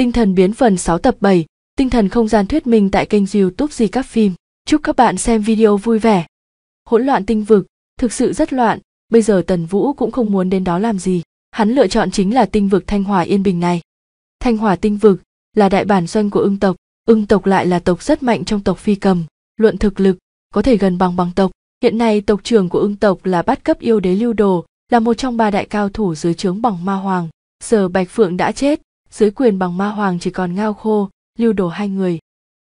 Tinh thần biến phần 6 tập 7, tinh thần không gian thuyết minh tại kênh youtube gì các phim. Chúc các bạn xem video vui vẻ. Hỗn loạn tinh vực, thực sự rất loạn, bây giờ Tần Vũ cũng không muốn đến đó làm gì. Hắn lựa chọn chính là tinh vực Thanh Hòa Yên Bình này. Thanh Hòa tinh vực là đại bản doanh của ưng tộc, ưng tộc lại là tộc rất mạnh trong tộc phi cầm, luận thực lực, có thể gần bằng bằng tộc. Hiện nay tộc trưởng của ưng tộc là bát cấp yêu đế lưu đồ, là một trong ba đại cao thủ dưới trướng bằng ma hoàng. Giờ Bạch Phượng đã chết, dưới quyền bằng ma hoàng chỉ còn ngao khô lưu đồ hai người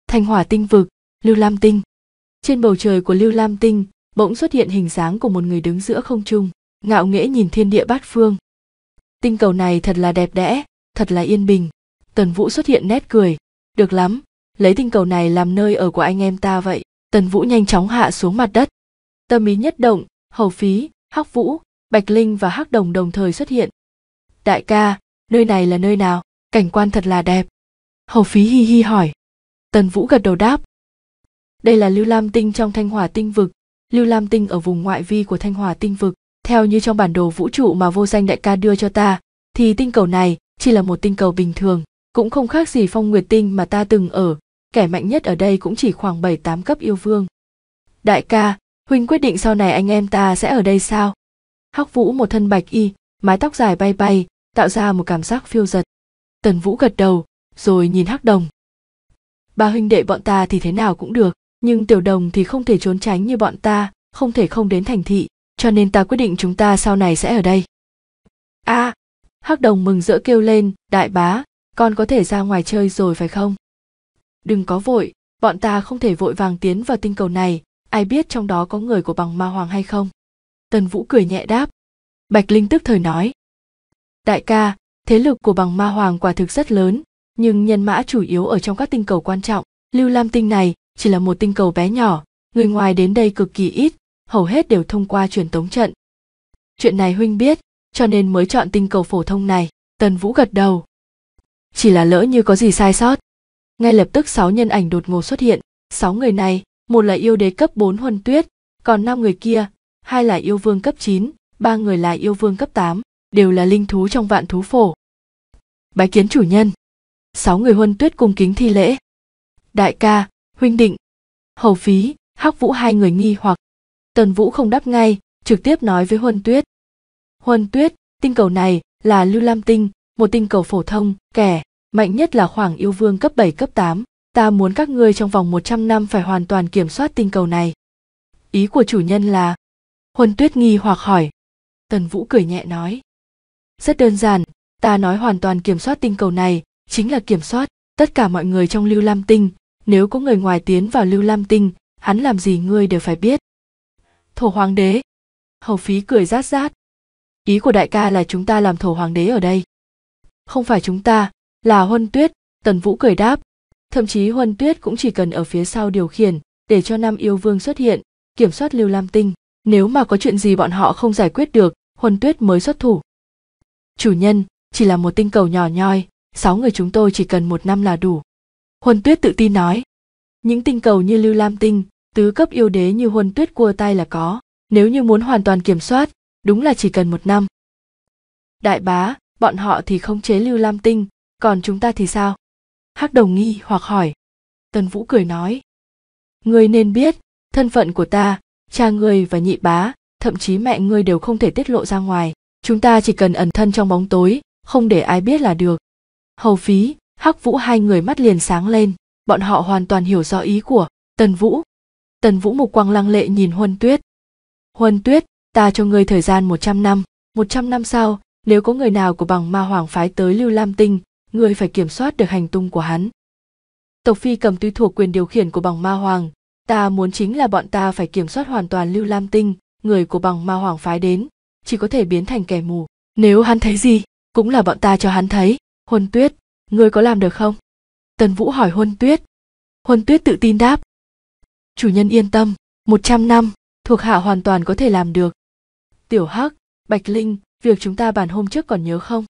thanh hỏa tinh vực lưu lam tinh trên bầu trời của lưu lam tinh bỗng xuất hiện hình dáng của một người đứng giữa không trung ngạo nghễ nhìn thiên địa bát phương tinh cầu này thật là đẹp đẽ thật là yên bình tần vũ xuất hiện nét cười được lắm lấy tinh cầu này làm nơi ở của anh em ta vậy tần vũ nhanh chóng hạ xuống mặt đất tâm ý nhất động hầu phí hắc vũ bạch linh và hắc đồng đồng thời xuất hiện đại ca nơi này là nơi nào cảnh quan thật là đẹp hầu phí hi hi hỏi tần vũ gật đầu đáp đây là lưu lam tinh trong thanh hỏa tinh vực lưu lam tinh ở vùng ngoại vi của thanh hỏa tinh vực theo như trong bản đồ vũ trụ mà vô danh đại ca đưa cho ta thì tinh cầu này chỉ là một tinh cầu bình thường cũng không khác gì phong nguyệt tinh mà ta từng ở kẻ mạnh nhất ở đây cũng chỉ khoảng bảy tám cấp yêu vương đại ca huynh quyết định sau này anh em ta sẽ ở đây sao hắc vũ một thân bạch y mái tóc dài bay bay tạo ra một cảm giác phiêu giật tần vũ gật đầu rồi nhìn hắc đồng ba huynh đệ bọn ta thì thế nào cũng được nhưng tiểu đồng thì không thể trốn tránh như bọn ta không thể không đến thành thị cho nên ta quyết định chúng ta sau này sẽ ở đây a à, hắc đồng mừng rỡ kêu lên đại bá con có thể ra ngoài chơi rồi phải không đừng có vội bọn ta không thể vội vàng tiến vào tinh cầu này ai biết trong đó có người của bằng ma hoàng hay không tần vũ cười nhẹ đáp bạch linh tức thời nói đại ca thế lực của bằng ma hoàng quả thực rất lớn nhưng nhân mã chủ yếu ở trong các tinh cầu quan trọng lưu lam tinh này chỉ là một tinh cầu bé nhỏ người ngoài đến đây cực kỳ ít hầu hết đều thông qua truyền tống trận chuyện này huynh biết cho nên mới chọn tinh cầu phổ thông này tần vũ gật đầu chỉ là lỡ như có gì sai sót ngay lập tức sáu nhân ảnh đột ngột xuất hiện sáu người này một là yêu đế cấp bốn huân tuyết còn năm người kia hai là yêu vương cấp chín, ba người là yêu vương cấp tám, đều là linh thú trong vạn thú phổ bái kiến chủ nhân sáu người huân tuyết cung kính thi lễ đại ca huynh định hầu phí hắc vũ hai người nghi hoặc tần vũ không đáp ngay trực tiếp nói với huân tuyết huân tuyết tinh cầu này là lưu lam tinh một tinh cầu phổ thông kẻ mạnh nhất là khoảng yêu vương cấp 7 cấp 8. Ta muốn các ngươi trong vòng 100 năm phải hoàn toàn kiểm soát tinh cầu này. Ý của chủ nhân là... Huân Tuyết nghi hoặc hỏi. Tần Vũ cười nhẹ nói. Rất đơn giản, ta nói hoàn toàn kiểm soát tinh cầu này chính là kiểm soát tất cả mọi người trong lưu lam tinh nếu có người ngoài tiến vào lưu lam tinh hắn làm gì ngươi đều phải biết thổ hoàng đế hầu phí cười rát rát ý của đại ca là chúng ta làm thổ hoàng đế ở đây không phải chúng ta là huân tuyết tần vũ cười đáp thậm chí huân tuyết cũng chỉ cần ở phía sau điều khiển để cho nam yêu vương xuất hiện kiểm soát lưu lam tinh nếu mà có chuyện gì bọn họ không giải quyết được huân tuyết mới xuất thủ chủ nhân chỉ là một tinh cầu nhỏ nhoi sáu người chúng tôi chỉ cần một năm là đủ huân tuyết tự tin nói những tinh cầu như lưu lam tinh tứ cấp yêu đế như huân tuyết cua tay là có nếu như muốn hoàn toàn kiểm soát đúng là chỉ cần một năm đại bá bọn họ thì không chế lưu lam tinh còn chúng ta thì sao hắc đồng nghi hoặc hỏi tần vũ cười nói ngươi nên biết thân phận của ta cha ngươi và nhị bá thậm chí mẹ ngươi đều không thể tiết lộ ra ngoài chúng ta chỉ cần ẩn thân trong bóng tối không để ai biết là được hầu phí hắc vũ hai người mắt liền sáng lên bọn họ hoàn toàn hiểu rõ ý của tần vũ tần vũ mục quang lăng lệ nhìn huân tuyết huân tuyết ta cho ngươi thời gian một trăm năm một trăm năm sau nếu có người nào của bằng ma hoàng phái tới lưu lam tinh ngươi phải kiểm soát được hành tung của hắn tộc phi cầm tuy thuộc quyền điều khiển của bằng ma hoàng ta muốn chính là bọn ta phải kiểm soát hoàn toàn lưu lam tinh người của bằng ma hoàng phái đến chỉ có thể biến thành kẻ mù nếu hắn thấy gì cũng là bọn ta cho hắn thấy huân tuyết ngươi có làm được không tần vũ hỏi huân tuyết huân tuyết tự tin đáp chủ nhân yên tâm một trăm năm thuộc hạ hoàn toàn có thể làm được tiểu hắc bạch linh việc chúng ta bàn hôm trước còn nhớ không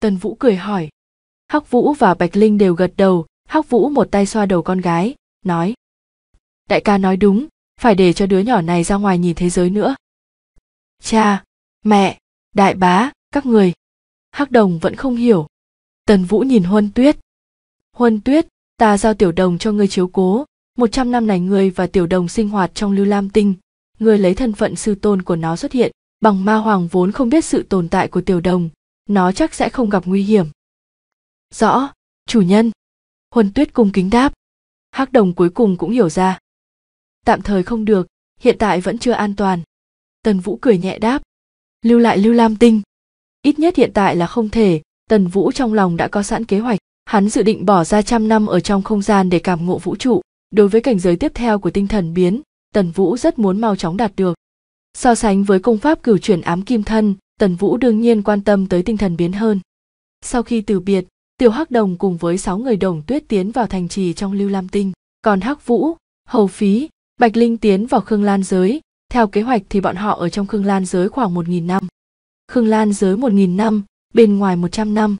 tần vũ cười hỏi hắc vũ và bạch linh đều gật đầu hắc vũ một tay xoa đầu con gái nói đại ca nói đúng phải để cho đứa nhỏ này ra ngoài nhìn thế giới nữa cha mẹ đại bá các người hắc đồng vẫn không hiểu tần vũ nhìn huân tuyết huân tuyết ta giao tiểu đồng cho ngươi chiếu cố một trăm năm này ngươi và tiểu đồng sinh hoạt trong lưu lam tinh ngươi lấy thân phận sư tôn của nó xuất hiện bằng ma hoàng vốn không biết sự tồn tại của tiểu đồng nó chắc sẽ không gặp nguy hiểm rõ chủ nhân huân tuyết cung kính đáp hắc đồng cuối cùng cũng hiểu ra tạm thời không được hiện tại vẫn chưa an toàn tần vũ cười nhẹ đáp lưu lại lưu lam tinh ít nhất hiện tại là không thể tần vũ trong lòng đã có sẵn kế hoạch hắn dự định bỏ ra trăm năm ở trong không gian để cảm ngộ vũ trụ đối với cảnh giới tiếp theo của tinh thần biến tần vũ rất muốn mau chóng đạt được so sánh với công pháp cửu chuyển ám kim thân tần vũ đương nhiên quan tâm tới tinh thần biến hơn sau khi từ biệt Tiểu hắc đồng cùng với sáu người đồng tuyết tiến vào thành trì trong lưu lam tinh còn hắc vũ hầu phí bạch linh tiến vào khương lan giới theo kế hoạch thì bọn họ ở trong khương lan giới khoảng một nghìn năm khương lan giới một nghìn năm bên ngoài một trăm năm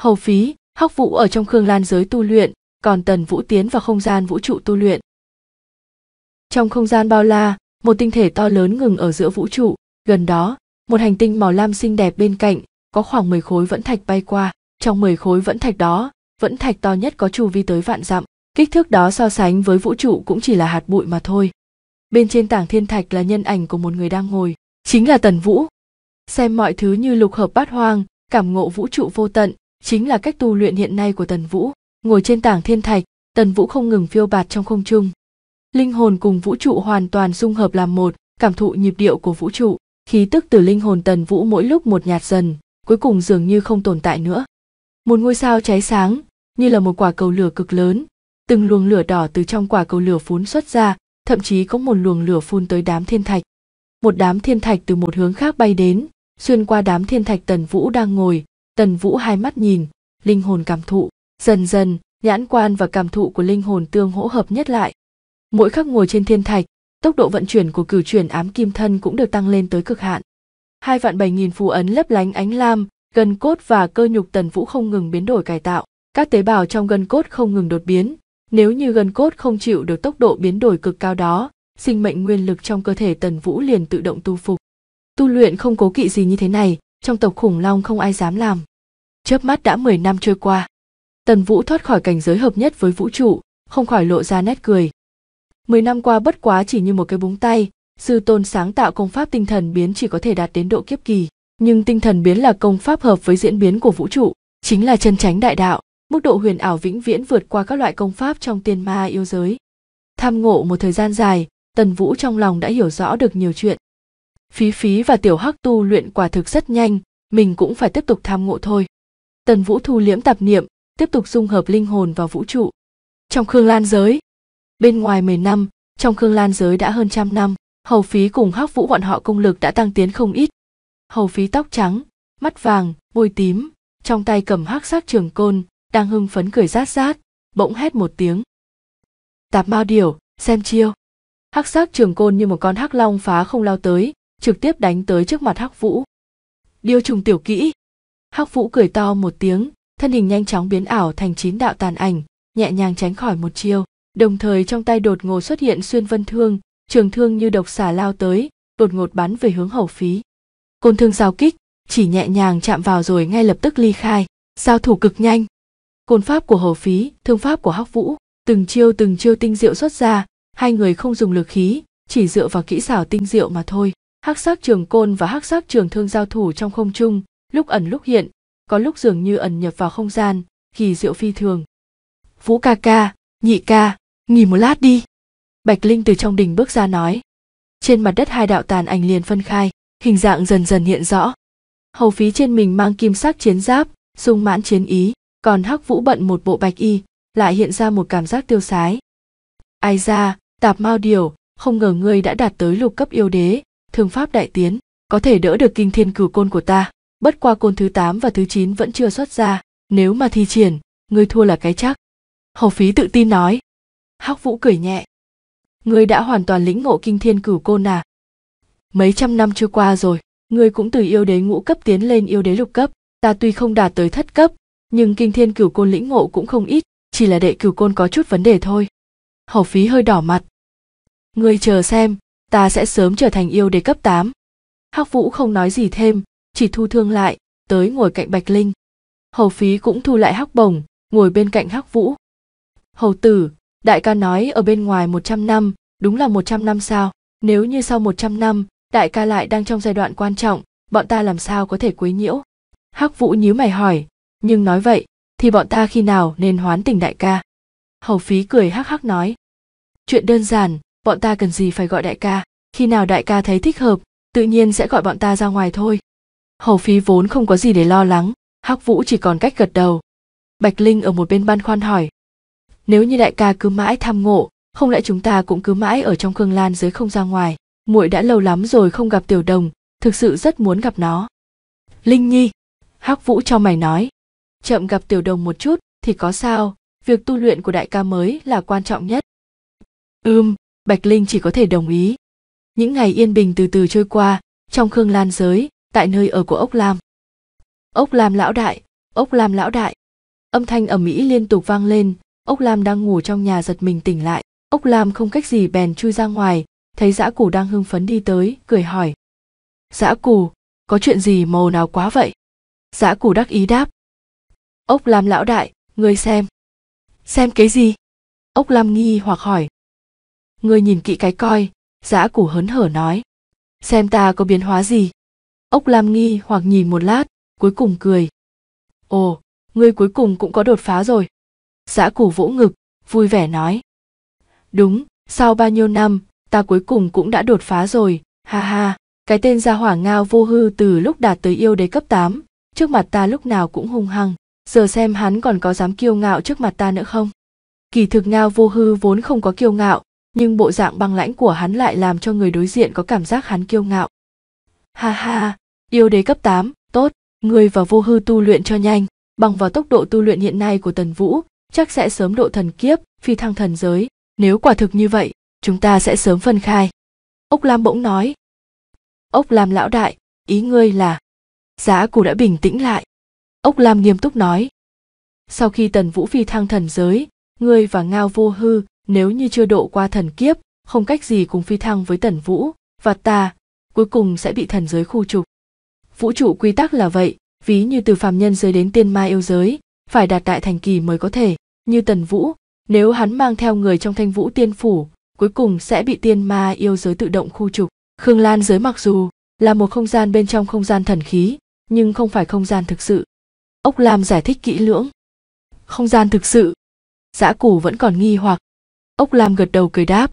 hầu phí hắc vũ ở trong khương lan giới tu luyện còn tần vũ tiến vào không gian vũ trụ tu luyện trong không gian bao la một tinh thể to lớn ngừng ở giữa vũ trụ gần đó một hành tinh màu lam xinh đẹp bên cạnh có khoảng mười khối vẫn thạch bay qua trong mười khối vẫn thạch đó vẫn thạch to nhất có chu vi tới vạn dặm kích thước đó so sánh với vũ trụ cũng chỉ là hạt bụi mà thôi bên trên tảng thiên thạch là nhân ảnh của một người đang ngồi chính là tần vũ xem mọi thứ như lục hợp bát hoang cảm ngộ vũ trụ vô tận chính là cách tu luyện hiện nay của tần vũ ngồi trên tảng thiên thạch tần vũ không ngừng phiêu bạt trong không trung linh hồn cùng vũ trụ hoàn toàn dung hợp làm một cảm thụ nhịp điệu của vũ trụ khí tức từ linh hồn tần vũ mỗi lúc một nhạt dần cuối cùng dường như không tồn tại nữa một ngôi sao cháy sáng như là một quả cầu lửa cực lớn từng luồng lửa đỏ từ trong quả cầu lửa phun xuất ra thậm chí có một luồng lửa phun tới đám thiên thạch một đám thiên thạch từ một hướng khác bay đến xuyên qua đám thiên thạch tần vũ đang ngồi tần vũ hai mắt nhìn linh hồn cảm thụ dần dần nhãn quan và cảm thụ của linh hồn tương hỗ hợp nhất lại mỗi khắc ngồi trên thiên thạch tốc độ vận chuyển của cửu chuyển ám kim thân cũng được tăng lên tới cực hạn hai vạn bảy nghìn phù ấn lấp lánh ánh lam gân cốt và cơ nhục tần vũ không ngừng biến đổi cải tạo các tế bào trong gân cốt không ngừng đột biến nếu như gân cốt không chịu được tốc độ biến đổi cực cao đó sinh mệnh nguyên lực trong cơ thể tần vũ liền tự động tu phục tu luyện không cố kỵ gì như thế này trong tộc khủng long không ai dám làm chớp mắt đã mười năm trôi qua tần vũ thoát khỏi cảnh giới hợp nhất với vũ trụ không khỏi lộ ra nét cười mười năm qua bất quá chỉ như một cái búng tay sư tôn sáng tạo công pháp tinh thần biến chỉ có thể đạt đến độ kiếp kỳ nhưng tinh thần biến là công pháp hợp với diễn biến của vũ trụ chính là chân tránh đại đạo mức độ huyền ảo vĩnh viễn vượt qua các loại công pháp trong tiên ma yêu giới tham ngộ một thời gian dài tần vũ trong lòng đã hiểu rõ được nhiều chuyện phí phí và tiểu hắc tu luyện quả thực rất nhanh mình cũng phải tiếp tục tham ngộ thôi tần vũ thu liễm tạp niệm tiếp tục dung hợp linh hồn vào vũ trụ trong khương lan giới bên ngoài mười năm trong khương lan giới đã hơn trăm năm hầu phí cùng hắc vũ bọn họ công lực đã tăng tiến không ít hầu phí tóc trắng mắt vàng môi tím trong tay cầm hắc sắc trường côn đang hưng phấn cười rát rát bỗng hét một tiếng tạp mao điểu xem chiêu hắc sắc trường côn như một con hắc long phá không lao tới trực tiếp đánh tới trước mặt hắc vũ điêu trùng tiểu kỹ hắc vũ cười to một tiếng thân hình nhanh chóng biến ảo thành chín đạo tàn ảnh nhẹ nhàng tránh khỏi một chiêu đồng thời trong tay đột ngột xuất hiện xuyên vân thương trường thương như độc xà lao tới đột ngột bắn về hướng hầu phí côn thương giao kích chỉ nhẹ nhàng chạm vào rồi ngay lập tức ly khai giao thủ cực nhanh côn pháp của hầu phí thương pháp của hắc vũ từng chiêu từng chiêu tinh diệu xuất ra hai người không dùng lực khí chỉ dựa vào kỹ xảo tinh diệu mà thôi hắc sắc trường côn và hắc sắc trường thương giao thủ trong không trung lúc ẩn lúc hiện có lúc dường như ẩn nhập vào không gian kỳ diệu phi thường vũ ca ca nhị ca nghỉ một lát đi bạch linh từ trong đình bước ra nói trên mặt đất hai đạo tàn ảnh liền phân khai hình dạng dần dần hiện rõ hầu phí trên mình mang kim sắc chiến giáp sung mãn chiến ý còn hắc vũ bận một bộ bạch y lại hiện ra một cảm giác tiêu sái ai ra tạp mao điều không ngờ ngươi đã đạt tới lục cấp yêu đế thương pháp đại tiến, có thể đỡ được kinh thiên cửu côn của ta. Bất qua côn thứ tám và thứ chín vẫn chưa xuất ra, nếu mà thi triển, ngươi thua là cái chắc. Hầu phí tự tin nói. Hắc vũ cười nhẹ. Ngươi đã hoàn toàn lĩnh ngộ kinh thiên cửu côn à? Mấy trăm năm chưa qua rồi, ngươi cũng từ yêu đế ngũ cấp tiến lên yêu đế lục cấp, ta tuy không đạt tới thất cấp, nhưng kinh thiên cửu côn lĩnh ngộ cũng không ít, chỉ là đệ cửu côn có chút vấn đề thôi. Hầu phí hơi đỏ mặt. Ngươi chờ xem, ta sẽ sớm trở thành yêu đế cấp 8. Hắc Vũ không nói gì thêm, chỉ thu thương lại, tới ngồi cạnh Bạch Linh. Hầu Phí cũng thu lại Hắc Bổng, ngồi bên cạnh Hắc Vũ. Hầu tử, đại ca nói ở bên ngoài 100 năm, đúng là 100 năm sao? Nếu như sau 100 năm, đại ca lại đang trong giai đoạn quan trọng, bọn ta làm sao có thể quấy nhiễu? Hắc Vũ nhíu mày hỏi, nhưng nói vậy thì bọn ta khi nào nên hoán tình đại ca? Hầu Phí cười hắc hắc nói, chuyện đơn giản, bọn ta cần gì phải gọi đại ca khi nào đại ca thấy thích hợp tự nhiên sẽ gọi bọn ta ra ngoài thôi hầu phí vốn không có gì để lo lắng hắc vũ chỉ còn cách gật đầu bạch linh ở một bên băn khoăn hỏi nếu như đại ca cứ mãi tham ngộ không lẽ chúng ta cũng cứ mãi ở trong khương lan dưới không ra ngoài muội đã lâu lắm rồi không gặp tiểu đồng thực sự rất muốn gặp nó linh nhi hắc vũ cho mày nói chậm gặp tiểu đồng một chút thì có sao việc tu luyện của đại ca mới là quan trọng nhất ưm bạch linh chỉ có thể đồng ý những ngày yên bình từ từ trôi qua trong khương lan giới tại nơi ở của ốc lam ốc lam lão đại ốc lam lão đại âm thanh ở mỹ liên tục vang lên ốc lam đang ngủ trong nhà giật mình tỉnh lại ốc lam không cách gì bèn chui ra ngoài thấy dã củ đang hưng phấn đi tới cười hỏi dã củ có chuyện gì màu nào quá vậy dã củ đắc ý đáp ốc lam lão đại ngươi xem xem cái gì ốc lam nghi hoặc hỏi ngươi nhìn kỹ cái coi giã củ hớn hở nói xem ta có biến hóa gì ốc lam nghi hoặc nhìn một lát cuối cùng cười ồ ngươi cuối cùng cũng có đột phá rồi giã củ vỗ ngực vui vẻ nói đúng sau bao nhiêu năm ta cuối cùng cũng đã đột phá rồi ha ha cái tên gia hỏa ngao vô hư từ lúc đạt tới yêu đế cấp 8, trước mặt ta lúc nào cũng hung hăng giờ xem hắn còn có dám kiêu ngạo trước mặt ta nữa không kỳ thực ngao vô hư vốn không có kiêu ngạo nhưng bộ dạng băng lãnh của hắn lại làm cho người đối diện có cảm giác hắn kiêu ngạo. Ha ha, yêu đế cấp 8, tốt, người và vô hư tu luyện cho nhanh, bằng vào tốc độ tu luyện hiện nay của Tần Vũ, chắc sẽ sớm độ thần kiếp, phi thăng thần giới, nếu quả thực như vậy, chúng ta sẽ sớm phân khai. Ốc Lam bỗng nói. Ốc Lam lão đại, ý ngươi là... Giá cụ đã bình tĩnh lại. Ốc Lam nghiêm túc nói. Sau khi Tần Vũ phi thăng thần giới, ngươi và Ngao Vô Hư nếu như chưa độ qua thần kiếp không cách gì cùng phi thăng với tần vũ và ta cuối cùng sẽ bị thần giới khu trục vũ trụ quy tắc là vậy ví như từ phàm nhân giới đến tiên ma yêu giới phải đạt đại thành kỳ mới có thể như tần vũ nếu hắn mang theo người trong thanh vũ tiên phủ cuối cùng sẽ bị tiên ma yêu giới tự động khu trục khương lan giới mặc dù là một không gian bên trong không gian thần khí nhưng không phải không gian thực sự ốc lam giải thích kỹ lưỡng không gian thực sự giã củ vẫn còn nghi hoặc Ốc Lam gật đầu cười đáp.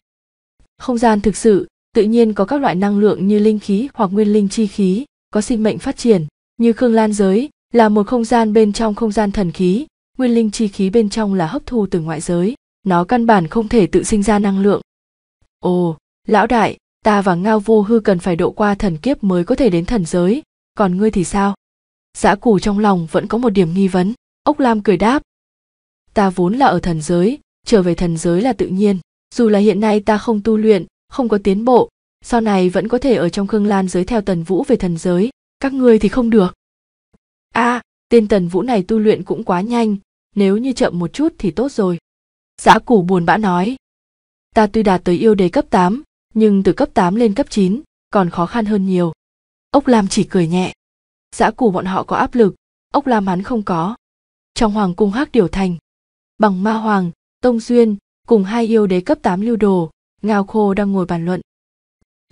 Không gian thực sự, tự nhiên có các loại năng lượng như linh khí hoặc nguyên linh chi khí, có sinh mệnh phát triển, như Khương Lan giới, là một không gian bên trong không gian thần khí, nguyên linh chi khí bên trong là hấp thu từ ngoại giới, nó căn bản không thể tự sinh ra năng lượng. Ồ, lão đại, ta và Ngao Vô Hư cần phải độ qua thần kiếp mới có thể đến thần giới, còn ngươi thì sao? Giã củ trong lòng vẫn có một điểm nghi vấn, ốc lam cười đáp. Ta vốn là ở thần giới, trở về thần giới là tự nhiên dù là hiện nay ta không tu luyện không có tiến bộ sau này vẫn có thể ở trong khương lan giới theo tần vũ về thần giới các ngươi thì không được a à, tên tần vũ này tu luyện cũng quá nhanh nếu như chậm một chút thì tốt rồi giã củ buồn bã nói ta tuy đạt tới yêu đề cấp 8, nhưng từ cấp 8 lên cấp 9 còn khó khăn hơn nhiều ốc lam chỉ cười nhẹ giã củ bọn họ có áp lực ốc lam hắn không có trong hoàng cung hắc điều thành bằng ma hoàng Tông Xuyên cùng hai yêu đế cấp 8 lưu đồ, Ngao Khô đang ngồi bàn luận.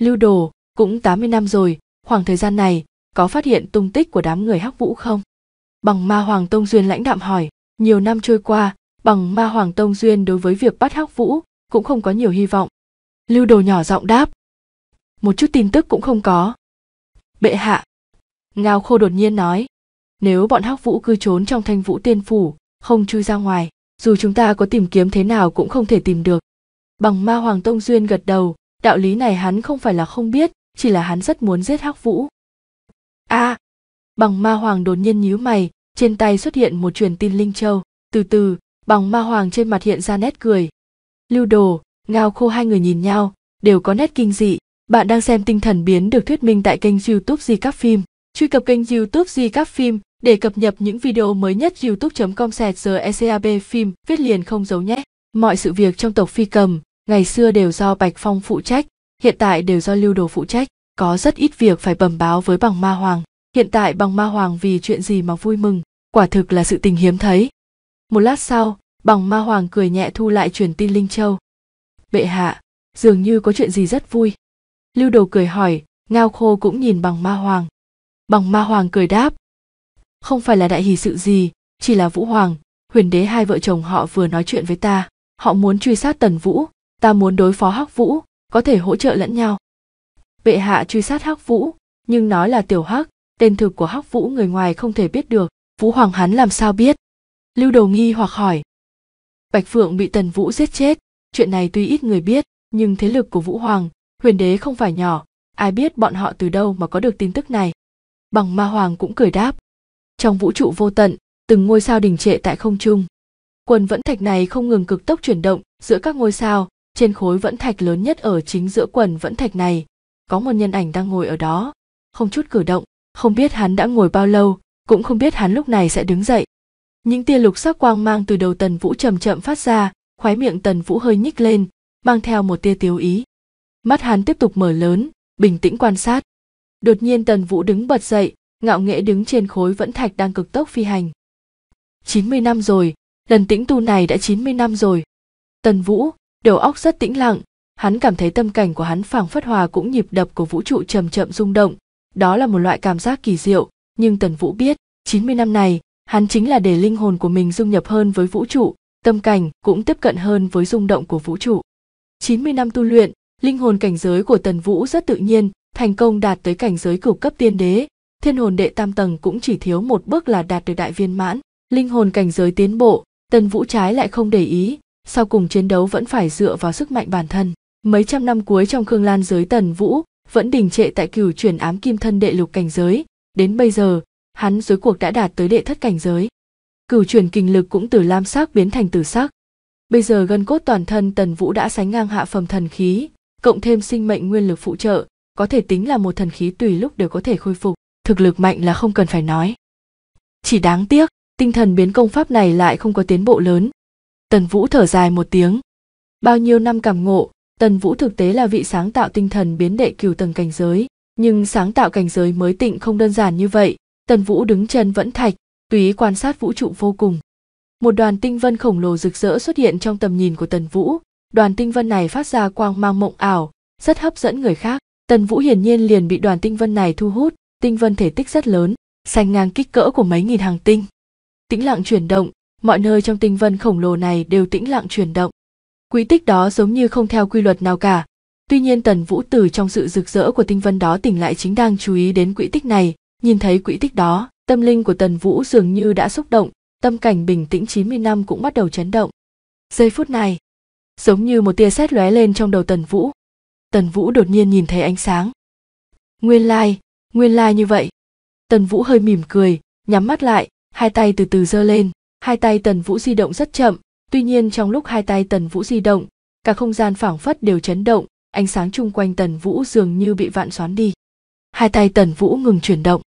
Lưu đồ cũng 80 năm rồi, khoảng thời gian này có phát hiện tung tích của đám người Hắc Vũ không? Bằng Ma Hoàng Tông Duyên lãnh đạm hỏi, nhiều năm trôi qua, bằng Ma Hoàng Tông Duyên đối với việc bắt Hắc Vũ cũng không có nhiều hy vọng. Lưu đồ nhỏ giọng đáp, một chút tin tức cũng không có. Bệ hạ, Ngao Khô đột nhiên nói, nếu bọn Hắc Vũ cư trốn trong Thanh Vũ Tiên phủ, không chui ra ngoài, dù chúng ta có tìm kiếm thế nào cũng không thể tìm được bằng ma hoàng tông duyên gật đầu đạo lý này hắn không phải là không biết chỉ là hắn rất muốn giết hắc vũ a à, bằng ma hoàng đột nhiên nhíu mày trên tay xuất hiện một truyền tin linh châu từ từ bằng ma hoàng trên mặt hiện ra nét cười lưu đồ ngao khô hai người nhìn nhau đều có nét kinh dị bạn đang xem tinh thần biến được thuyết minh tại kênh youtube di các phim truy cập kênh youtube di các phim để cập nhật những video mới nhất youtube.com sẹt giờ ECAB phim viết liền không giấu nhé. Mọi sự việc trong tộc phi cầm, ngày xưa đều do Bạch Phong phụ trách, hiện tại đều do Lưu Đồ phụ trách. Có rất ít việc phải bẩm báo với bằng ma hoàng. Hiện tại bằng ma hoàng vì chuyện gì mà vui mừng, quả thực là sự tình hiếm thấy. Một lát sau, bằng ma hoàng cười nhẹ thu lại truyền tin Linh Châu. Bệ hạ, dường như có chuyện gì rất vui. Lưu Đồ cười hỏi, Ngao Khô cũng nhìn bằng ma hoàng. Bằng ma hoàng cười đáp, không phải là đại hỷ sự gì chỉ là vũ hoàng huyền đế hai vợ chồng họ vừa nói chuyện với ta họ muốn truy sát tần vũ ta muốn đối phó hắc vũ có thể hỗ trợ lẫn nhau bệ hạ truy sát hắc vũ nhưng nói là tiểu hắc tên thực của hắc vũ người ngoài không thể biết được vũ hoàng hắn làm sao biết lưu đầu nghi hoặc hỏi bạch phượng bị tần vũ giết chết chuyện này tuy ít người biết nhưng thế lực của vũ hoàng huyền đế không phải nhỏ ai biết bọn họ từ đâu mà có được tin tức này bằng ma hoàng cũng cười đáp trong vũ trụ vô tận từng ngôi sao đình trệ tại không trung quần vẫn thạch này không ngừng cực tốc chuyển động giữa các ngôi sao trên khối vẫn thạch lớn nhất ở chính giữa quần vẫn thạch này có một nhân ảnh đang ngồi ở đó không chút cử động không biết hắn đã ngồi bao lâu cũng không biết hắn lúc này sẽ đứng dậy những tia lục sắc quang mang từ đầu tần vũ chậm chậm phát ra khoái miệng tần vũ hơi nhích lên mang theo một tia tiếu ý mắt hắn tiếp tục mở lớn bình tĩnh quan sát đột nhiên tần vũ đứng bật dậy ngạo nghễ đứng trên khối vẫn thạch đang cực tốc phi hành. 90 năm rồi, lần tĩnh tu này đã 90 năm rồi. Tần Vũ, đầu óc rất tĩnh lặng, hắn cảm thấy tâm cảnh của hắn phảng phất hòa cũng nhịp đập của vũ trụ chậm chậm rung động, đó là một loại cảm giác kỳ diệu, nhưng Tần Vũ biết, 90 năm này, hắn chính là để linh hồn của mình dung nhập hơn với vũ trụ, tâm cảnh cũng tiếp cận hơn với rung động của vũ trụ. 90 năm tu luyện, linh hồn cảnh giới của Tần Vũ rất tự nhiên, thành công đạt tới cảnh giới cửu cấp tiên đế, thiên hồn đệ tam tầng cũng chỉ thiếu một bước là đạt được đại viên mãn linh hồn cảnh giới tiến bộ tần vũ trái lại không để ý sau cùng chiến đấu vẫn phải dựa vào sức mạnh bản thân mấy trăm năm cuối trong khương lan giới tần vũ vẫn đình trệ tại cửu chuyển ám kim thân đệ lục cảnh giới đến bây giờ hắn dưới cuộc đã đạt tới đệ thất cảnh giới cửu chuyển kinh lực cũng từ lam sắc biến thành tử sắc bây giờ gân cốt toàn thân tần vũ đã sánh ngang hạ phẩm thần khí cộng thêm sinh mệnh nguyên lực phụ trợ có thể tính là một thần khí tùy lúc đều có thể khôi phục thực lực mạnh là không cần phải nói chỉ đáng tiếc tinh thần biến công pháp này lại không có tiến bộ lớn tần vũ thở dài một tiếng bao nhiêu năm cảm ngộ tần vũ thực tế là vị sáng tạo tinh thần biến đệ cửu tầng cảnh giới nhưng sáng tạo cảnh giới mới tịnh không đơn giản như vậy tần vũ đứng chân vẫn thạch túy quan sát vũ trụ vô cùng một đoàn tinh vân khổng lồ rực rỡ xuất hiện trong tầm nhìn của tần vũ đoàn tinh vân này phát ra quang mang mộng ảo rất hấp dẫn người khác tần vũ hiển nhiên liền bị đoàn tinh vân này thu hút tinh vân thể tích rất lớn, sành ngang kích cỡ của mấy nghìn hàng tinh. Tĩnh lặng chuyển động, mọi nơi trong tinh vân khổng lồ này đều tĩnh lặng chuyển động. Quỹ tích đó giống như không theo quy luật nào cả. Tuy nhiên Tần Vũ Tử trong sự rực rỡ của tinh vân đó tỉnh lại chính đang chú ý đến quỹ tích này, nhìn thấy quỹ tích đó, tâm linh của Tần Vũ dường như đã xúc động, tâm cảnh bình tĩnh 90 năm cũng bắt đầu chấn động. Giây phút này, giống như một tia sét lóe lên trong đầu Tần Vũ. Tần Vũ đột nhiên nhìn thấy ánh sáng. Nguyên lai, like, nguyên lai like như vậy tần vũ hơi mỉm cười nhắm mắt lại hai tay từ từ giơ lên hai tay tần vũ di động rất chậm tuy nhiên trong lúc hai tay tần vũ di động cả không gian phảng phất đều chấn động ánh sáng chung quanh tần vũ dường như bị vạn xoắn đi hai tay tần vũ ngừng chuyển động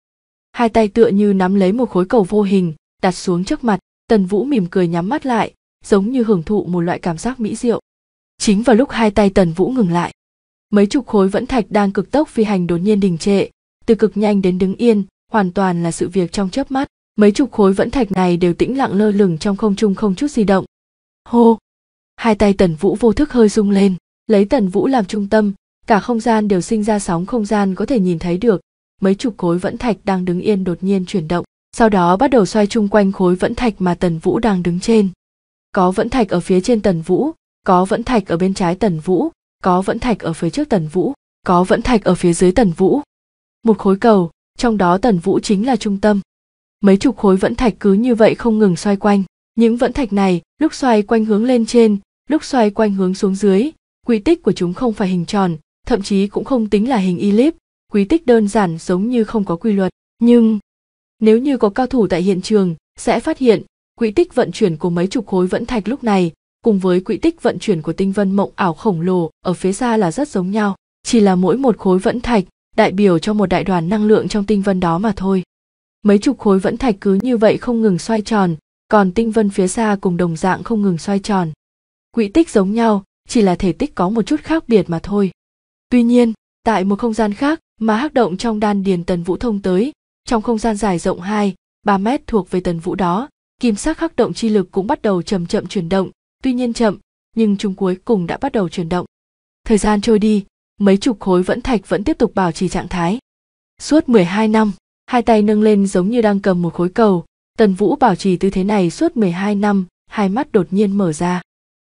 hai tay tựa như nắm lấy một khối cầu vô hình đặt xuống trước mặt tần vũ mỉm cười nhắm mắt lại giống như hưởng thụ một loại cảm giác mỹ diệu chính vào lúc hai tay tần vũ ngừng lại mấy chục khối vẫn thạch đang cực tốc phi hành đột nhiên đình trệ từ cực nhanh đến đứng yên hoàn toàn là sự việc trong chớp mắt mấy chục khối vẫn thạch này đều tĩnh lặng lơ lửng trong không trung không chút di động hô hai tay tần vũ vô thức hơi rung lên lấy tần vũ làm trung tâm cả không gian đều sinh ra sóng không gian có thể nhìn thấy được mấy chục khối vẫn thạch đang đứng yên đột nhiên chuyển động sau đó bắt đầu xoay chung quanh khối vẫn thạch mà tần vũ đang đứng trên có vẫn thạch ở phía trên tần vũ có vẫn thạch ở bên trái tần vũ có vẫn thạch ở phía trước tần vũ có vẫn thạch ở phía dưới tần vũ một khối cầu trong đó tần vũ chính là trung tâm mấy chục khối vẫn thạch cứ như vậy không ngừng xoay quanh những vẫn thạch này lúc xoay quanh hướng lên trên lúc xoay quanh hướng xuống dưới quy tích của chúng không phải hình tròn thậm chí cũng không tính là hình elip quy tích đơn giản giống như không có quy luật nhưng nếu như có cao thủ tại hiện trường sẽ phát hiện quỹ tích vận chuyển của mấy chục khối vẫn thạch lúc này cùng với quỹ tích vận chuyển của tinh vân mộng ảo khổng lồ ở phía xa là rất giống nhau chỉ là mỗi một khối vẫn thạch đại biểu cho một đại đoàn năng lượng trong tinh vân đó mà thôi. Mấy chục khối vẫn thạch cứ như vậy không ngừng xoay tròn, còn tinh vân phía xa cùng đồng dạng không ngừng xoay tròn. Quỹ tích giống nhau, chỉ là thể tích có một chút khác biệt mà thôi. Tuy nhiên, tại một không gian khác mà hắc động trong đan điền tần vũ thông tới, trong không gian dài rộng 2, 3 mét thuộc về tần vũ đó, kim sắc hắc động chi lực cũng bắt đầu chậm chậm chuyển động, tuy nhiên chậm, nhưng chúng cuối cùng đã bắt đầu chuyển động. Thời gian trôi đi, mấy chục khối vẫn thạch vẫn tiếp tục bảo trì trạng thái. Suốt 12 năm, hai tay nâng lên giống như đang cầm một khối cầu, Tần Vũ bảo trì tư thế này suốt 12 năm, hai mắt đột nhiên mở ra.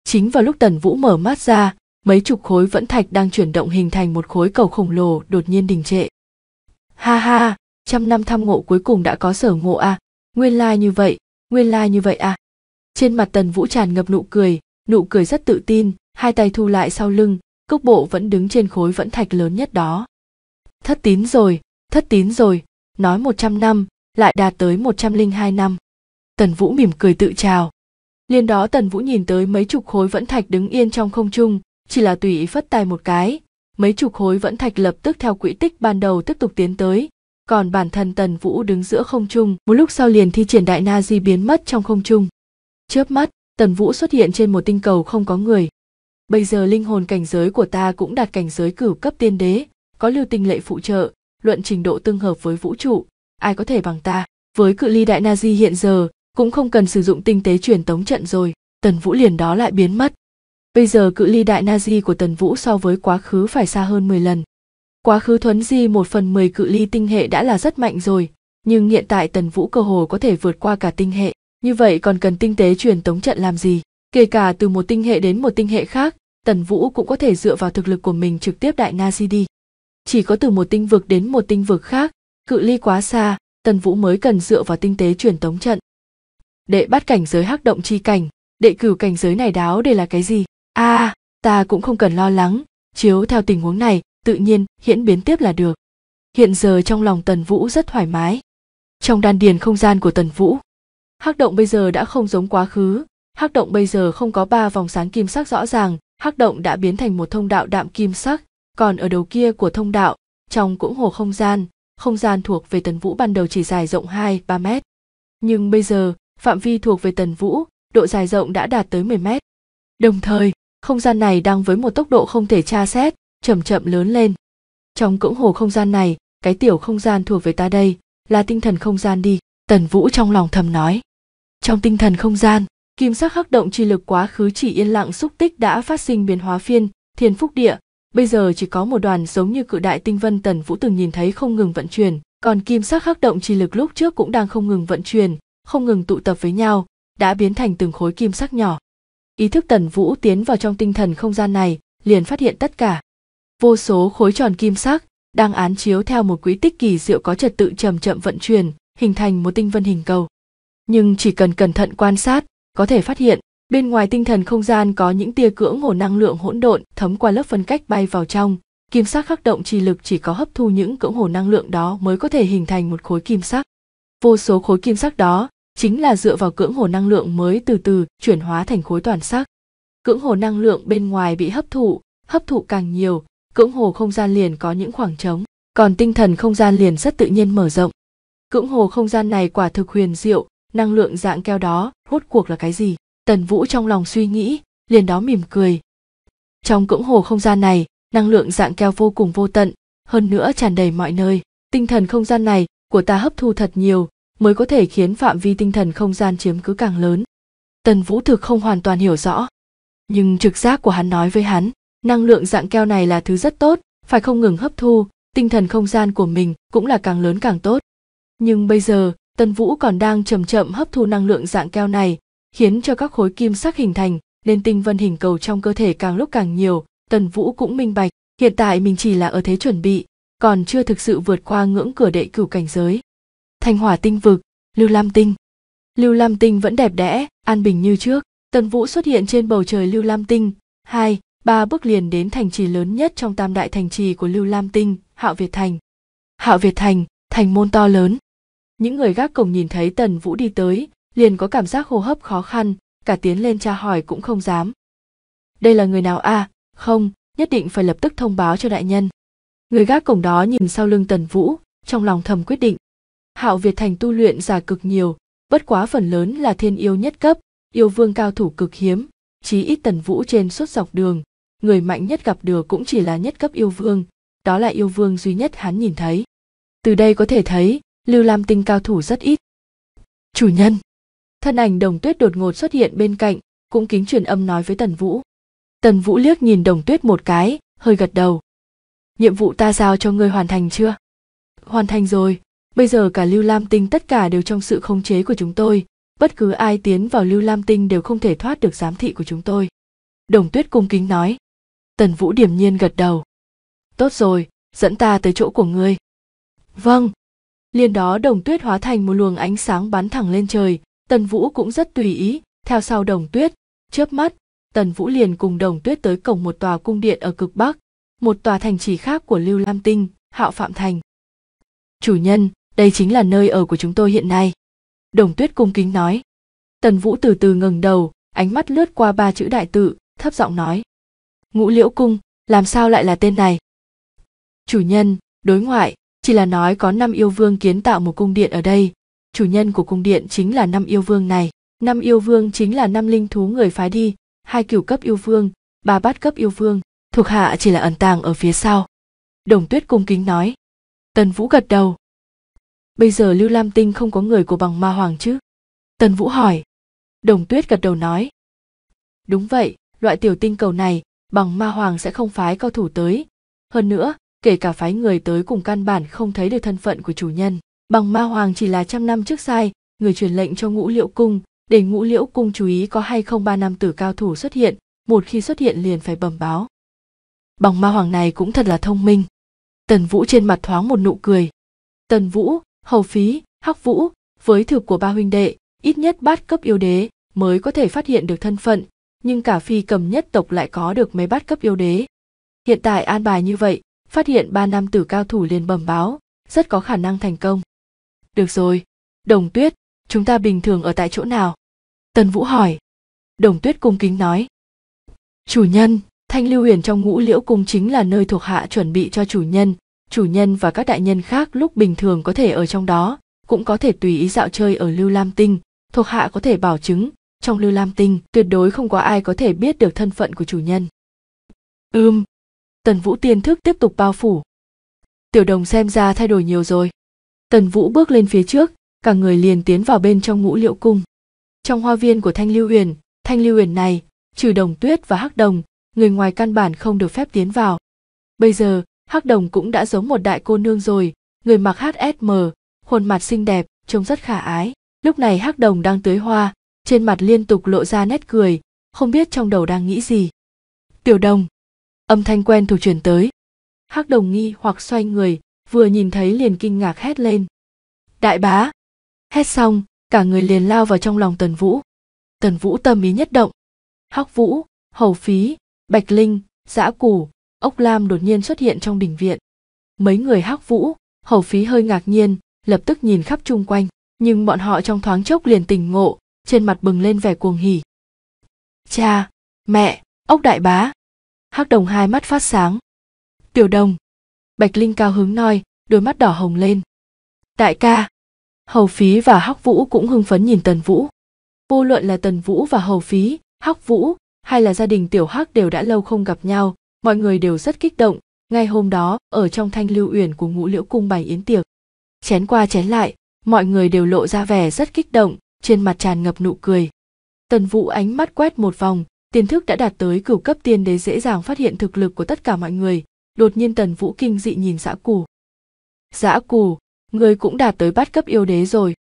Chính vào lúc Tần Vũ mở mắt ra, mấy chục khối vẫn thạch đang chuyển động hình thành một khối cầu khổng lồ đột nhiên đình trệ. Ha ha, trăm năm thăm ngộ cuối cùng đã có sở ngộ à, nguyên lai like như vậy, nguyên lai like như vậy à. Trên mặt Tần Vũ tràn ngập nụ cười, nụ cười rất tự tin, hai tay thu lại sau lưng, cốc bộ vẫn đứng trên khối vẫn thạch lớn nhất đó thất tín rồi thất tín rồi nói một trăm năm lại đạt tới một trăm linh hai năm tần vũ mỉm cười tự chào liền đó tần vũ nhìn tới mấy chục khối vẫn thạch đứng yên trong không trung chỉ là tùy ý phất tay một cái mấy chục khối vẫn thạch lập tức theo quỹ tích ban đầu tiếp tục tiến tới còn bản thân tần vũ đứng giữa không trung một lúc sau liền thi triển đại na di biến mất trong không trung chớp mắt tần vũ xuất hiện trên một tinh cầu không có người bây giờ linh hồn cảnh giới của ta cũng đạt cảnh giới cửu cấp tiên đế có lưu tinh lệ phụ trợ luận trình độ tương hợp với vũ trụ ai có thể bằng ta với cự ly đại na di hiện giờ cũng không cần sử dụng tinh tế truyền tống trận rồi tần vũ liền đó lại biến mất bây giờ cự ly đại na di của tần vũ so với quá khứ phải xa hơn 10 lần quá khứ thuấn di một phần mười cự ly tinh hệ đã là rất mạnh rồi nhưng hiện tại tần vũ cơ hồ có thể vượt qua cả tinh hệ như vậy còn cần tinh tế truyền tống trận làm gì kể cả từ một tinh hệ đến một tinh hệ khác tần vũ cũng có thể dựa vào thực lực của mình trực tiếp đại na di đi chỉ có từ một tinh vực đến một tinh vực khác cự ly quá xa tần vũ mới cần dựa vào tinh tế truyền tống trận đệ bắt cảnh giới hắc động chi cảnh đệ cửu cảnh giới này đáo để là cái gì a à, ta cũng không cần lo lắng chiếu theo tình huống này tự nhiên hiện biến tiếp là được hiện giờ trong lòng tần vũ rất thoải mái trong đan điền không gian của tần vũ hắc động bây giờ đã không giống quá khứ hắc động bây giờ không có ba vòng sáng kim sắc rõ ràng hắc động đã biến thành một thông đạo đạm kim sắc còn ở đầu kia của thông đạo trong cũng hồ không gian không gian thuộc về tần vũ ban đầu chỉ dài rộng hai ba mét. Nhưng bây giờ, phạm vi thuộc về tần vũ, độ dài rộng đã đạt tới 10 mét. Đồng thời, không gian này đang với một tốc độ không thể tra xét, chậm chậm lớn lên. Trong cưỡng hồ không gian này, cái tiểu không gian thuộc về ta đây, là tinh thần không gian đi, tần vũ trong lòng thầm nói. Trong tinh thần không gian, Kim sắc hắc động chi lực quá khứ chỉ yên lặng xúc tích đã phát sinh biến hóa phiên, thiên phúc địa, bây giờ chỉ có một đoàn giống như cự đại tinh vân tần vũ từng nhìn thấy không ngừng vận chuyển, còn kim sắc hắc động chi lực lúc trước cũng đang không ngừng vận chuyển, không ngừng tụ tập với nhau, đã biến thành từng khối kim sắc nhỏ. Ý thức tần vũ tiến vào trong tinh thần không gian này, liền phát hiện tất cả. Vô số khối tròn kim sắc đang án chiếu theo một quỹ tích kỳ diệu có trật tự chậm chậm vận chuyển, hình thành một tinh vân hình cầu. Nhưng chỉ cần cẩn thận quan sát, có thể phát hiện bên ngoài tinh thần không gian có những tia cưỡng hồ năng lượng hỗn độn thấm qua lớp phân cách bay vào trong kim sắc khắc động trì lực chỉ có hấp thu những cưỡng hồ năng lượng đó mới có thể hình thành một khối kim sắc vô số khối kim sắc đó chính là dựa vào cưỡng hồ năng lượng mới từ từ chuyển hóa thành khối toàn sắc cưỡng hồ năng lượng bên ngoài bị hấp thụ hấp thụ càng nhiều cưỡng hồ không gian liền có những khoảng trống còn tinh thần không gian liền rất tự nhiên mở rộng cưỡng hồ không gian này quả thực huyền diệu năng lượng dạng keo đó rốt cuộc là cái gì tần vũ trong lòng suy nghĩ liền đó mỉm cười trong cưỡng hồ không gian này năng lượng dạng keo vô cùng vô tận hơn nữa tràn đầy mọi nơi tinh thần không gian này của ta hấp thu thật nhiều mới có thể khiến phạm vi tinh thần không gian chiếm cứ càng lớn tần vũ thực không hoàn toàn hiểu rõ nhưng trực giác của hắn nói với hắn năng lượng dạng keo này là thứ rất tốt phải không ngừng hấp thu tinh thần không gian của mình cũng là càng lớn càng tốt nhưng bây giờ Tân Vũ còn đang chậm chậm hấp thu năng lượng dạng keo này, khiến cho các khối kim sắc hình thành nên tinh vân hình cầu trong cơ thể càng lúc càng nhiều, Tần Vũ cũng minh bạch, hiện tại mình chỉ là ở thế chuẩn bị, còn chưa thực sự vượt qua ngưỡng cửa đệ cửu cảnh giới. Thanh hỏa tinh vực, Lưu Lam Tinh. Lưu Lam Tinh vẫn đẹp đẽ, an bình như trước, Tần Vũ xuất hiện trên bầu trời Lưu Lam Tinh, hai, ba bước liền đến thành trì lớn nhất trong tam đại thành trì của Lưu Lam Tinh, Hạo Việt Thành. Hạo Việt Thành, thành môn to lớn, những người gác cổng nhìn thấy tần vũ đi tới liền có cảm giác hô hấp khó khăn cả tiến lên tra hỏi cũng không dám đây là người nào a à? không nhất định phải lập tức thông báo cho đại nhân người gác cổng đó nhìn sau lưng tần vũ trong lòng thầm quyết định hạo việt thành tu luyện giả cực nhiều bất quá phần lớn là thiên yêu nhất cấp yêu vương cao thủ cực hiếm chí ít tần vũ trên suốt dọc đường người mạnh nhất gặp được cũng chỉ là nhất cấp yêu vương đó là yêu vương duy nhất hắn nhìn thấy từ đây có thể thấy lưu lam tinh cao thủ rất ít chủ nhân thân ảnh đồng tuyết đột ngột xuất hiện bên cạnh cũng kính truyền âm nói với tần vũ tần vũ liếc nhìn đồng tuyết một cái hơi gật đầu nhiệm vụ ta giao cho ngươi hoàn thành chưa hoàn thành rồi bây giờ cả lưu lam tinh tất cả đều trong sự khống chế của chúng tôi bất cứ ai tiến vào lưu lam tinh đều không thể thoát được giám thị của chúng tôi đồng tuyết cung kính nói tần vũ điềm nhiên gật đầu tốt rồi dẫn ta tới chỗ của ngươi vâng liền đó đồng tuyết hóa thành một luồng ánh sáng bắn thẳng lên trời tần vũ cũng rất tùy ý theo sau đồng tuyết chớp mắt tần vũ liền cùng đồng tuyết tới cổng một tòa cung điện ở cực bắc một tòa thành trì khác của lưu lam tinh hạo phạm thành chủ nhân đây chính là nơi ở của chúng tôi hiện nay đồng tuyết cung kính nói tần vũ từ từ ngừng đầu ánh mắt lướt qua ba chữ đại tự thấp giọng nói ngũ liễu cung làm sao lại là tên này chủ nhân đối ngoại chỉ là nói có năm yêu vương kiến tạo một cung điện ở đây chủ nhân của cung điện chính là năm yêu vương này năm yêu vương chính là năm linh thú người phái đi hai cửu cấp yêu vương ba bát cấp yêu vương thuộc hạ chỉ là ẩn tàng ở phía sau đồng tuyết cung kính nói tần vũ gật đầu bây giờ lưu lam tinh không có người của bằng ma hoàng chứ tần vũ hỏi đồng tuyết gật đầu nói đúng vậy loại tiểu tinh cầu này bằng ma hoàng sẽ không phái cao thủ tới hơn nữa kể cả phái người tới cùng căn bản không thấy được thân phận của chủ nhân bằng ma hoàng chỉ là trăm năm trước sai người truyền lệnh cho ngũ liễu cung để ngũ liễu cung chú ý có hay không ba nam tử cao thủ xuất hiện một khi xuất hiện liền phải bẩm báo bằng ma hoàng này cũng thật là thông minh tần vũ trên mặt thoáng một nụ cười tần vũ hầu phí hắc vũ với thực của ba huynh đệ ít nhất bát cấp yêu đế mới có thể phát hiện được thân phận nhưng cả phi cầm nhất tộc lại có được mấy bát cấp yêu đế hiện tại an bài như vậy phát hiện ba nam tử cao thủ liền bẩm báo rất có khả năng thành công được rồi đồng tuyết chúng ta bình thường ở tại chỗ nào tần vũ hỏi đồng tuyết cung kính nói chủ nhân thanh lưu huyền trong ngũ liễu cung chính là nơi thuộc hạ chuẩn bị cho chủ nhân chủ nhân và các đại nhân khác lúc bình thường có thể ở trong đó cũng có thể tùy ý dạo chơi ở lưu lam tinh thuộc hạ có thể bảo chứng trong lưu lam tinh tuyệt đối không có ai có thể biết được thân phận của chủ nhân ưm ừ, tần vũ tiên thức tiếp tục bao phủ tiểu đồng xem ra thay đổi nhiều rồi tần vũ bước lên phía trước cả người liền tiến vào bên trong ngũ liệu cung trong hoa viên của thanh lưu Uyển, thanh lưu Uyển này trừ đồng tuyết và hắc đồng người ngoài căn bản không được phép tiến vào bây giờ hắc đồng cũng đã giống một đại cô nương rồi người mặc hsm khuôn mặt xinh đẹp trông rất khả ái lúc này hắc đồng đang tưới hoa trên mặt liên tục lộ ra nét cười không biết trong đầu đang nghĩ gì tiểu đồng âm thanh quen thuộc truyền tới hắc đồng nghi hoặc xoay người vừa nhìn thấy liền kinh ngạc hét lên đại bá hét xong cả người liền lao vào trong lòng tần vũ tần vũ tâm ý nhất động hắc vũ hầu phí bạch linh giã củ ốc lam đột nhiên xuất hiện trong đình viện mấy người hắc vũ hầu phí hơi ngạc nhiên lập tức nhìn khắp chung quanh nhưng bọn họ trong thoáng chốc liền tỉnh ngộ trên mặt bừng lên vẻ cuồng hỉ cha mẹ ốc đại bá hắc đồng hai mắt phát sáng tiểu đồng bạch linh cao hứng nói đôi mắt đỏ hồng lên đại ca hầu phí và hắc vũ cũng hưng phấn nhìn tần vũ vô luận là tần vũ và hầu phí hắc vũ hay là gia đình tiểu hắc đều đã lâu không gặp nhau mọi người đều rất kích động ngay hôm đó ở trong thanh lưu uyển của ngũ liễu cung bày yến tiệc chén qua chén lại mọi người đều lộ ra vẻ rất kích động trên mặt tràn ngập nụ cười tần vũ ánh mắt quét một vòng Tiền thức đã đạt tới cửu cấp tiên đế dễ dàng phát hiện thực lực của tất cả mọi người, đột nhiên Tần Vũ kinh dị nhìn Dã Cù. Dã Cù, người cũng đạt tới bát cấp yêu đế rồi.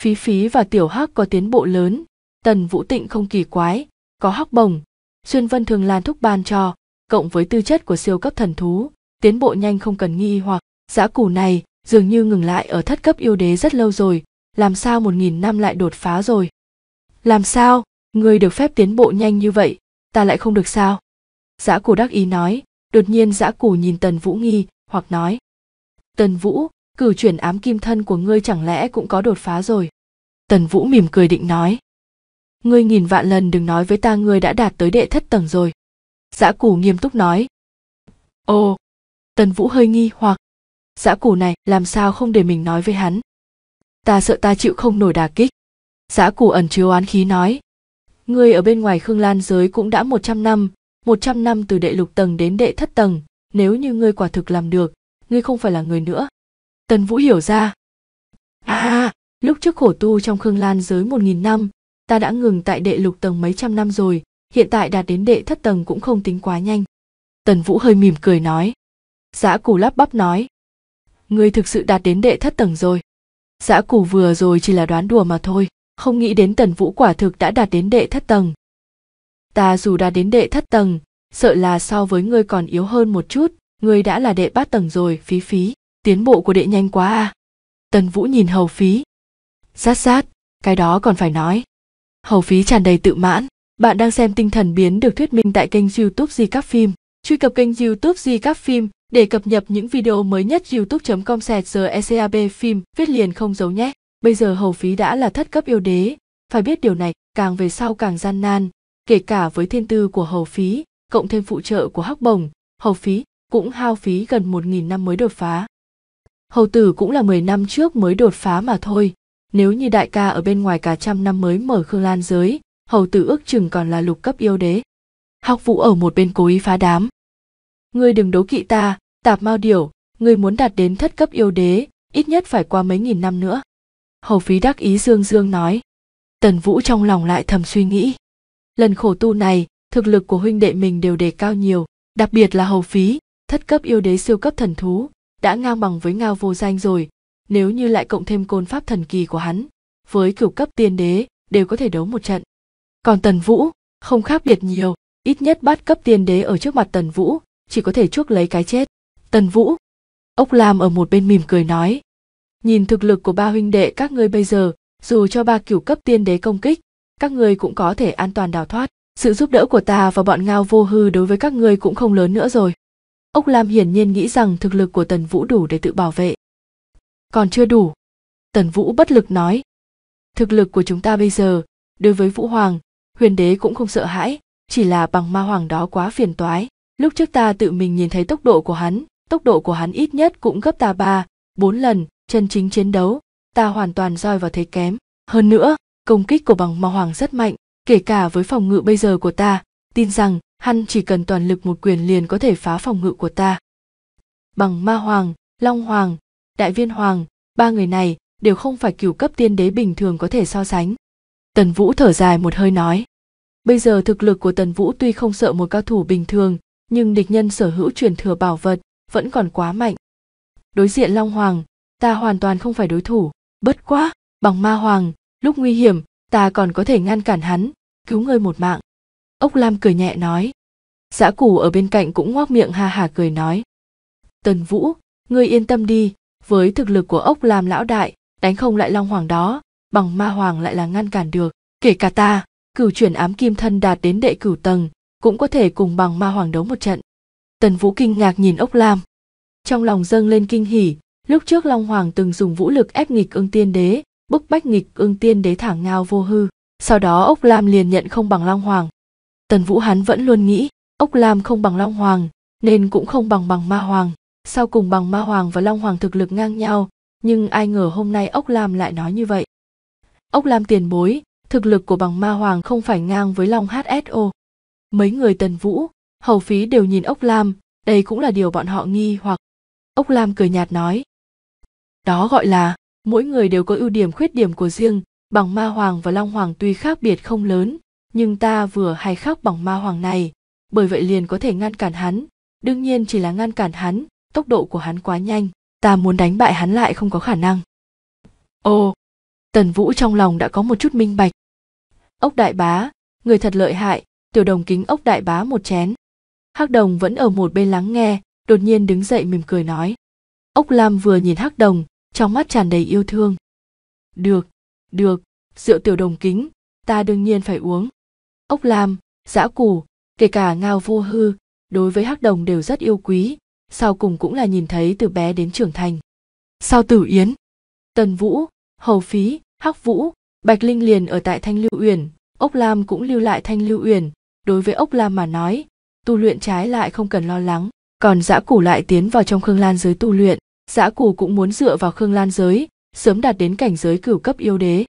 Phí Phí và Tiểu Hắc có tiến bộ lớn, Tần Vũ Tịnh không kỳ quái, có hắc bồng. xuyên vân thường lan thúc ban cho, cộng với tư chất của siêu cấp thần thú, tiến bộ nhanh không cần nghi hoặc, Dã Cù này dường như ngừng lại ở thất cấp yêu đế rất lâu rồi, làm sao một nghìn năm lại đột phá rồi? Làm sao? ngươi được phép tiến bộ nhanh như vậy ta lại không được sao giã cù đắc ý nói đột nhiên giã cù nhìn tần vũ nghi hoặc nói tần vũ cử chuyển ám kim thân của ngươi chẳng lẽ cũng có đột phá rồi tần vũ mỉm cười định nói ngươi nghìn vạn lần đừng nói với ta ngươi đã đạt tới đệ thất tầng rồi giã cù nghiêm túc nói ồ tần vũ hơi nghi hoặc giã cù này làm sao không để mình nói với hắn ta sợ ta chịu không nổi đà kích giã cù ẩn chứa oán khí nói Ngươi ở bên ngoài Khương Lan giới cũng đã 100 năm, 100 năm từ đệ lục tầng đến đệ thất tầng, nếu như ngươi quả thực làm được, ngươi không phải là người nữa. Tần Vũ hiểu ra. À, lúc trước khổ tu trong Khương Lan giới 1.000 năm, ta đã ngừng tại đệ lục tầng mấy trăm năm rồi, hiện tại đạt đến đệ thất tầng cũng không tính quá nhanh. Tần Vũ hơi mỉm cười nói. Giã củ lắp bắp nói. Ngươi thực sự đạt đến đệ thất tầng rồi. Giã củ vừa rồi chỉ là đoán đùa mà thôi không nghĩ đến tần vũ quả thực đã đạt đến đệ thất tầng ta dù đã đến đệ thất tầng sợ là so với ngươi còn yếu hơn một chút ngươi đã là đệ bát tầng rồi phí phí tiến bộ của đệ nhanh quá à tần vũ nhìn hầu phí sát sát cái đó còn phải nói hầu phí tràn đầy tự mãn bạn đang xem tinh thần biến được thuyết minh tại kênh youtube di các phim truy cập kênh youtube di các phim để cập nhật những video mới nhất youtube com sẹt giờ ecab phim viết liền không giấu nhé bây giờ hầu phí đã là thất cấp yêu đế phải biết điều này càng về sau càng gian nan kể cả với thiên tư của hầu phí cộng thêm phụ trợ của hắc bổng hầu phí cũng hao phí gần một nghìn năm mới đột phá hầu tử cũng là mười năm trước mới đột phá mà thôi nếu như đại ca ở bên ngoài cả trăm năm mới mở khương lan giới hầu tử ước chừng còn là lục cấp yêu đế học vũ ở một bên cố ý phá đám ngươi đừng đố kỵ ta tạp mao điểu ngươi muốn đạt đến thất cấp yêu đế ít nhất phải qua mấy nghìn năm nữa hầu phí đắc ý dương dương nói tần vũ trong lòng lại thầm suy nghĩ lần khổ tu này thực lực của huynh đệ mình đều đề cao nhiều đặc biệt là hầu phí thất cấp yêu đế siêu cấp thần thú đã ngang bằng với ngao vô danh rồi nếu như lại cộng thêm côn pháp thần kỳ của hắn với cửu cấp tiên đế đều có thể đấu một trận còn tần vũ không khác biệt nhiều ít nhất bắt cấp tiên đế ở trước mặt tần vũ chỉ có thể chuốc lấy cái chết tần vũ ốc lam ở một bên mỉm cười nói nhìn thực lực của ba huynh đệ các ngươi bây giờ dù cho ba cửu cấp tiên đế công kích các ngươi cũng có thể an toàn đào thoát sự giúp đỡ của ta và bọn ngao vô hư đối với các ngươi cũng không lớn nữa rồi ốc lam hiển nhiên nghĩ rằng thực lực của tần vũ đủ để tự bảo vệ còn chưa đủ tần vũ bất lực nói thực lực của chúng ta bây giờ đối với vũ hoàng huyền đế cũng không sợ hãi chỉ là bằng ma hoàng đó quá phiền toái lúc trước ta tự mình nhìn thấy tốc độ của hắn tốc độ của hắn ít nhất cũng gấp ta ba bốn lần chân chính chiến đấu ta hoàn toàn roi vào thế kém hơn nữa công kích của bằng mà hoàng rất mạnh kể cả với phòng ngự bây giờ của ta tin rằng hắn chỉ cần toàn lực một quyền liền có thể phá phòng ngự của ta bằng ma hoàng long hoàng đại viên hoàng ba người này đều không phải cửu cấp tiên đế bình thường có thể so sánh tần vũ thở dài một hơi nói bây giờ thực lực của tần vũ tuy không sợ một cao thủ bình thường nhưng địch nhân sở hữu truyền thừa bảo vật vẫn còn quá mạnh đối diện long hoàng ta hoàn toàn không phải đối thủ bất quá bằng ma hoàng lúc nguy hiểm ta còn có thể ngăn cản hắn cứu ngươi một mạng ốc lam cười nhẹ nói Giã củ ở bên cạnh cũng ngoác miệng ha hà cười nói. Tần Vũ, ngươi yên tâm đi, với thực lực của ốc lam lão đại, đánh không lại Long Hoàng đó, bằng ma hoàng lại là ngăn cản được. Kể cả ta, cửu chuyển ám kim thân đạt đến đệ cửu tầng, cũng có thể cùng bằng ma hoàng đấu một trận. Tần Vũ kinh ngạc nhìn ốc lam. Trong lòng dâng lên kinh hỉ, Lúc trước Long Hoàng từng dùng vũ lực ép nghịch ương tiên đế, bức bách nghịch ương tiên đế thả ngao vô hư. Sau đó Ốc Lam liền nhận không bằng Long Hoàng. Tần Vũ hắn vẫn luôn nghĩ, Ốc Lam không bằng Long Hoàng, nên cũng không bằng bằng Ma Hoàng. Sau cùng bằng Ma Hoàng và Long Hoàng thực lực ngang nhau, nhưng ai ngờ hôm nay Ốc Lam lại nói như vậy. Ốc Lam tiền bối, thực lực của bằng Ma Hoàng không phải ngang với Long HSO. Mấy người Tần Vũ, Hầu Phí đều nhìn Ốc Lam, đây cũng là điều bọn họ nghi hoặc. Ốc Lam cười nhạt nói, đó gọi là mỗi người đều có ưu điểm khuyết điểm của riêng bằng ma hoàng và long hoàng tuy khác biệt không lớn nhưng ta vừa hay khắc bằng ma hoàng này bởi vậy liền có thể ngăn cản hắn đương nhiên chỉ là ngăn cản hắn tốc độ của hắn quá nhanh ta muốn đánh bại hắn lại không có khả năng ồ tần vũ trong lòng đã có một chút minh bạch ốc đại bá người thật lợi hại tiểu đồng kính ốc đại bá một chén hắc đồng vẫn ở một bên lắng nghe đột nhiên đứng dậy mỉm cười nói ốc lam vừa nhìn hắc đồng trong mắt tràn đầy yêu thương được được rượu tiểu đồng kính ta đương nhiên phải uống ốc lam giã củ kể cả ngao vô hư đối với hắc đồng đều rất yêu quý sau cùng cũng là nhìn thấy từ bé đến trưởng thành sau tử yến tần vũ hầu phí hắc vũ bạch linh liền ở tại thanh lưu uyển ốc lam cũng lưu lại thanh lưu uyển đối với ốc lam mà nói tu luyện trái lại không cần lo lắng còn giã củ lại tiến vào trong khương lan giới tu luyện giã cù cũng muốn dựa vào khương lan giới sớm đạt đến cảnh giới cửu cấp yêu đế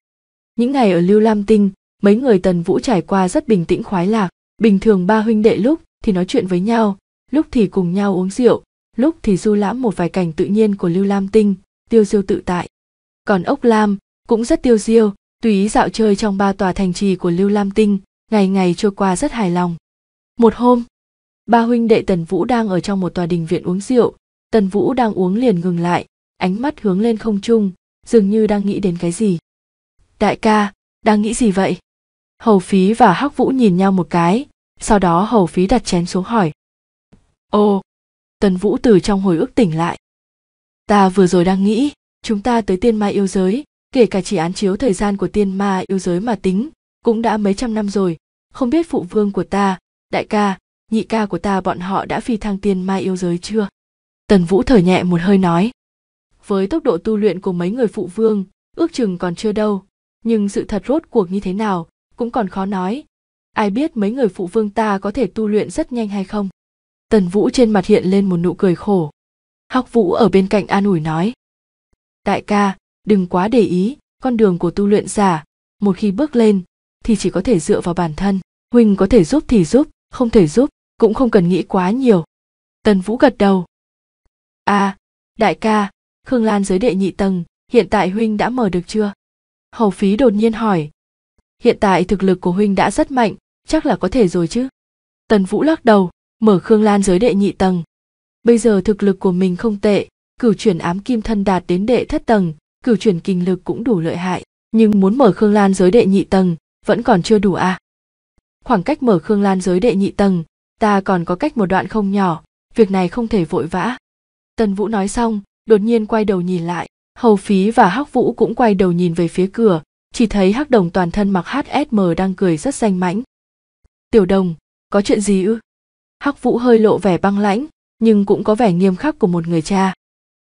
những ngày ở lưu lam tinh mấy người tần vũ trải qua rất bình tĩnh khoái lạc bình thường ba huynh đệ lúc thì nói chuyện với nhau lúc thì cùng nhau uống rượu lúc thì du lãm một vài cảnh tự nhiên của lưu lam tinh tiêu diêu tự tại còn ốc lam cũng rất tiêu diêu tùy ý dạo chơi trong ba tòa thành trì của lưu lam tinh ngày ngày trôi qua rất hài lòng một hôm ba huynh đệ tần vũ đang ở trong một tòa đình viện uống rượu tần vũ đang uống liền ngừng lại ánh mắt hướng lên không trung dường như đang nghĩ đến cái gì đại ca đang nghĩ gì vậy hầu phí và hắc vũ nhìn nhau một cái sau đó hầu phí đặt chén xuống hỏi ô tần vũ từ trong hồi ức tỉnh lại ta vừa rồi đang nghĩ chúng ta tới tiên ma yêu giới kể cả chỉ án chiếu thời gian của tiên ma yêu giới mà tính cũng đã mấy trăm năm rồi không biết phụ vương của ta đại ca nhị ca của ta bọn họ đã phi thăng tiên ma yêu giới chưa tần vũ thở nhẹ một hơi nói với tốc độ tu luyện của mấy người phụ vương ước chừng còn chưa đâu nhưng sự thật rốt cuộc như thế nào cũng còn khó nói ai biết mấy người phụ vương ta có thể tu luyện rất nhanh hay không tần vũ trên mặt hiện lên một nụ cười khổ hắc vũ ở bên cạnh an ủi nói đại ca đừng quá để ý con đường của tu luyện giả một khi bước lên thì chỉ có thể dựa vào bản thân huynh có thể giúp thì giúp không thể giúp cũng không cần nghĩ quá nhiều tần vũ gật đầu À, đại ca, Khương Lan giới đệ nhị tầng, hiện tại huynh đã mở được chưa? Hầu phí đột nhiên hỏi. Hiện tại thực lực của huynh đã rất mạnh, chắc là có thể rồi chứ? Tần Vũ lắc đầu, mở Khương Lan giới đệ nhị tầng. Bây giờ thực lực của mình không tệ, cửu chuyển ám kim thân đạt đến đệ thất tầng, cửu chuyển kinh lực cũng đủ lợi hại, nhưng muốn mở Khương Lan giới đệ nhị tầng, vẫn còn chưa đủ à? Khoảng cách mở Khương Lan giới đệ nhị tầng, ta còn có cách một đoạn không nhỏ, việc này không thể vội vã. Tân Vũ nói xong, đột nhiên quay đầu nhìn lại. Hầu Phí và Hắc Vũ cũng quay đầu nhìn về phía cửa, chỉ thấy Hắc Đồng toàn thân mặc HSM đang cười rất danh mãnh. Tiểu Đồng, có chuyện gì ư? Hắc Vũ hơi lộ vẻ băng lãnh, nhưng cũng có vẻ nghiêm khắc của một người cha.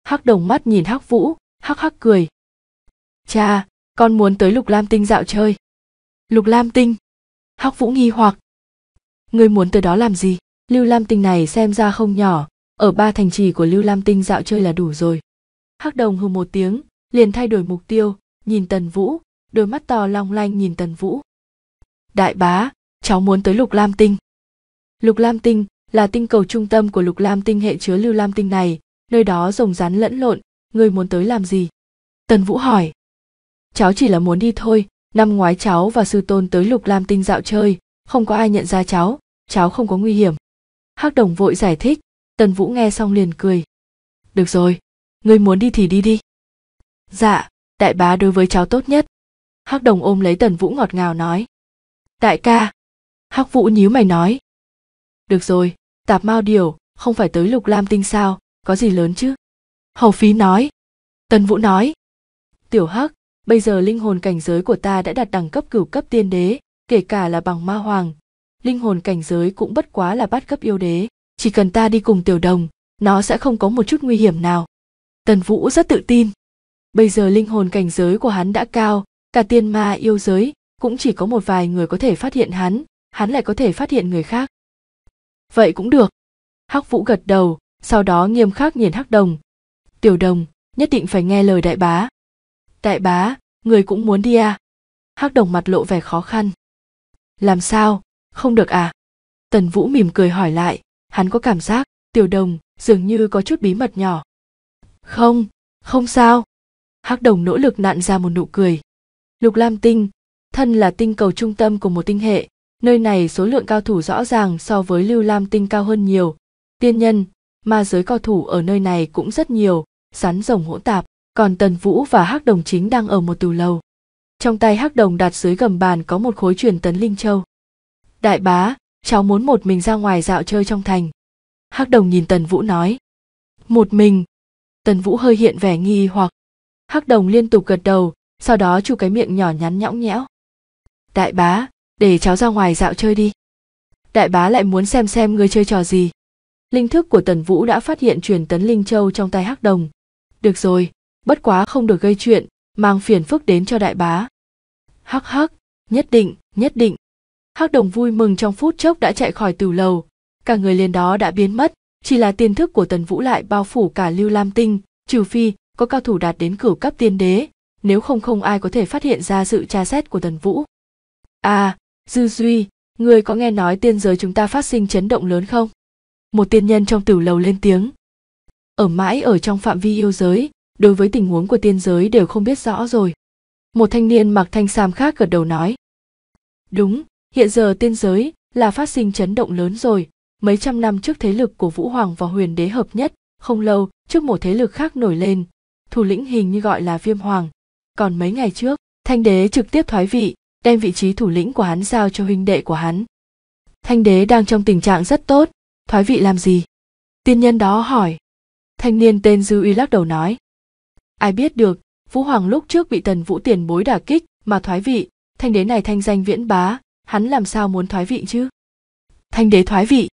Hắc Đồng mắt nhìn Hắc Vũ, hắc hắc cười. Cha, con muốn tới Lục Lam Tinh dạo chơi. Lục Lam Tinh? Hắc Vũ nghi hoặc. Ngươi muốn tới đó làm gì? Lưu Lam Tinh này xem ra không nhỏ, ở ba thành trì của lưu lam tinh dạo chơi là đủ rồi hắc đồng hừ một tiếng liền thay đổi mục tiêu nhìn tần vũ đôi mắt to long lanh nhìn tần vũ đại bá cháu muốn tới lục lam tinh lục lam tinh là tinh cầu trung tâm của lục lam tinh hệ chứa lưu lam tinh này nơi đó rồng rắn lẫn lộn ngươi muốn tới làm gì tần vũ hỏi cháu chỉ là muốn đi thôi năm ngoái cháu và sư tôn tới lục lam tinh dạo chơi không có ai nhận ra cháu cháu không có nguy hiểm hắc đồng vội giải thích tần vũ nghe xong liền cười được rồi ngươi muốn đi thì đi đi dạ đại bá đối với cháu tốt nhất hắc đồng ôm lấy tần vũ ngọt ngào nói đại ca hắc vũ nhíu mày nói được rồi tạp mao điều không phải tới lục lam tinh sao có gì lớn chứ hầu phí nói tần vũ nói tiểu hắc bây giờ linh hồn cảnh giới của ta đã đạt đẳng cấp cửu cấp tiên đế kể cả là bằng ma hoàng linh hồn cảnh giới cũng bất quá là bát cấp yêu đế chỉ cần ta đi cùng tiểu đồng nó sẽ không có một chút nguy hiểm nào tần vũ rất tự tin bây giờ linh hồn cảnh giới của hắn đã cao cả tiên ma yêu giới cũng chỉ có một vài người có thể phát hiện hắn hắn lại có thể phát hiện người khác vậy cũng được hắc vũ gật đầu sau đó nghiêm khắc nhìn hắc đồng tiểu đồng nhất định phải nghe lời đại bá đại bá người cũng muốn đi à hắc đồng mặt lộ vẻ khó khăn làm sao không được à tần vũ mỉm cười hỏi lại hắn có cảm giác tiểu đồng dường như có chút bí mật nhỏ không không sao hắc đồng nỗ lực nặn ra một nụ cười lục lam tinh thân là tinh cầu trung tâm của một tinh hệ nơi này số lượng cao thủ rõ ràng so với lưu lam tinh cao hơn nhiều tiên nhân ma giới cao thủ ở nơi này cũng rất nhiều sắn rồng hỗn tạp còn tần vũ và hắc đồng chính đang ở một tù lầu trong tay hắc đồng đặt dưới gầm bàn có một khối truyền tấn linh châu đại bá cháu muốn một mình ra ngoài dạo chơi trong thành hắc đồng nhìn tần vũ nói một mình tần vũ hơi hiện vẻ nghi hoặc hắc đồng liên tục gật đầu sau đó chu cái miệng nhỏ nhắn nhõng nhẽo đại bá để cháu ra ngoài dạo chơi đi đại bá lại muốn xem xem ngươi chơi trò gì linh thức của tần vũ đã phát hiện truyền tấn linh châu trong tay hắc đồng được rồi bất quá không được gây chuyện mang phiền phức đến cho đại bá hắc hắc nhất định nhất định hắc đồng vui mừng trong phút chốc đã chạy khỏi từ lầu cả người liền đó đã biến mất chỉ là tiên thức của tần vũ lại bao phủ cả lưu lam tinh trừ phi có cao thủ đạt đến cửu cấp tiên đế nếu không không ai có thể phát hiện ra sự tra xét của tần vũ à dư duy người có nghe nói tiên giới chúng ta phát sinh chấn động lớn không một tiên nhân trong tử lầu lên tiếng ở mãi ở trong phạm vi yêu giới đối với tình huống của tiên giới đều không biết rõ rồi một thanh niên mặc thanh sam khác gật đầu nói đúng hiện giờ tiên giới là phát sinh chấn động lớn rồi mấy trăm năm trước thế lực của vũ hoàng và huyền đế hợp nhất không lâu trước một thế lực khác nổi lên thủ lĩnh hình như gọi là viêm hoàng còn mấy ngày trước thanh đế trực tiếp thoái vị đem vị trí thủ lĩnh của hắn giao cho huynh đệ của hắn thanh đế đang trong tình trạng rất tốt thoái vị làm gì tiên nhân đó hỏi thanh niên tên dư uy lắc đầu nói ai biết được vũ hoàng lúc trước bị tần vũ tiền bối đả kích mà thoái vị thanh đế này thanh danh viễn bá hắn làm sao muốn thoái vị chứ thanh đế thoái vị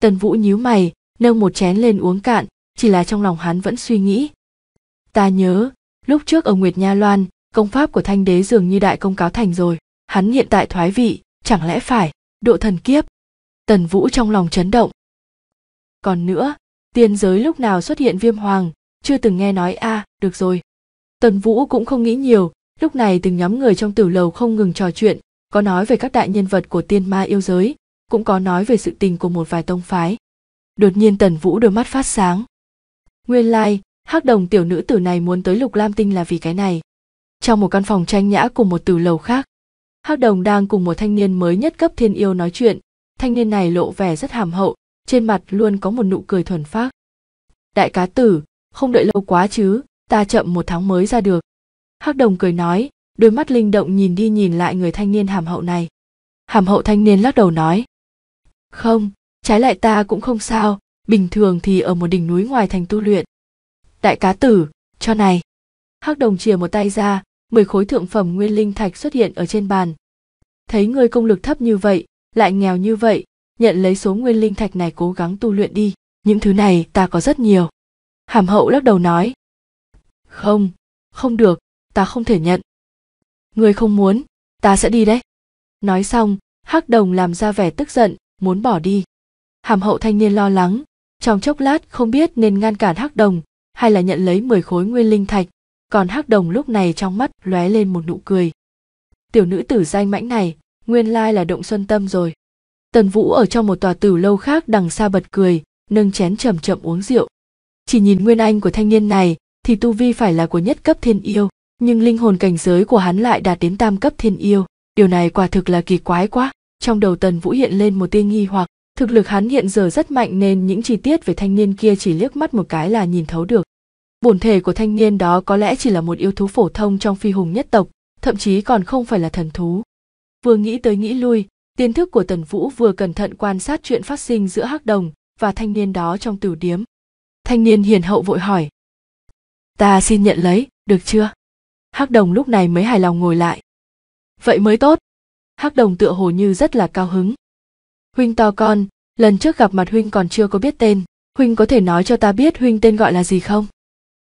tần vũ nhíu mày nâng một chén lên uống cạn chỉ là trong lòng hắn vẫn suy nghĩ ta nhớ lúc trước ở nguyệt nha loan công pháp của thanh đế dường như đại công cáo thành rồi hắn hiện tại thoái vị chẳng lẽ phải độ thần kiếp tần vũ trong lòng chấn động còn nữa tiên giới lúc nào xuất hiện viêm hoàng chưa từng nghe nói a à, được rồi tần vũ cũng không nghĩ nhiều lúc này từng nhóm người trong tử lầu không ngừng trò chuyện có nói về các đại nhân vật của tiên ma yêu giới cũng có nói về sự tình của một vài tông phái đột nhiên tần vũ đôi mắt phát sáng nguyên lai like, hắc đồng tiểu nữ tử này muốn tới lục lam tinh là vì cái này trong một căn phòng tranh nhã cùng một từ lầu khác hắc đồng đang cùng một thanh niên mới nhất cấp thiên yêu nói chuyện thanh niên này lộ vẻ rất hàm hậu trên mặt luôn có một nụ cười thuần phác đại cá tử không đợi lâu quá chứ ta chậm một tháng mới ra được hắc đồng cười nói đôi mắt linh động nhìn đi nhìn lại người thanh niên hàm hậu này hàm hậu thanh niên lắc đầu nói không trái lại ta cũng không sao bình thường thì ở một đỉnh núi ngoài thành tu luyện đại cá tử cho này hắc đồng chìa một tay ra mười khối thượng phẩm nguyên linh thạch xuất hiện ở trên bàn thấy ngươi công lực thấp như vậy lại nghèo như vậy nhận lấy số nguyên linh thạch này cố gắng tu luyện đi những thứ này ta có rất nhiều hàm hậu lắc đầu nói không không được ta không thể nhận người không muốn ta sẽ đi đấy nói xong hắc đồng làm ra vẻ tức giận muốn bỏ đi hàm hậu thanh niên lo lắng trong chốc lát không biết nên ngăn cản hắc đồng hay là nhận lấy mười khối nguyên linh thạch còn hắc đồng lúc này trong mắt lóe lên một nụ cười tiểu nữ tử danh mãnh này nguyên lai là động xuân tâm rồi tần vũ ở trong một tòa tử lâu khác đằng xa bật cười nâng chén chậm chậm uống rượu chỉ nhìn nguyên anh của thanh niên này thì tu vi phải là của nhất cấp thiên yêu nhưng linh hồn cảnh giới của hắn lại đạt đến tam cấp thiên yêu điều này quả thực là kỳ quái quá trong đầu tần vũ hiện lên một tia nghi hoặc thực lực hắn hiện giờ rất mạnh nên những chi tiết về thanh niên kia chỉ liếc mắt một cái là nhìn thấu được bổn thể của thanh niên đó có lẽ chỉ là một yêu thú phổ thông trong phi hùng nhất tộc thậm chí còn không phải là thần thú vừa nghĩ tới nghĩ lui tiến thức của tần vũ vừa cẩn thận quan sát chuyện phát sinh giữa hắc đồng và thanh niên đó trong tử điếm thanh niên hiền hậu vội hỏi ta xin nhận lấy được chưa hắc đồng lúc này mới hài lòng ngồi lại vậy mới tốt hắc đồng tựa hồ như rất là cao hứng huynh to con lần trước gặp mặt huynh còn chưa có biết tên huynh có thể nói cho ta biết huynh tên gọi là gì không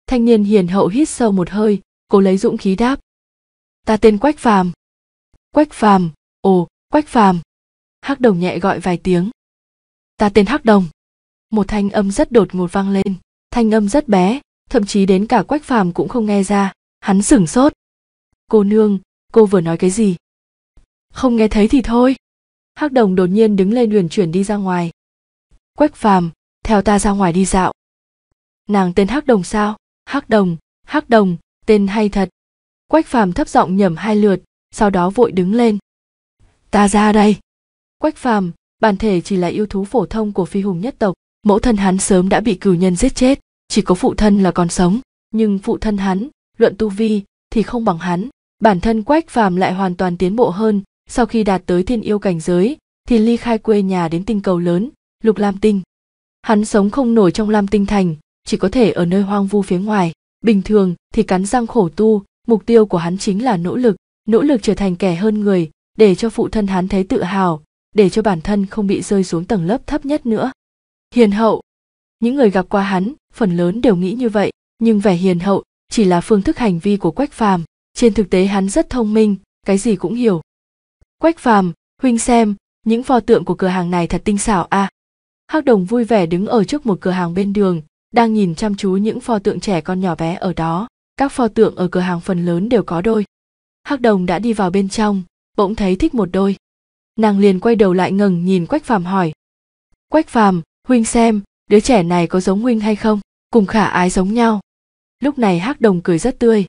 thanh niên hiền hậu hít sâu một hơi cố lấy dũng khí đáp ta tên quách phàm quách phàm ồ quách phàm hắc đồng nhẹ gọi vài tiếng ta tên hắc đồng một thanh âm rất đột ngột vang lên thanh âm rất bé thậm chí đến cả quách phàm cũng không nghe ra hắn sửng sốt cô nương cô vừa nói cái gì không nghe thấy thì thôi hắc đồng đột nhiên đứng lên huyền chuyển đi ra ngoài quách phàm theo ta ra ngoài đi dạo nàng tên hắc đồng sao hắc đồng hắc đồng tên hay thật quách phàm thấp giọng nhẩm hai lượt sau đó vội đứng lên ta ra đây quách phàm bản thể chỉ là yêu thú phổ thông của phi hùng nhất tộc mẫu thân hắn sớm đã bị cử nhân giết chết chỉ có phụ thân là còn sống nhưng phụ thân hắn luận tu vi thì không bằng hắn bản thân quách phàm lại hoàn toàn tiến bộ hơn sau khi đạt tới thiên yêu cảnh giới thì ly khai quê nhà đến tinh cầu lớn lục lam tinh hắn sống không nổi trong lam tinh thành chỉ có thể ở nơi hoang vu phía ngoài bình thường thì cắn răng khổ tu mục tiêu của hắn chính là nỗ lực nỗ lực trở thành kẻ hơn người để cho phụ thân hắn thấy tự hào để cho bản thân không bị rơi xuống tầng lớp thấp nhất nữa hiền hậu những người gặp qua hắn phần lớn đều nghĩ như vậy nhưng vẻ hiền hậu chỉ là phương thức hành vi của quách phàm trên thực tế hắn rất thông minh cái gì cũng hiểu quách phàm huynh xem những pho tượng của cửa hàng này thật tinh xảo a à. hắc đồng vui vẻ đứng ở trước một cửa hàng bên đường đang nhìn chăm chú những pho tượng trẻ con nhỏ bé ở đó các pho tượng ở cửa hàng phần lớn đều có đôi hắc đồng đã đi vào bên trong bỗng thấy thích một đôi nàng liền quay đầu lại ngừng nhìn quách phàm hỏi quách phàm huynh xem đứa trẻ này có giống huynh hay không cùng khả ái giống nhau lúc này hắc đồng cười rất tươi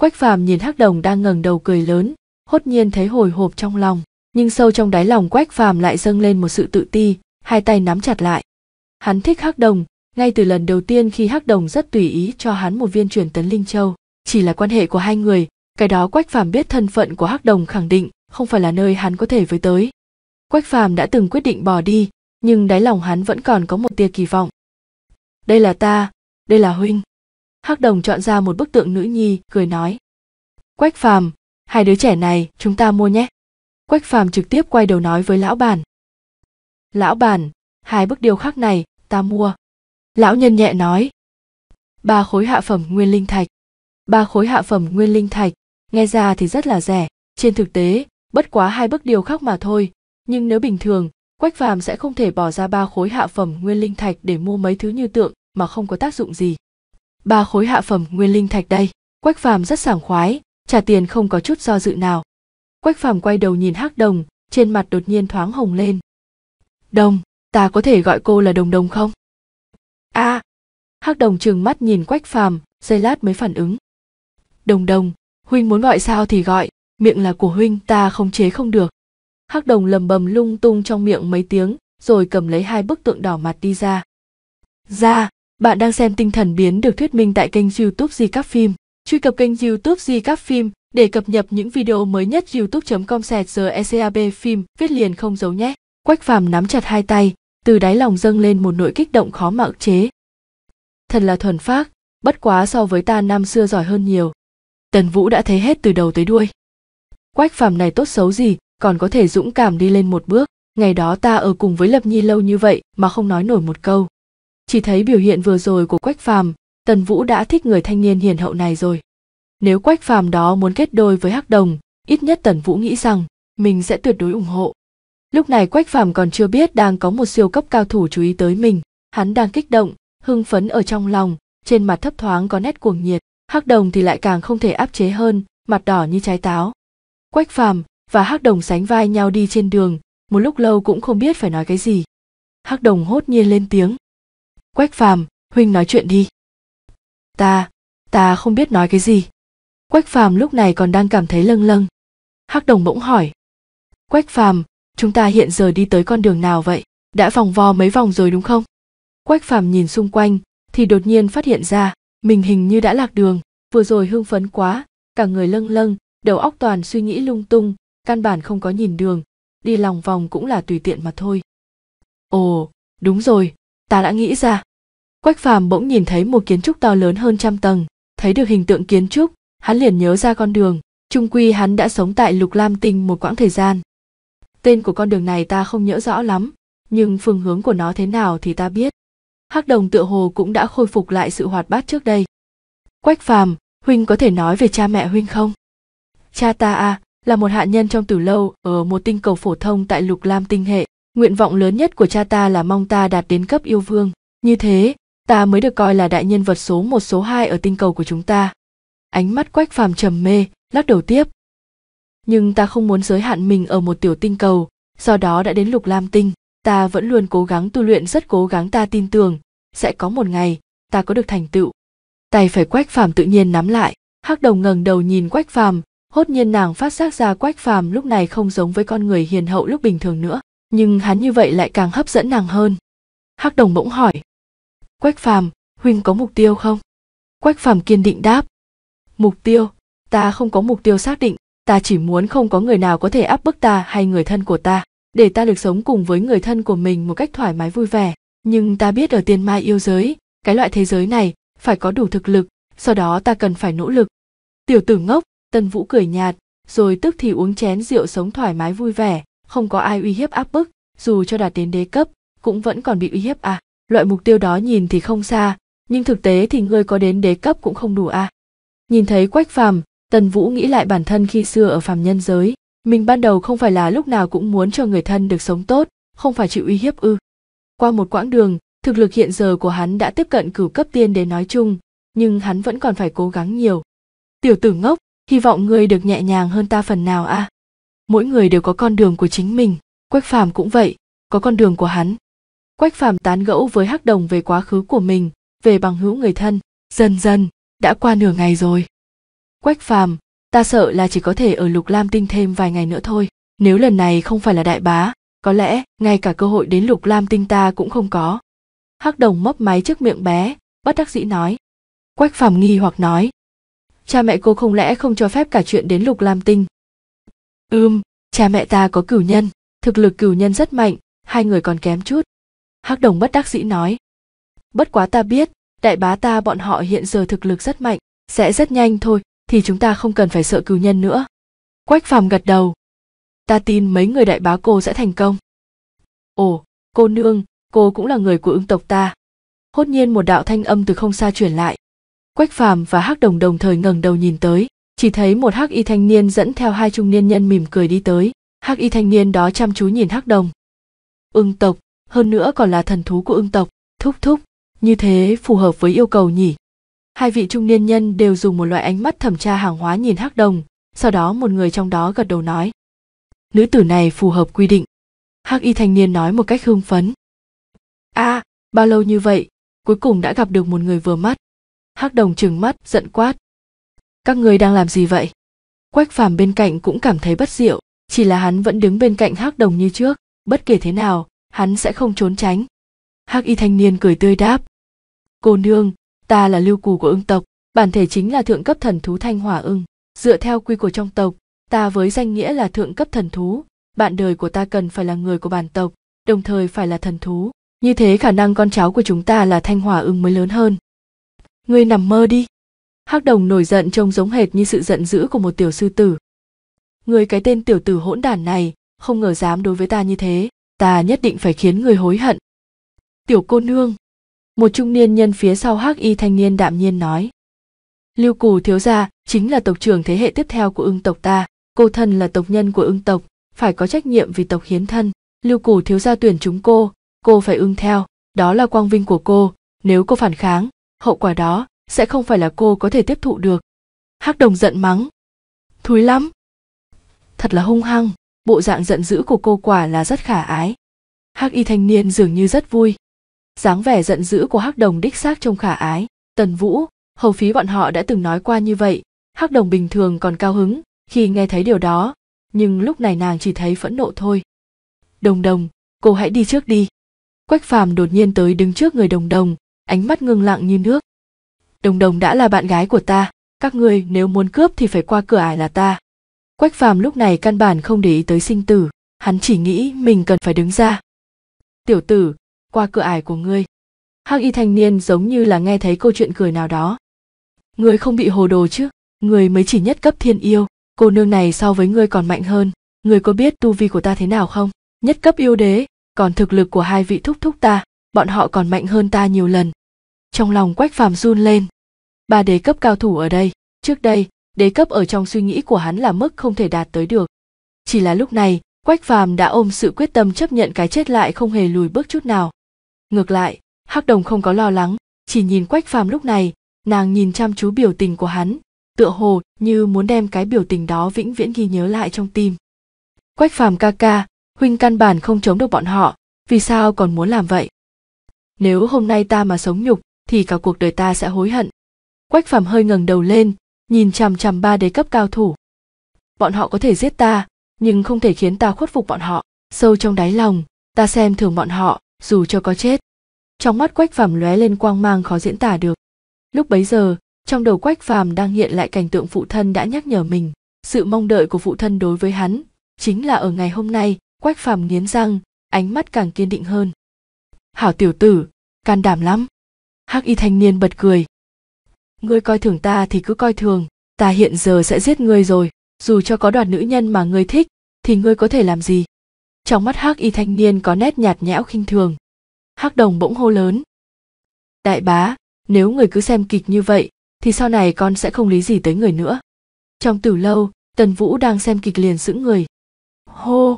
quách phàm nhìn hắc đồng đang ngẩng đầu cười lớn hốt nhiên thấy hồi hộp trong lòng nhưng sâu trong đáy lòng quách phàm lại dâng lên một sự tự ti hai tay nắm chặt lại hắn thích hắc đồng ngay từ lần đầu tiên khi hắc đồng rất tùy ý cho hắn một viên truyền tấn linh châu chỉ là quan hệ của hai người cái đó quách phàm biết thân phận của hắc đồng khẳng định không phải là nơi hắn có thể với tới quách phàm đã từng quyết định bỏ đi nhưng đáy lòng hắn vẫn còn có một tia kỳ vọng đây là ta đây là huynh hắc đồng chọn ra một bức tượng nữ nhi cười nói quách phàm hai đứa trẻ này chúng ta mua nhé quách phàm trực tiếp quay đầu nói với lão bản lão bản hai bức điêu khắc này ta mua lão nhân nhẹ nói ba khối hạ phẩm nguyên linh thạch ba khối hạ phẩm nguyên linh thạch nghe ra thì rất là rẻ trên thực tế bất quá hai bức điêu khắc mà thôi nhưng nếu bình thường quách phàm sẽ không thể bỏ ra ba khối hạ phẩm nguyên linh thạch để mua mấy thứ như tượng mà không có tác dụng gì ba khối hạ phẩm nguyên linh thạch đây quách phàm rất sảng khoái trả tiền không có chút do dự nào quách phàm quay đầu nhìn hắc đồng trên mặt đột nhiên thoáng hồng lên đồng ta có thể gọi cô là đồng đồng không a à, hắc đồng trừng mắt nhìn quách phàm giây lát mới phản ứng đồng đồng huynh muốn gọi sao thì gọi miệng là của huynh ta không chế không được hắc đồng lầm bầm lung tung trong miệng mấy tiếng rồi cầm lấy hai bức tượng đỏ mặt đi ra ra bạn đang xem tinh thần biến được thuyết minh tại kênh youtube Di Các Phim. Truy cập kênh youtube Di Các Phim để cập nhật những video mới nhất youtube.com ecab phim viết liền không giấu nhé. Quách phàm nắm chặt hai tay, từ đáy lòng dâng lên một nỗi kích động khó mà ức chế. Thật là thuần phác, bất quá so với ta năm xưa giỏi hơn nhiều. Tần Vũ đã thấy hết từ đầu tới đuôi. Quách phàm này tốt xấu gì, còn có thể dũng cảm đi lên một bước. Ngày đó ta ở cùng với Lập Nhi lâu như vậy mà không nói nổi một câu chỉ thấy biểu hiện vừa rồi của quách phàm tần vũ đã thích người thanh niên hiền hậu này rồi nếu quách phàm đó muốn kết đôi với hắc đồng ít nhất tần vũ nghĩ rằng mình sẽ tuyệt đối ủng hộ lúc này quách phàm còn chưa biết đang có một siêu cấp cao thủ chú ý tới mình hắn đang kích động hưng phấn ở trong lòng trên mặt thấp thoáng có nét cuồng nhiệt hắc đồng thì lại càng không thể áp chế hơn mặt đỏ như trái táo quách phàm và hắc đồng sánh vai nhau đi trên đường một lúc lâu cũng không biết phải nói cái gì hắc đồng hốt nhiên lên tiếng quách phàm huynh nói chuyện đi ta ta không biết nói cái gì quách phàm lúc này còn đang cảm thấy lâng lâng hắc đồng bỗng hỏi quách phàm chúng ta hiện giờ đi tới con đường nào vậy đã vòng vo mấy vòng rồi đúng không quách phàm nhìn xung quanh thì đột nhiên phát hiện ra mình hình như đã lạc đường vừa rồi hưng phấn quá cả người lâng lâng đầu óc toàn suy nghĩ lung tung căn bản không có nhìn đường đi lòng vòng cũng là tùy tiện mà thôi ồ đúng rồi ta đã nghĩ ra quách phàm bỗng nhìn thấy một kiến trúc to lớn hơn trăm tầng thấy được hình tượng kiến trúc hắn liền nhớ ra con đường trung quy hắn đã sống tại lục lam tinh một quãng thời gian tên của con đường này ta không nhớ rõ lắm nhưng phương hướng của nó thế nào thì ta biết hắc đồng tựa hồ cũng đã khôi phục lại sự hoạt bát trước đây quách phàm huynh có thể nói về cha mẹ huynh không cha ta à là một hạ nhân trong từ lâu ở một tinh cầu phổ thông tại lục lam tinh hệ nguyện vọng lớn nhất của cha ta là mong ta đạt đến cấp yêu vương như thế ta mới được coi là đại nhân vật số một số hai ở tinh cầu của chúng ta ánh mắt quách phàm trầm mê lắc đầu tiếp nhưng ta không muốn giới hạn mình ở một tiểu tinh cầu do đó đã đến lục lam tinh ta vẫn luôn cố gắng tu luyện rất cố gắng ta tin tưởng sẽ có một ngày ta có được thành tựu tay phải quách phàm tự nhiên nắm lại hắc đồng ngẩng đầu nhìn quách phàm hốt nhiên nàng phát giác ra quách phàm lúc này không giống với con người hiền hậu lúc bình thường nữa nhưng hắn như vậy lại càng hấp dẫn nàng hơn hắc đồng bỗng hỏi quách phàm huynh có mục tiêu không quách phàm kiên định đáp mục tiêu ta không có mục tiêu xác định ta chỉ muốn không có người nào có thể áp bức ta hay người thân của ta để ta được sống cùng với người thân của mình một cách thoải mái vui vẻ nhưng ta biết ở Tiên mai yêu giới cái loại thế giới này phải có đủ thực lực sau đó ta cần phải nỗ lực tiểu tử ngốc tân vũ cười nhạt rồi tức thì uống chén rượu sống thoải mái vui vẻ không có ai uy hiếp áp bức dù cho đạt đến đế cấp cũng vẫn còn bị uy hiếp à loại mục tiêu đó nhìn thì không xa nhưng thực tế thì ngươi có đến đế cấp cũng không đủ à nhìn thấy quách phàm tần vũ nghĩ lại bản thân khi xưa ở phàm nhân giới mình ban đầu không phải là lúc nào cũng muốn cho người thân được sống tốt không phải chịu uy hiếp ư qua một quãng đường thực lực hiện giờ của hắn đã tiếp cận cửu cấp tiên để nói chung nhưng hắn vẫn còn phải cố gắng nhiều tiểu tử ngốc hy vọng ngươi được nhẹ nhàng hơn ta phần nào à? mỗi người đều có con đường của chính mình quách phàm cũng vậy có con đường của hắn quách phàm tán gẫu với hắc đồng về quá khứ của mình về bằng hữu người thân dần dần đã qua nửa ngày rồi quách phàm ta sợ là chỉ có thể ở lục lam tinh thêm vài ngày nữa thôi nếu lần này không phải là đại bá có lẽ ngay cả cơ hội đến lục lam tinh ta cũng không có hắc đồng mấp máy trước miệng bé bất đắc dĩ nói quách phàm nghi hoặc nói cha mẹ cô không lẽ không cho phép cả chuyện đến lục lam tinh Ưm, cha mẹ ta có cửu nhân, thực lực cửu nhân rất mạnh, hai người còn kém chút. Hắc đồng bất đắc dĩ nói. Bất quá ta biết, đại bá ta bọn họ hiện giờ thực lực rất mạnh, sẽ rất nhanh thôi, thì chúng ta không cần phải sợ cửu nhân nữa. Quách phàm gật đầu. Ta tin mấy người đại bá cô sẽ thành công. Ồ, cô nương, cô cũng là người của ưng tộc ta. Hốt nhiên một đạo thanh âm từ không xa chuyển lại. Quách phàm và Hắc đồng đồng thời ngẩng đầu nhìn tới chỉ thấy một hắc y thanh niên dẫn theo hai trung niên nhân mỉm cười đi tới hắc y thanh niên đó chăm chú nhìn hắc đồng ưng tộc hơn nữa còn là thần thú của ưng tộc thúc thúc như thế phù hợp với yêu cầu nhỉ hai vị trung niên nhân đều dùng một loại ánh mắt thẩm tra hàng hóa nhìn hắc đồng sau đó một người trong đó gật đầu nói nữ tử này phù hợp quy định hắc y thanh niên nói một cách hưng phấn a à, bao lâu như vậy cuối cùng đã gặp được một người vừa mắt hắc đồng trừng mắt giận quát các người đang làm gì vậy quách phàm bên cạnh cũng cảm thấy bất diệu chỉ là hắn vẫn đứng bên cạnh hắc đồng như trước bất kể thế nào hắn sẽ không trốn tránh hắc y thanh niên cười tươi đáp cô nương ta là lưu cù của ưng tộc bản thể chính là thượng cấp thần thú thanh hỏa ưng dựa theo quy của trong tộc ta với danh nghĩa là thượng cấp thần thú bạn đời của ta cần phải là người của bản tộc đồng thời phải là thần thú như thế khả năng con cháu của chúng ta là thanh hỏa ưng mới lớn hơn ngươi nằm mơ đi hắc đồng nổi giận trông giống hệt như sự giận dữ của một tiểu sư tử người cái tên tiểu tử hỗn đản này không ngờ dám đối với ta như thế ta nhất định phải khiến người hối hận tiểu cô nương một trung niên nhân phía sau hắc y thanh niên đạm nhiên nói lưu cù thiếu gia chính là tộc trưởng thế hệ tiếp theo của ưng tộc ta cô thân là tộc nhân của ưng tộc phải có trách nhiệm vì tộc hiến thân lưu cù thiếu gia tuyển chúng cô cô phải ưng theo đó là quang vinh của cô nếu cô phản kháng hậu quả đó sẽ không phải là cô có thể tiếp thụ được hắc đồng giận mắng thúi lắm thật là hung hăng bộ dạng giận dữ của cô quả là rất khả ái hắc y thanh niên dường như rất vui dáng vẻ giận dữ của hắc đồng đích xác trông khả ái tần vũ hầu phí bọn họ đã từng nói qua như vậy hắc đồng bình thường còn cao hứng khi nghe thấy điều đó nhưng lúc này nàng chỉ thấy phẫn nộ thôi đồng đồng cô hãy đi trước đi quách phàm đột nhiên tới đứng trước người đồng đồng ánh mắt ngưng lặng như nước đồng đồng đã là bạn gái của ta các ngươi nếu muốn cướp thì phải qua cửa ải là ta quách phàm lúc này căn bản không để ý tới sinh tử hắn chỉ nghĩ mình cần phải đứng ra tiểu tử qua cửa ải của ngươi hắc y thanh niên giống như là nghe thấy câu chuyện cười nào đó ngươi không bị hồ đồ chứ ngươi mới chỉ nhất cấp thiên yêu cô nương này so với ngươi còn mạnh hơn ngươi có biết tu vi của ta thế nào không nhất cấp yêu đế còn thực lực của hai vị thúc thúc ta bọn họ còn mạnh hơn ta nhiều lần trong lòng quách phàm run lên ba đế cấp cao thủ ở đây trước đây đế cấp ở trong suy nghĩ của hắn là mức không thể đạt tới được chỉ là lúc này quách phàm đã ôm sự quyết tâm chấp nhận cái chết lại không hề lùi bước chút nào ngược lại hắc đồng không có lo lắng chỉ nhìn quách phàm lúc này nàng nhìn chăm chú biểu tình của hắn tựa hồ như muốn đem cái biểu tình đó vĩnh viễn ghi nhớ lại trong tim quách phàm ca ca huynh căn bản không chống được bọn họ vì sao còn muốn làm vậy nếu hôm nay ta mà sống nhục thì cả cuộc đời ta sẽ hối hận quách phàm hơi ngẩng đầu lên nhìn chằm chằm ba đế cấp cao thủ bọn họ có thể giết ta nhưng không thể khiến ta khuất phục bọn họ sâu trong đáy lòng ta xem thường bọn họ dù cho có chết trong mắt quách phàm lóe lên quang mang khó diễn tả được lúc bấy giờ trong đầu quách phàm đang hiện lại cảnh tượng phụ thân đã nhắc nhở mình sự mong đợi của phụ thân đối với hắn chính là ở ngày hôm nay quách phàm nghiến răng ánh mắt càng kiên định hơn hảo tiểu tử can đảm lắm hắc y thanh niên bật cười ngươi coi thường ta thì cứ coi thường ta hiện giờ sẽ giết ngươi rồi dù cho có đoạt nữ nhân mà ngươi thích thì ngươi có thể làm gì trong mắt hắc y thanh niên có nét nhạt nhẽo khinh thường hắc đồng bỗng hô lớn đại bá nếu người cứ xem kịch như vậy thì sau này con sẽ không lý gì tới người nữa trong tử lâu tần vũ đang xem kịch liền giữ người hô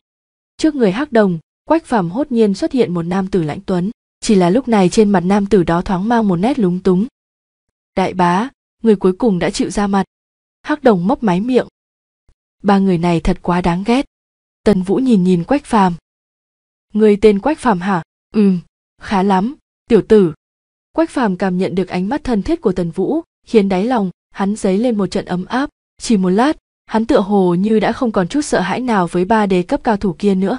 trước người hắc đồng quách phàm hốt nhiên xuất hiện một nam tử lãnh tuấn chỉ là lúc này trên mặt nam tử đó thoáng mang một nét lúng túng đại bá người cuối cùng đã chịu ra mặt hắc đồng mấp máy miệng ba người này thật quá đáng ghét tần vũ nhìn nhìn quách phàm người tên quách phàm hả ừm khá lắm tiểu tử quách phàm cảm nhận được ánh mắt thân thiết của tần vũ khiến đáy lòng hắn dấy lên một trận ấm áp chỉ một lát hắn tựa hồ như đã không còn chút sợ hãi nào với ba đề cấp cao thủ kia nữa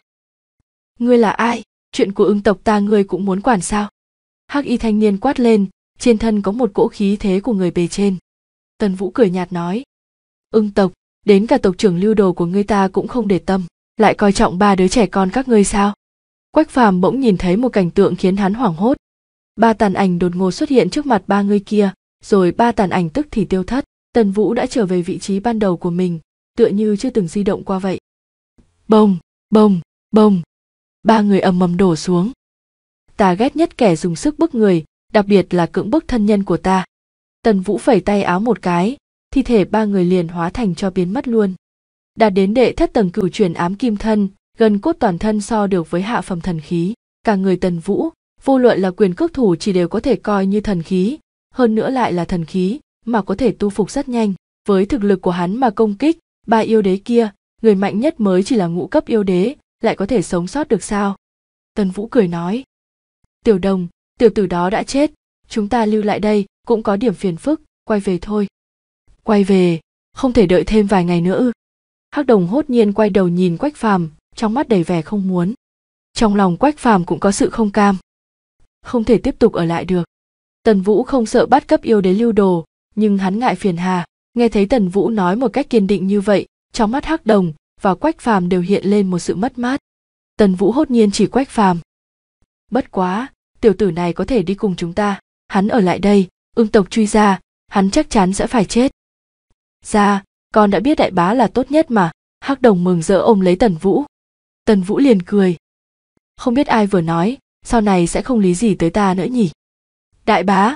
ngươi là ai chuyện của ưng tộc ta ngươi cũng muốn quản sao hắc y thanh niên quát lên trên thân có một cỗ khí thế của người bề trên tần vũ cười nhạt nói ưng tộc đến cả tộc trưởng lưu đồ của ngươi ta cũng không để tâm lại coi trọng ba đứa trẻ con các ngươi sao quách phàm bỗng nhìn thấy một cảnh tượng khiến hắn hoảng hốt ba tàn ảnh đột ngột xuất hiện trước mặt ba người kia rồi ba tàn ảnh tức thì tiêu thất tần vũ đã trở về vị trí ban đầu của mình tựa như chưa từng di động qua vậy bồng bồng bồng ba người ầm ầm đổ xuống ta ghét nhất kẻ dùng sức bức người đặc biệt là cưỡng bức thân nhân của ta tần vũ phẩy tay áo một cái thi thể ba người liền hóa thành cho biến mất luôn đã đến đệ thất tầng cửu chuyển ám kim thân gần cốt toàn thân so được với hạ phẩm thần khí cả người tần vũ vô luận là quyền cước thủ chỉ đều có thể coi như thần khí hơn nữa lại là thần khí mà có thể tu phục rất nhanh với thực lực của hắn mà công kích ba yêu đế kia người mạnh nhất mới chỉ là ngũ cấp yêu đế lại có thể sống sót được sao tần vũ cười nói tiểu đồng tiểu tử đó đã chết chúng ta lưu lại đây cũng có điểm phiền phức quay về thôi quay về không thể đợi thêm vài ngày nữa ư hắc đồng hốt nhiên quay đầu nhìn quách phàm trong mắt đầy vẻ không muốn trong lòng quách phàm cũng có sự không cam không thể tiếp tục ở lại được tần vũ không sợ bắt cấp yêu đế lưu đồ nhưng hắn ngại phiền hà nghe thấy tần vũ nói một cách kiên định như vậy trong mắt hắc đồng và quách phàm đều hiện lên một sự mất mát tần vũ hốt nhiên chỉ quách phàm bất quá tiểu tử này có thể đi cùng chúng ta hắn ở lại đây ương tộc truy ra hắn chắc chắn sẽ phải chết ra dạ, con đã biết đại bá là tốt nhất mà hắc đồng mừng rỡ ôm lấy tần vũ tần vũ liền cười không biết ai vừa nói sau này sẽ không lý gì tới ta nữa nhỉ đại bá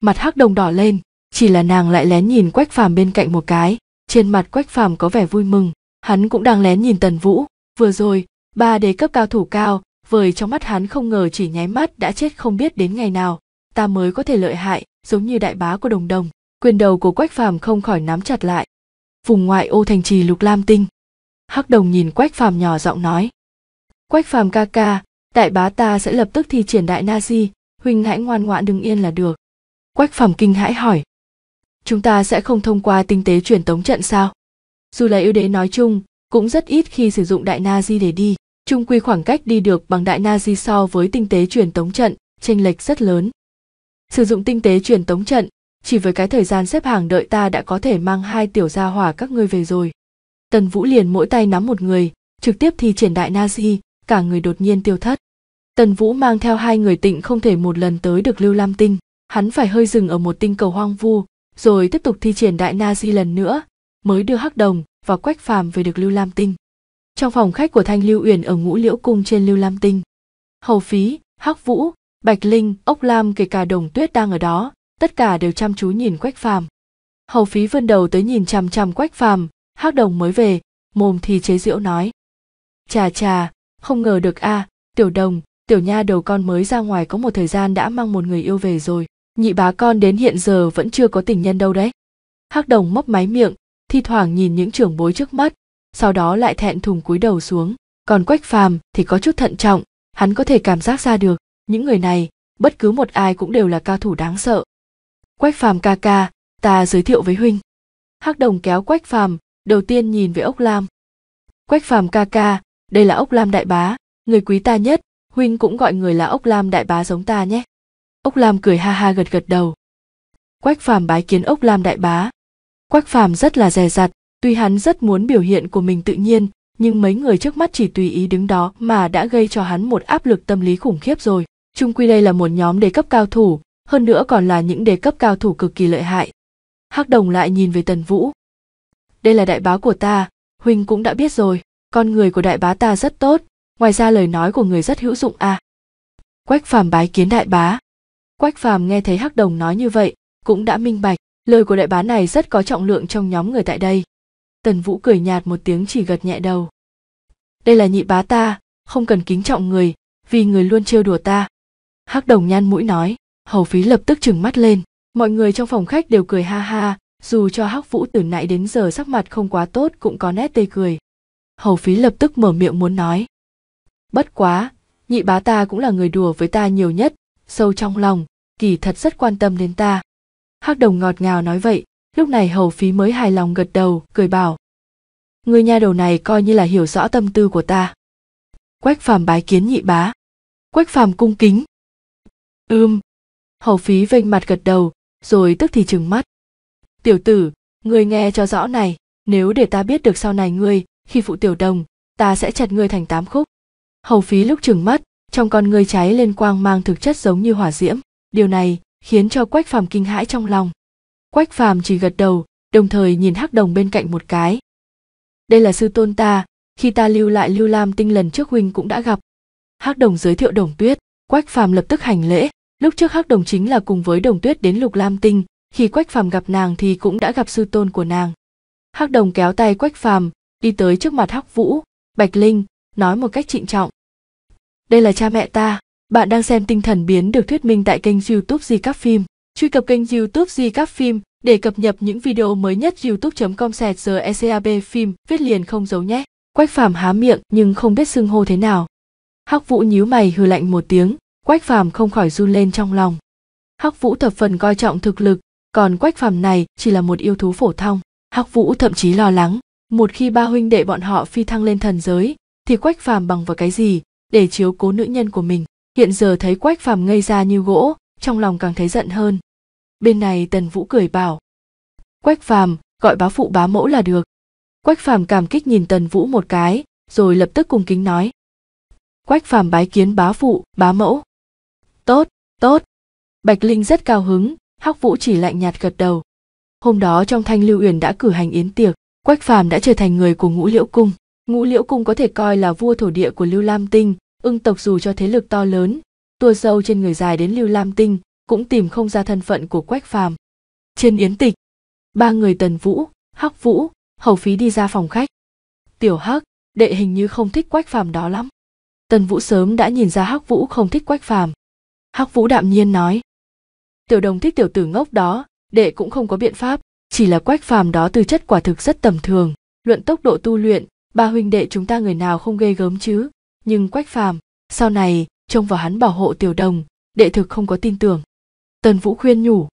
mặt hắc đồng đỏ lên chỉ là nàng lại lén nhìn quách phàm bên cạnh một cái trên mặt quách phàm có vẻ vui mừng hắn cũng đang lén nhìn tần vũ vừa rồi ba đế cấp cao thủ cao vời trong mắt hắn không ngờ chỉ nháy mắt đã chết không biết đến ngày nào ta mới có thể lợi hại giống như đại bá của đồng đồng quyền đầu của quách phàm không khỏi nắm chặt lại vùng ngoại ô thành trì lục lam tinh hắc đồng nhìn quách phàm nhỏ giọng nói quách phàm ca ca đại bá ta sẽ lập tức thi triển đại na di huynh hãy ngoan ngoãn đứng yên là được quách phàm kinh hãi hỏi chúng ta sẽ không thông qua tinh tế truyền tống trận sao dù là yêu đế nói chung cũng rất ít khi sử dụng đại na di để đi trung quy khoảng cách đi được bằng đại na di so với tinh tế truyền tống trận chênh lệch rất lớn sử dụng tinh tế truyền tống trận chỉ với cái thời gian xếp hàng đợi ta đã có thể mang hai tiểu gia hỏa các ngươi về rồi tần vũ liền mỗi tay nắm một người trực tiếp thi triển đại na di cả người đột nhiên tiêu thất tần vũ mang theo hai người tịnh không thể một lần tới được lưu lam tinh hắn phải hơi dừng ở một tinh cầu hoang vu rồi tiếp tục thi triển đại na di lần nữa mới đưa hắc đồng và quách phàm về được lưu lam tinh trong phòng khách của thanh lưu uyển ở ngũ liễu cung trên lưu lam tinh hầu phí hắc vũ bạch linh ốc lam kể cả đồng tuyết đang ở đó tất cả đều chăm chú nhìn quách phàm hầu phí vươn đầu tới nhìn chằm chằm quách phàm hắc đồng mới về mồm thì chế giễu nói chà chà không ngờ được a à, tiểu đồng tiểu nha đầu con mới ra ngoài có một thời gian đã mang một người yêu về rồi nhị bá con đến hiện giờ vẫn chưa có tình nhân đâu đấy hắc đồng mấp máy miệng thi thoảng nhìn những trưởng bối trước mắt sau đó lại thẹn thùng cúi đầu xuống còn quách phàm thì có chút thận trọng hắn có thể cảm giác ra được những người này bất cứ một ai cũng đều là cao thủ đáng sợ quách phàm ca ca ta giới thiệu với huynh hắc đồng kéo quách phàm đầu tiên nhìn về ốc lam quách phàm ca ca đây là ốc lam đại bá người quý ta nhất huynh cũng gọi người là ốc lam đại bá giống ta nhé ốc lam cười ha ha gật gật đầu quách phàm bái kiến ốc lam đại bá Quách Phàm rất là dè dặt, tuy hắn rất muốn biểu hiện của mình tự nhiên, nhưng mấy người trước mắt chỉ tùy ý đứng đó mà đã gây cho hắn một áp lực tâm lý khủng khiếp rồi. Trung quy đây là một nhóm đề cấp cao thủ, hơn nữa còn là những đề cấp cao thủ cực kỳ lợi hại. Hắc Đồng lại nhìn về Tần Vũ. Đây là đại bá của ta, huynh cũng đã biết rồi, con người của đại bá ta rất tốt, ngoài ra lời nói của người rất hữu dụng à. Quách Phàm bái kiến đại bá. Quách Phàm nghe thấy Hắc Đồng nói như vậy, cũng đã minh bạch, Lời của đại bá này rất có trọng lượng trong nhóm người tại đây. Tần Vũ cười nhạt một tiếng chỉ gật nhẹ đầu. Đây là nhị bá ta, không cần kính trọng người, vì người luôn trêu đùa ta. Hắc đồng nhan mũi nói, hầu phí lập tức trừng mắt lên. Mọi người trong phòng khách đều cười ha ha, dù cho Hắc Vũ từ nãy đến giờ sắc mặt không quá tốt cũng có nét tươi cười. Hầu phí lập tức mở miệng muốn nói. Bất quá, nhị bá ta cũng là người đùa với ta nhiều nhất, sâu trong lòng, kỳ thật rất quan tâm đến ta hắc đồng ngọt ngào nói vậy lúc này hầu phí mới hài lòng gật đầu cười bảo người nha đầu này coi như là hiểu rõ tâm tư của ta quách phàm bái kiến nhị bá quách phàm cung kính ưm hầu phí vênh mặt gật đầu rồi tức thì trừng mắt tiểu tử người nghe cho rõ này nếu để ta biết được sau này ngươi khi phụ tiểu đồng ta sẽ chặt ngươi thành tám khúc hầu phí lúc trừng mắt trong con ngươi cháy lên quang mang thực chất giống như hỏa diễm điều này khiến cho quách phàm kinh hãi trong lòng quách phàm chỉ gật đầu đồng thời nhìn hắc đồng bên cạnh một cái đây là sư tôn ta khi ta lưu lại lưu lam tinh lần trước huynh cũng đã gặp hắc đồng giới thiệu đồng tuyết quách phàm lập tức hành lễ lúc trước hắc đồng chính là cùng với đồng tuyết đến lục lam tinh khi quách phàm gặp nàng thì cũng đã gặp sư tôn của nàng hắc đồng kéo tay quách phàm đi tới trước mặt hắc vũ bạch linh nói một cách trịnh trọng đây là cha mẹ ta bạn đang xem tinh thần biến được thuyết minh tại kênh youtube Di Các Phim. Truy cập kênh youtube Di Các Phim để cập nhật những video mới nhất youtube.com sẹt giờ ECAB phim viết liền không giấu nhé. Quách Phạm há miệng nhưng không biết xưng hô thế nào. Hắc Vũ nhíu mày hừ lạnh một tiếng, Quách Phạm không khỏi run lên trong lòng. Hắc Vũ thập phần coi trọng thực lực, còn Quách Phạm này chỉ là một yêu thú phổ thông. Hắc Vũ thậm chí lo lắng, một khi ba huynh đệ bọn họ phi thăng lên thần giới, thì Quách Phạm bằng vào cái gì để chiếu cố nữ nhân của mình? hiện giờ thấy quách phàm ngây ra như gỗ trong lòng càng thấy giận hơn bên này tần vũ cười bảo quách phàm gọi bá phụ bá mẫu là được quách phàm cảm kích nhìn tần vũ một cái rồi lập tức cung kính nói quách phàm bái kiến bá phụ bá mẫu tốt tốt bạch linh rất cao hứng hắc vũ chỉ lạnh nhạt gật đầu hôm đó trong thanh lưu uyển đã cử hành yến tiệc quách phàm đã trở thành người của ngũ liễu cung ngũ liễu cung có thể coi là vua thổ địa của lưu lam tinh ưng tộc dù cho thế lực to lớn tua sâu trên người dài đến lưu lam tinh cũng tìm không ra thân phận của quách phàm trên yến tịch ba người tần vũ hắc vũ hầu phí đi ra phòng khách tiểu hắc đệ hình như không thích quách phàm đó lắm tần vũ sớm đã nhìn ra hắc vũ không thích quách phàm hắc vũ đạm nhiên nói tiểu đồng thích tiểu tử ngốc đó đệ cũng không có biện pháp chỉ là quách phàm đó tư chất quả thực rất tầm thường luận tốc độ tu luyện ba huynh đệ chúng ta người nào không ghê gớm chứ nhưng quách phàm sau này trông vào hắn bảo hộ tiểu đồng đệ thực không có tin tưởng tần vũ khuyên nhủ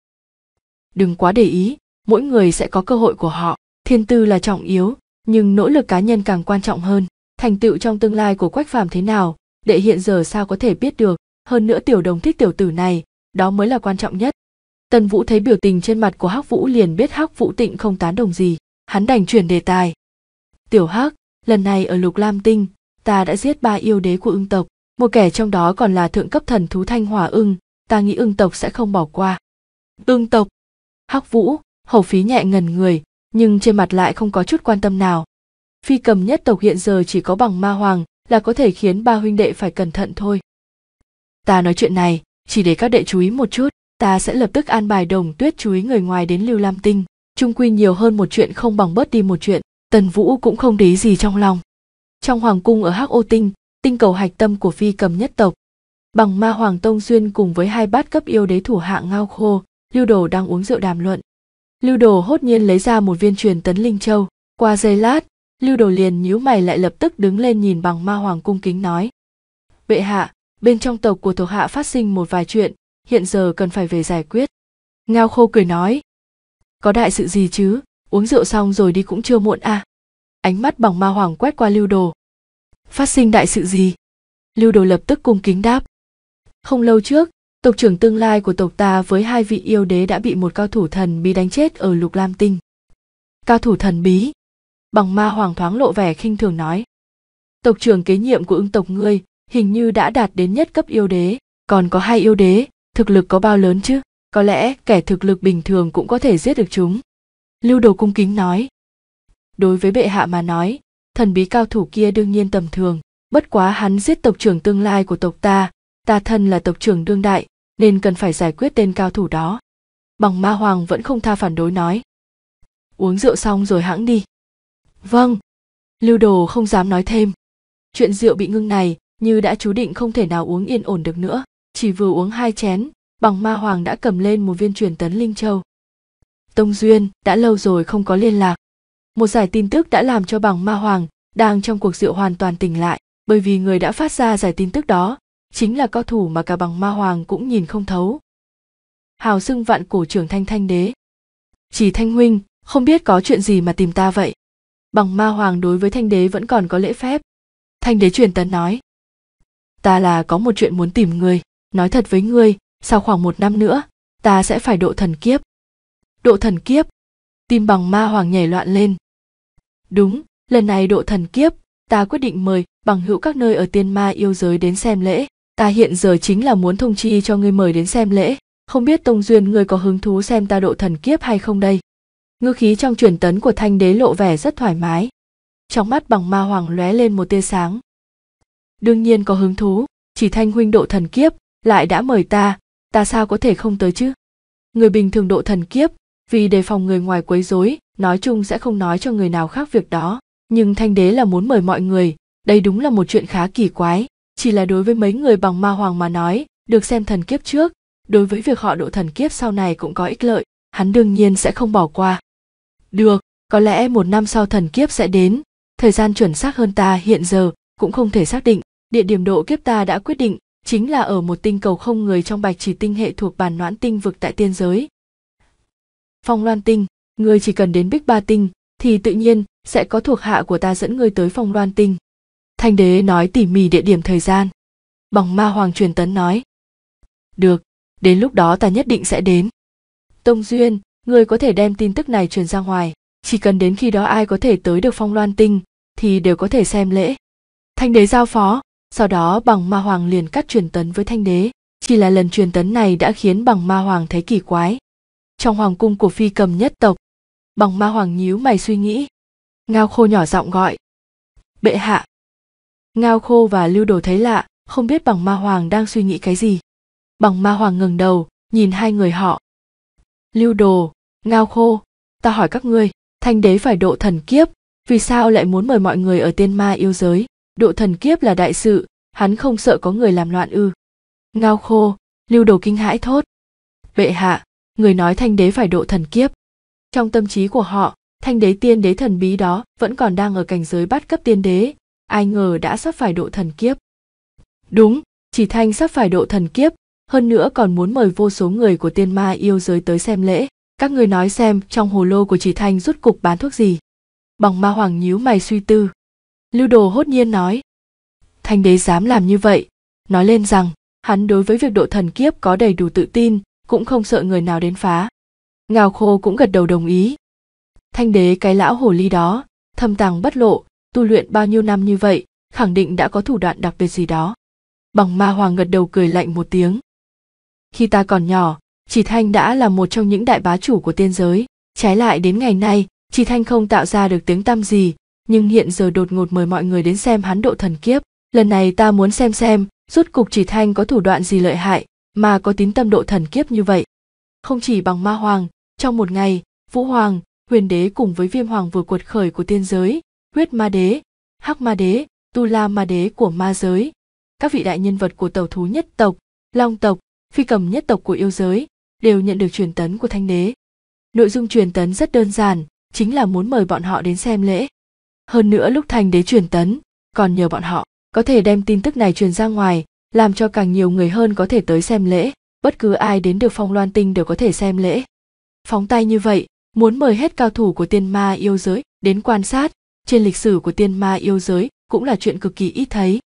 đừng quá để ý mỗi người sẽ có cơ hội của họ thiên tư là trọng yếu nhưng nỗ lực cá nhân càng quan trọng hơn thành tựu trong tương lai của quách phàm thế nào đệ hiện giờ sao có thể biết được hơn nữa tiểu đồng thích tiểu tử này đó mới là quan trọng nhất tần vũ thấy biểu tình trên mặt của hắc vũ liền biết hắc vũ tịnh không tán đồng gì hắn đành chuyển đề tài tiểu hắc lần này ở lục lam tinh ta đã giết ba yêu đế của ưng tộc một kẻ trong đó còn là thượng cấp thần thú thanh hòa ưng ta nghĩ ưng tộc sẽ không bỏ qua ưng tộc hắc vũ hầu phí nhẹ ngần người nhưng trên mặt lại không có chút quan tâm nào phi cầm nhất tộc hiện giờ chỉ có bằng ma hoàng là có thể khiến ba huynh đệ phải cẩn thận thôi ta nói chuyện này chỉ để các đệ chú ý một chút ta sẽ lập tức an bài đồng tuyết chú ý người ngoài đến lưu lam tinh trung quy nhiều hơn một chuyện không bằng bớt đi một chuyện tần vũ cũng không để gì trong lòng trong hoàng cung ở hắc ô tinh tinh cầu hạch tâm của phi cầm nhất tộc bằng ma hoàng tông duyên cùng với hai bát cấp yêu đế thủ hạ ngao khô lưu đồ đang uống rượu đàm luận lưu đồ hốt nhiên lấy ra một viên truyền tấn linh châu qua giây lát lưu đồ liền nhíu mày lại lập tức đứng lên nhìn bằng ma hoàng cung kính nói bệ hạ bên trong tộc của thuộc hạ phát sinh một vài chuyện hiện giờ cần phải về giải quyết ngao khô cười nói có đại sự gì chứ uống rượu xong rồi đi cũng chưa muộn à ánh mắt bằng ma hoàng quét qua lưu đồ phát sinh đại sự gì lưu đồ lập tức cung kính đáp không lâu trước tộc trưởng tương lai của tộc ta với hai vị yêu đế đã bị một cao thủ thần bí đánh chết ở lục lam tinh cao thủ thần bí bằng ma hoàng thoáng lộ vẻ khinh thường nói tộc trưởng kế nhiệm của ưng tộc ngươi hình như đã đạt đến nhất cấp yêu đế còn có hai yêu đế thực lực có bao lớn chứ có lẽ kẻ thực lực bình thường cũng có thể giết được chúng lưu đồ cung kính nói đối với bệ hạ mà nói thần bí cao thủ kia đương nhiên tầm thường bất quá hắn giết tộc trưởng tương lai của tộc ta ta thân là tộc trưởng đương đại nên cần phải giải quyết tên cao thủ đó bằng ma hoàng vẫn không tha phản đối nói uống rượu xong rồi hãng đi vâng lưu đồ không dám nói thêm chuyện rượu bị ngưng này như đã chú định không thể nào uống yên ổn được nữa chỉ vừa uống hai chén bằng ma hoàng đã cầm lên một viên truyền tấn linh châu tông duyên đã lâu rồi không có liên lạc một giải tin tức đã làm cho bằng ma hoàng đang trong cuộc rượu hoàn toàn tỉnh lại bởi vì người đã phát ra giải tin tức đó chính là cao thủ mà cả bằng ma hoàng cũng nhìn không thấu hào xưng vạn cổ trưởng thanh thanh đế chỉ thanh huynh không biết có chuyện gì mà tìm ta vậy bằng ma hoàng đối với thanh đế vẫn còn có lễ phép thanh đế truyền tấn nói ta là có một chuyện muốn tìm người nói thật với ngươi sau khoảng một năm nữa ta sẽ phải độ thần kiếp độ thần kiếp tim bằng ma hoàng nhảy loạn lên Đúng, lần này độ thần kiếp, ta quyết định mời bằng hữu các nơi ở tiên ma yêu giới đến xem lễ. Ta hiện giờ chính là muốn thông chi cho ngươi mời đến xem lễ. Không biết Tông Duyên ngươi có hứng thú xem ta độ thần kiếp hay không đây? Ngư khí trong truyền tấn của thanh đế lộ vẻ rất thoải mái. Trong mắt bằng ma hoàng lóe lên một tia sáng. Đương nhiên có hứng thú, chỉ thanh huynh độ thần kiếp, lại đã mời ta, ta sao có thể không tới chứ? Người bình thường độ thần kiếp, vì đề phòng người ngoài quấy rối nói chung sẽ không nói cho người nào khác việc đó nhưng thanh đế là muốn mời mọi người đây đúng là một chuyện khá kỳ quái chỉ là đối với mấy người bằng ma hoàng mà nói được xem thần kiếp trước đối với việc họ độ thần kiếp sau này cũng có ích lợi hắn đương nhiên sẽ không bỏ qua được có lẽ một năm sau thần kiếp sẽ đến thời gian chuẩn xác hơn ta hiện giờ cũng không thể xác định địa điểm độ kiếp ta đã quyết định chính là ở một tinh cầu không người trong bạch chỉ tinh hệ thuộc bàn noãn tinh vực tại tiên giới phong loan tinh ngươi chỉ cần đến bích ba tinh thì tự nhiên sẽ có thuộc hạ của ta dẫn ngươi tới phong loan tinh thanh đế nói tỉ mỉ địa điểm thời gian Bằng ma hoàng truyền tấn nói được đến lúc đó ta nhất định sẽ đến tông duyên ngươi có thể đem tin tức này truyền ra ngoài chỉ cần đến khi đó ai có thể tới được phong loan tinh thì đều có thể xem lễ thanh đế giao phó sau đó bằng ma hoàng liền cắt truyền tấn với thanh đế chỉ là lần truyền tấn này đã khiến bằng ma hoàng thấy kỳ quái trong hoàng cung của phi cầm nhất tộc bằng ma hoàng nhíu mày suy nghĩ ngao khô nhỏ giọng gọi bệ hạ ngao khô và lưu đồ thấy lạ không biết bằng ma hoàng đang suy nghĩ cái gì bằng ma hoàng ngừng đầu nhìn hai người họ lưu đồ ngao khô ta hỏi các ngươi thanh đế phải độ thần kiếp vì sao lại muốn mời mọi người ở tiên ma yêu giới độ thần kiếp là đại sự hắn không sợ có người làm loạn ư ngao khô lưu đồ kinh hãi thốt bệ hạ người nói thanh đế phải độ thần kiếp trong tâm trí của họ thanh đế tiên đế thần bí đó vẫn còn đang ở cảnh giới bắt cấp tiên đế ai ngờ đã sắp phải độ thần kiếp đúng chỉ thanh sắp phải độ thần kiếp hơn nữa còn muốn mời vô số người của tiên ma yêu giới tới xem lễ các người nói xem trong hồ lô của chỉ thanh rút cục bán thuốc gì bằng ma hoàng nhíu mày suy tư lưu đồ hốt nhiên nói thanh đế dám làm như vậy nói lên rằng hắn đối với việc độ thần kiếp có đầy đủ tự tin cũng không sợ người nào đến phá ngao khô cũng gật đầu đồng ý thanh đế cái lão hồ ly đó thâm tàng bất lộ tu luyện bao nhiêu năm như vậy khẳng định đã có thủ đoạn đặc biệt gì đó bằng ma hoàng gật đầu cười lạnh một tiếng khi ta còn nhỏ chỉ thanh đã là một trong những đại bá chủ của tiên giới trái lại đến ngày nay chỉ thanh không tạo ra được tiếng tăm gì nhưng hiện giờ đột ngột mời mọi người đến xem hắn độ thần kiếp lần này ta muốn xem xem rút cục chỉ thanh có thủ đoạn gì lợi hại mà có tín tâm độ thần kiếp như vậy. Không chỉ bằng ma hoàng, trong một ngày, vũ hoàng, huyền đế cùng với viêm hoàng vừa cuột khởi của tiên giới, huyết ma đế, hắc ma đế, tu la ma đế của ma giới, các vị đại nhân vật của tàu thú nhất tộc, long tộc, phi cầm nhất tộc của yêu giới, đều nhận được truyền tấn của thanh đế. Nội dung truyền tấn rất đơn giản, chính là muốn mời bọn họ đến xem lễ. Hơn nữa lúc thanh đế truyền tấn, còn nhờ bọn họ có thể đem tin tức này truyền ra ngoài, làm cho càng nhiều người hơn có thể tới xem lễ bất cứ ai đến được phong loan tinh đều có thể xem lễ phóng tay như vậy muốn mời hết cao thủ của tiên ma yêu giới đến quan sát trên lịch sử của tiên ma yêu giới cũng là chuyện cực kỳ ít thấy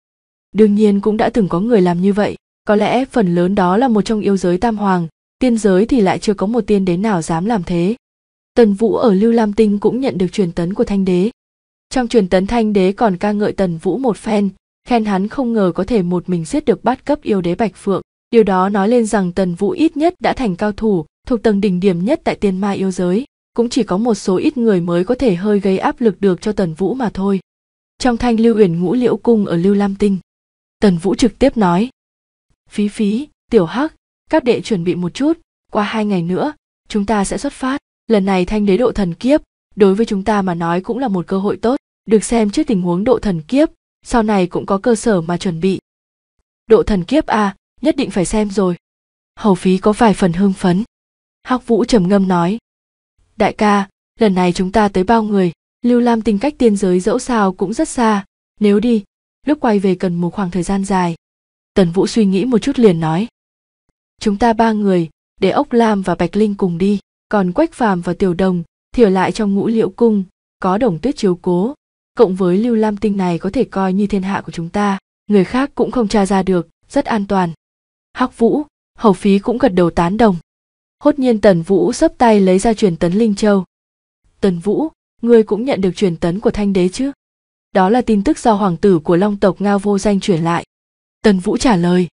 đương nhiên cũng đã từng có người làm như vậy có lẽ phần lớn đó là một trong yêu giới tam hoàng tiên giới thì lại chưa có một tiên đế nào dám làm thế tần vũ ở lưu lam tinh cũng nhận được truyền tấn của thanh đế trong truyền tấn thanh đế còn ca ngợi tần vũ một phen khen hắn không ngờ có thể một mình giết được bát cấp yêu đế Bạch Phượng. Điều đó nói lên rằng Tần Vũ ít nhất đã thành cao thủ, thuộc tầng đỉnh điểm nhất tại tiên ma yêu giới. Cũng chỉ có một số ít người mới có thể hơi gây áp lực được cho Tần Vũ mà thôi. Trong thanh lưu uyển ngũ liễu cung ở Lưu Lam Tinh, Tần Vũ trực tiếp nói. Phí phí, tiểu hắc, các đệ chuẩn bị một chút, qua hai ngày nữa, chúng ta sẽ xuất phát. Lần này thanh đế độ thần kiếp, đối với chúng ta mà nói cũng là một cơ hội tốt, được xem trước tình huống độ thần kiếp sau này cũng có cơ sở mà chuẩn bị độ thần kiếp à nhất định phải xem rồi hầu phí có vài phần hưng phấn hắc vũ trầm ngâm nói đại ca lần này chúng ta tới bao người lưu lam tính cách tiên giới dẫu sao cũng rất xa nếu đi lúc quay về cần một khoảng thời gian dài tần vũ suy nghĩ một chút liền nói chúng ta ba người để ốc lam và bạch linh cùng đi còn quách phàm và tiểu đồng thì ở lại trong ngũ liệu cung có đồng tuyết chiếu cố cộng với lưu lam tinh này có thể coi như thiên hạ của chúng ta người khác cũng không tra ra được rất an toàn hắc vũ hầu phí cũng gật đầu tán đồng hốt nhiên tần vũ sấp tay lấy ra truyền tấn linh châu tần vũ ngươi cũng nhận được truyền tấn của thanh đế chứ đó là tin tức do hoàng tử của long tộc ngao vô danh chuyển lại tần vũ trả lời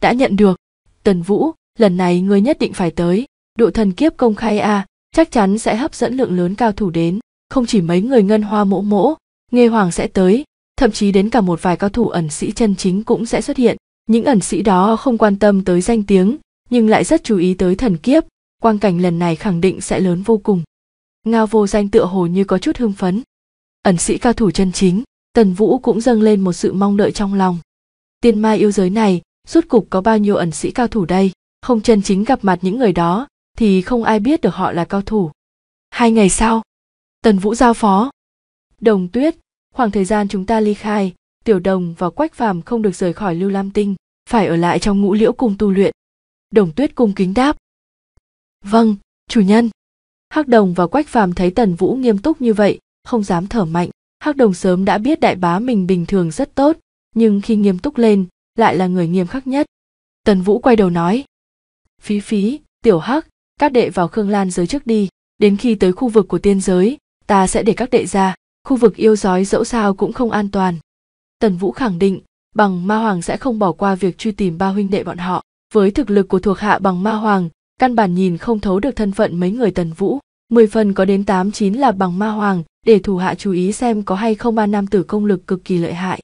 đã nhận được tần vũ lần này ngươi nhất định phải tới độ thần kiếp công khai a chắc chắn sẽ hấp dẫn lượng lớn cao thủ đến không chỉ mấy người ngân hoa mỗ mỗ Nghê hoàng sẽ tới, thậm chí đến cả một vài cao thủ ẩn sĩ chân chính cũng sẽ xuất hiện. Những ẩn sĩ đó không quan tâm tới danh tiếng, nhưng lại rất chú ý tới thần kiếp, quang cảnh lần này khẳng định sẽ lớn vô cùng. Ngao vô danh tựa hồ như có chút hưng phấn. Ẩn sĩ cao thủ chân chính, Tần Vũ cũng dâng lên một sự mong đợi trong lòng. Tiên mai yêu giới này, rút cục có bao nhiêu ẩn sĩ cao thủ đây, không chân chính gặp mặt những người đó, thì không ai biết được họ là cao thủ. Hai ngày sau, Tần Vũ giao phó. Đồng tuyết khoảng thời gian chúng ta ly khai tiểu đồng và quách phàm không được rời khỏi lưu lam tinh phải ở lại trong ngũ liễu cùng tu luyện đồng tuyết cung kính đáp vâng chủ nhân hắc đồng và quách phàm thấy tần vũ nghiêm túc như vậy không dám thở mạnh hắc đồng sớm đã biết đại bá mình bình thường rất tốt nhưng khi nghiêm túc lên lại là người nghiêm khắc nhất tần vũ quay đầu nói phí phí tiểu hắc các đệ vào khương lan giới trước đi đến khi tới khu vực của tiên giới ta sẽ để các đệ ra khu vực yêu sói dẫu sao cũng không an toàn tần vũ khẳng định bằng ma hoàng sẽ không bỏ qua việc truy tìm ba huynh đệ bọn họ với thực lực của thuộc hạ bằng ma hoàng căn bản nhìn không thấu được thân phận mấy người tần vũ mười phần có đến tám chín là bằng ma hoàng để thủ hạ chú ý xem có hay không ba nam tử công lực cực kỳ lợi hại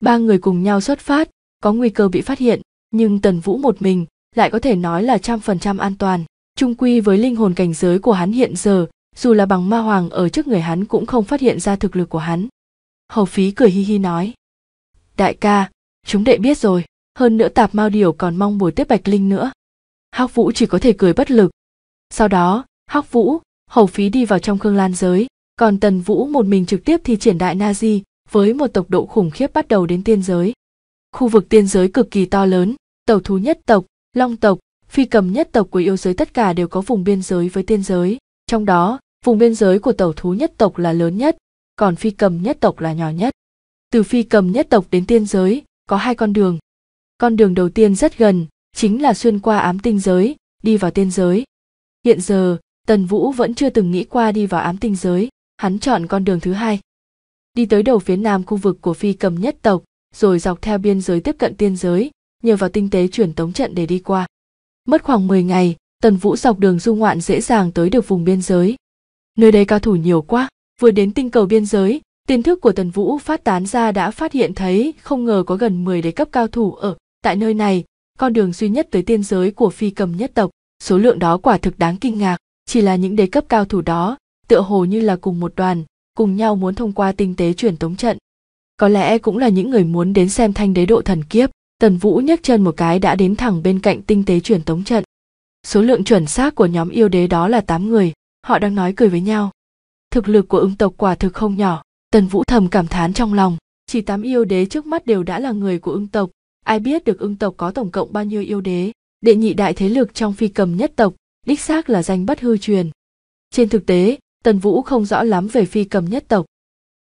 ba người cùng nhau xuất phát có nguy cơ bị phát hiện nhưng tần vũ một mình lại có thể nói là trăm phần trăm an toàn trung quy với linh hồn cảnh giới của hắn hiện giờ dù là bằng ma hoàng ở trước người hắn cũng không phát hiện ra thực lực của hắn hầu phí cười hi hi nói đại ca chúng đệ biết rồi hơn nữa tạp mao điều còn mong buổi tiếp bạch linh nữa hắc vũ chỉ có thể cười bất lực sau đó hắc vũ hầu phí đi vào trong khương lan giới còn tần vũ một mình trực tiếp thi triển đại na di với một tốc độ khủng khiếp bắt đầu đến tiên giới khu vực tiên giới cực kỳ to lớn tàu thú nhất tộc long tộc phi cầm nhất tộc của yêu giới tất cả đều có vùng biên giới với tiên giới trong đó vùng biên giới của tẩu thú nhất tộc là lớn nhất còn phi cầm nhất tộc là nhỏ nhất từ phi cầm nhất tộc đến tiên giới có hai con đường con đường đầu tiên rất gần chính là xuyên qua ám tinh giới đi vào tiên giới hiện giờ tần vũ vẫn chưa từng nghĩ qua đi vào ám tinh giới hắn chọn con đường thứ hai đi tới đầu phía nam khu vực của phi cầm nhất tộc rồi dọc theo biên giới tiếp cận tiên giới nhờ vào tinh tế chuyển tống trận để đi qua mất khoảng 10 ngày Tần Vũ dọc đường du ngoạn dễ dàng tới được vùng biên giới. Nơi đây cao thủ nhiều quá, vừa đến tinh cầu biên giới, tin thức của Tần Vũ phát tán ra đã phát hiện thấy không ngờ có gần 10 đế cấp cao thủ ở tại nơi này, con đường duy nhất tới tiên giới của phi cầm nhất tộc, số lượng đó quả thực đáng kinh ngạc, chỉ là những đế cấp cao thủ đó, tựa hồ như là cùng một đoàn, cùng nhau muốn thông qua tinh tế truyền tống trận. Có lẽ cũng là những người muốn đến xem thanh đế độ thần kiếp, Tần Vũ nhấc chân một cái đã đến thẳng bên cạnh tinh tế truyền tống trận. Số lượng chuẩn xác của nhóm yêu đế đó là 8 người, họ đang nói cười với nhau. Thực lực của ưng tộc quả thực không nhỏ, Tần Vũ thầm cảm thán trong lòng, chỉ 8 yêu đế trước mắt đều đã là người của ưng tộc, ai biết được ưng tộc có tổng cộng bao nhiêu yêu đế, đệ nhị đại thế lực trong phi cầm nhất tộc, đích xác là danh bất hư truyền. Trên thực tế, Tần Vũ không rõ lắm về phi cầm nhất tộc.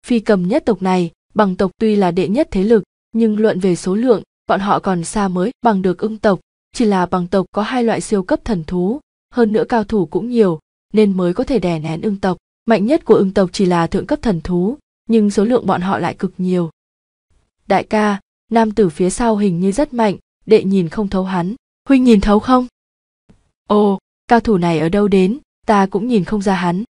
Phi cầm nhất tộc này, bằng tộc tuy là đệ nhất thế lực, nhưng luận về số lượng, bọn họ còn xa mới bằng được ưng tộc, chỉ là bằng tộc có hai loại siêu cấp thần thú hơn nữa cao thủ cũng nhiều nên mới có thể đè nén ưng tộc mạnh nhất của ưng tộc chỉ là thượng cấp thần thú nhưng số lượng bọn họ lại cực nhiều đại ca nam tử phía sau hình như rất mạnh đệ nhìn không thấu hắn huynh nhìn thấu không ồ cao thủ này ở đâu đến ta cũng nhìn không ra hắn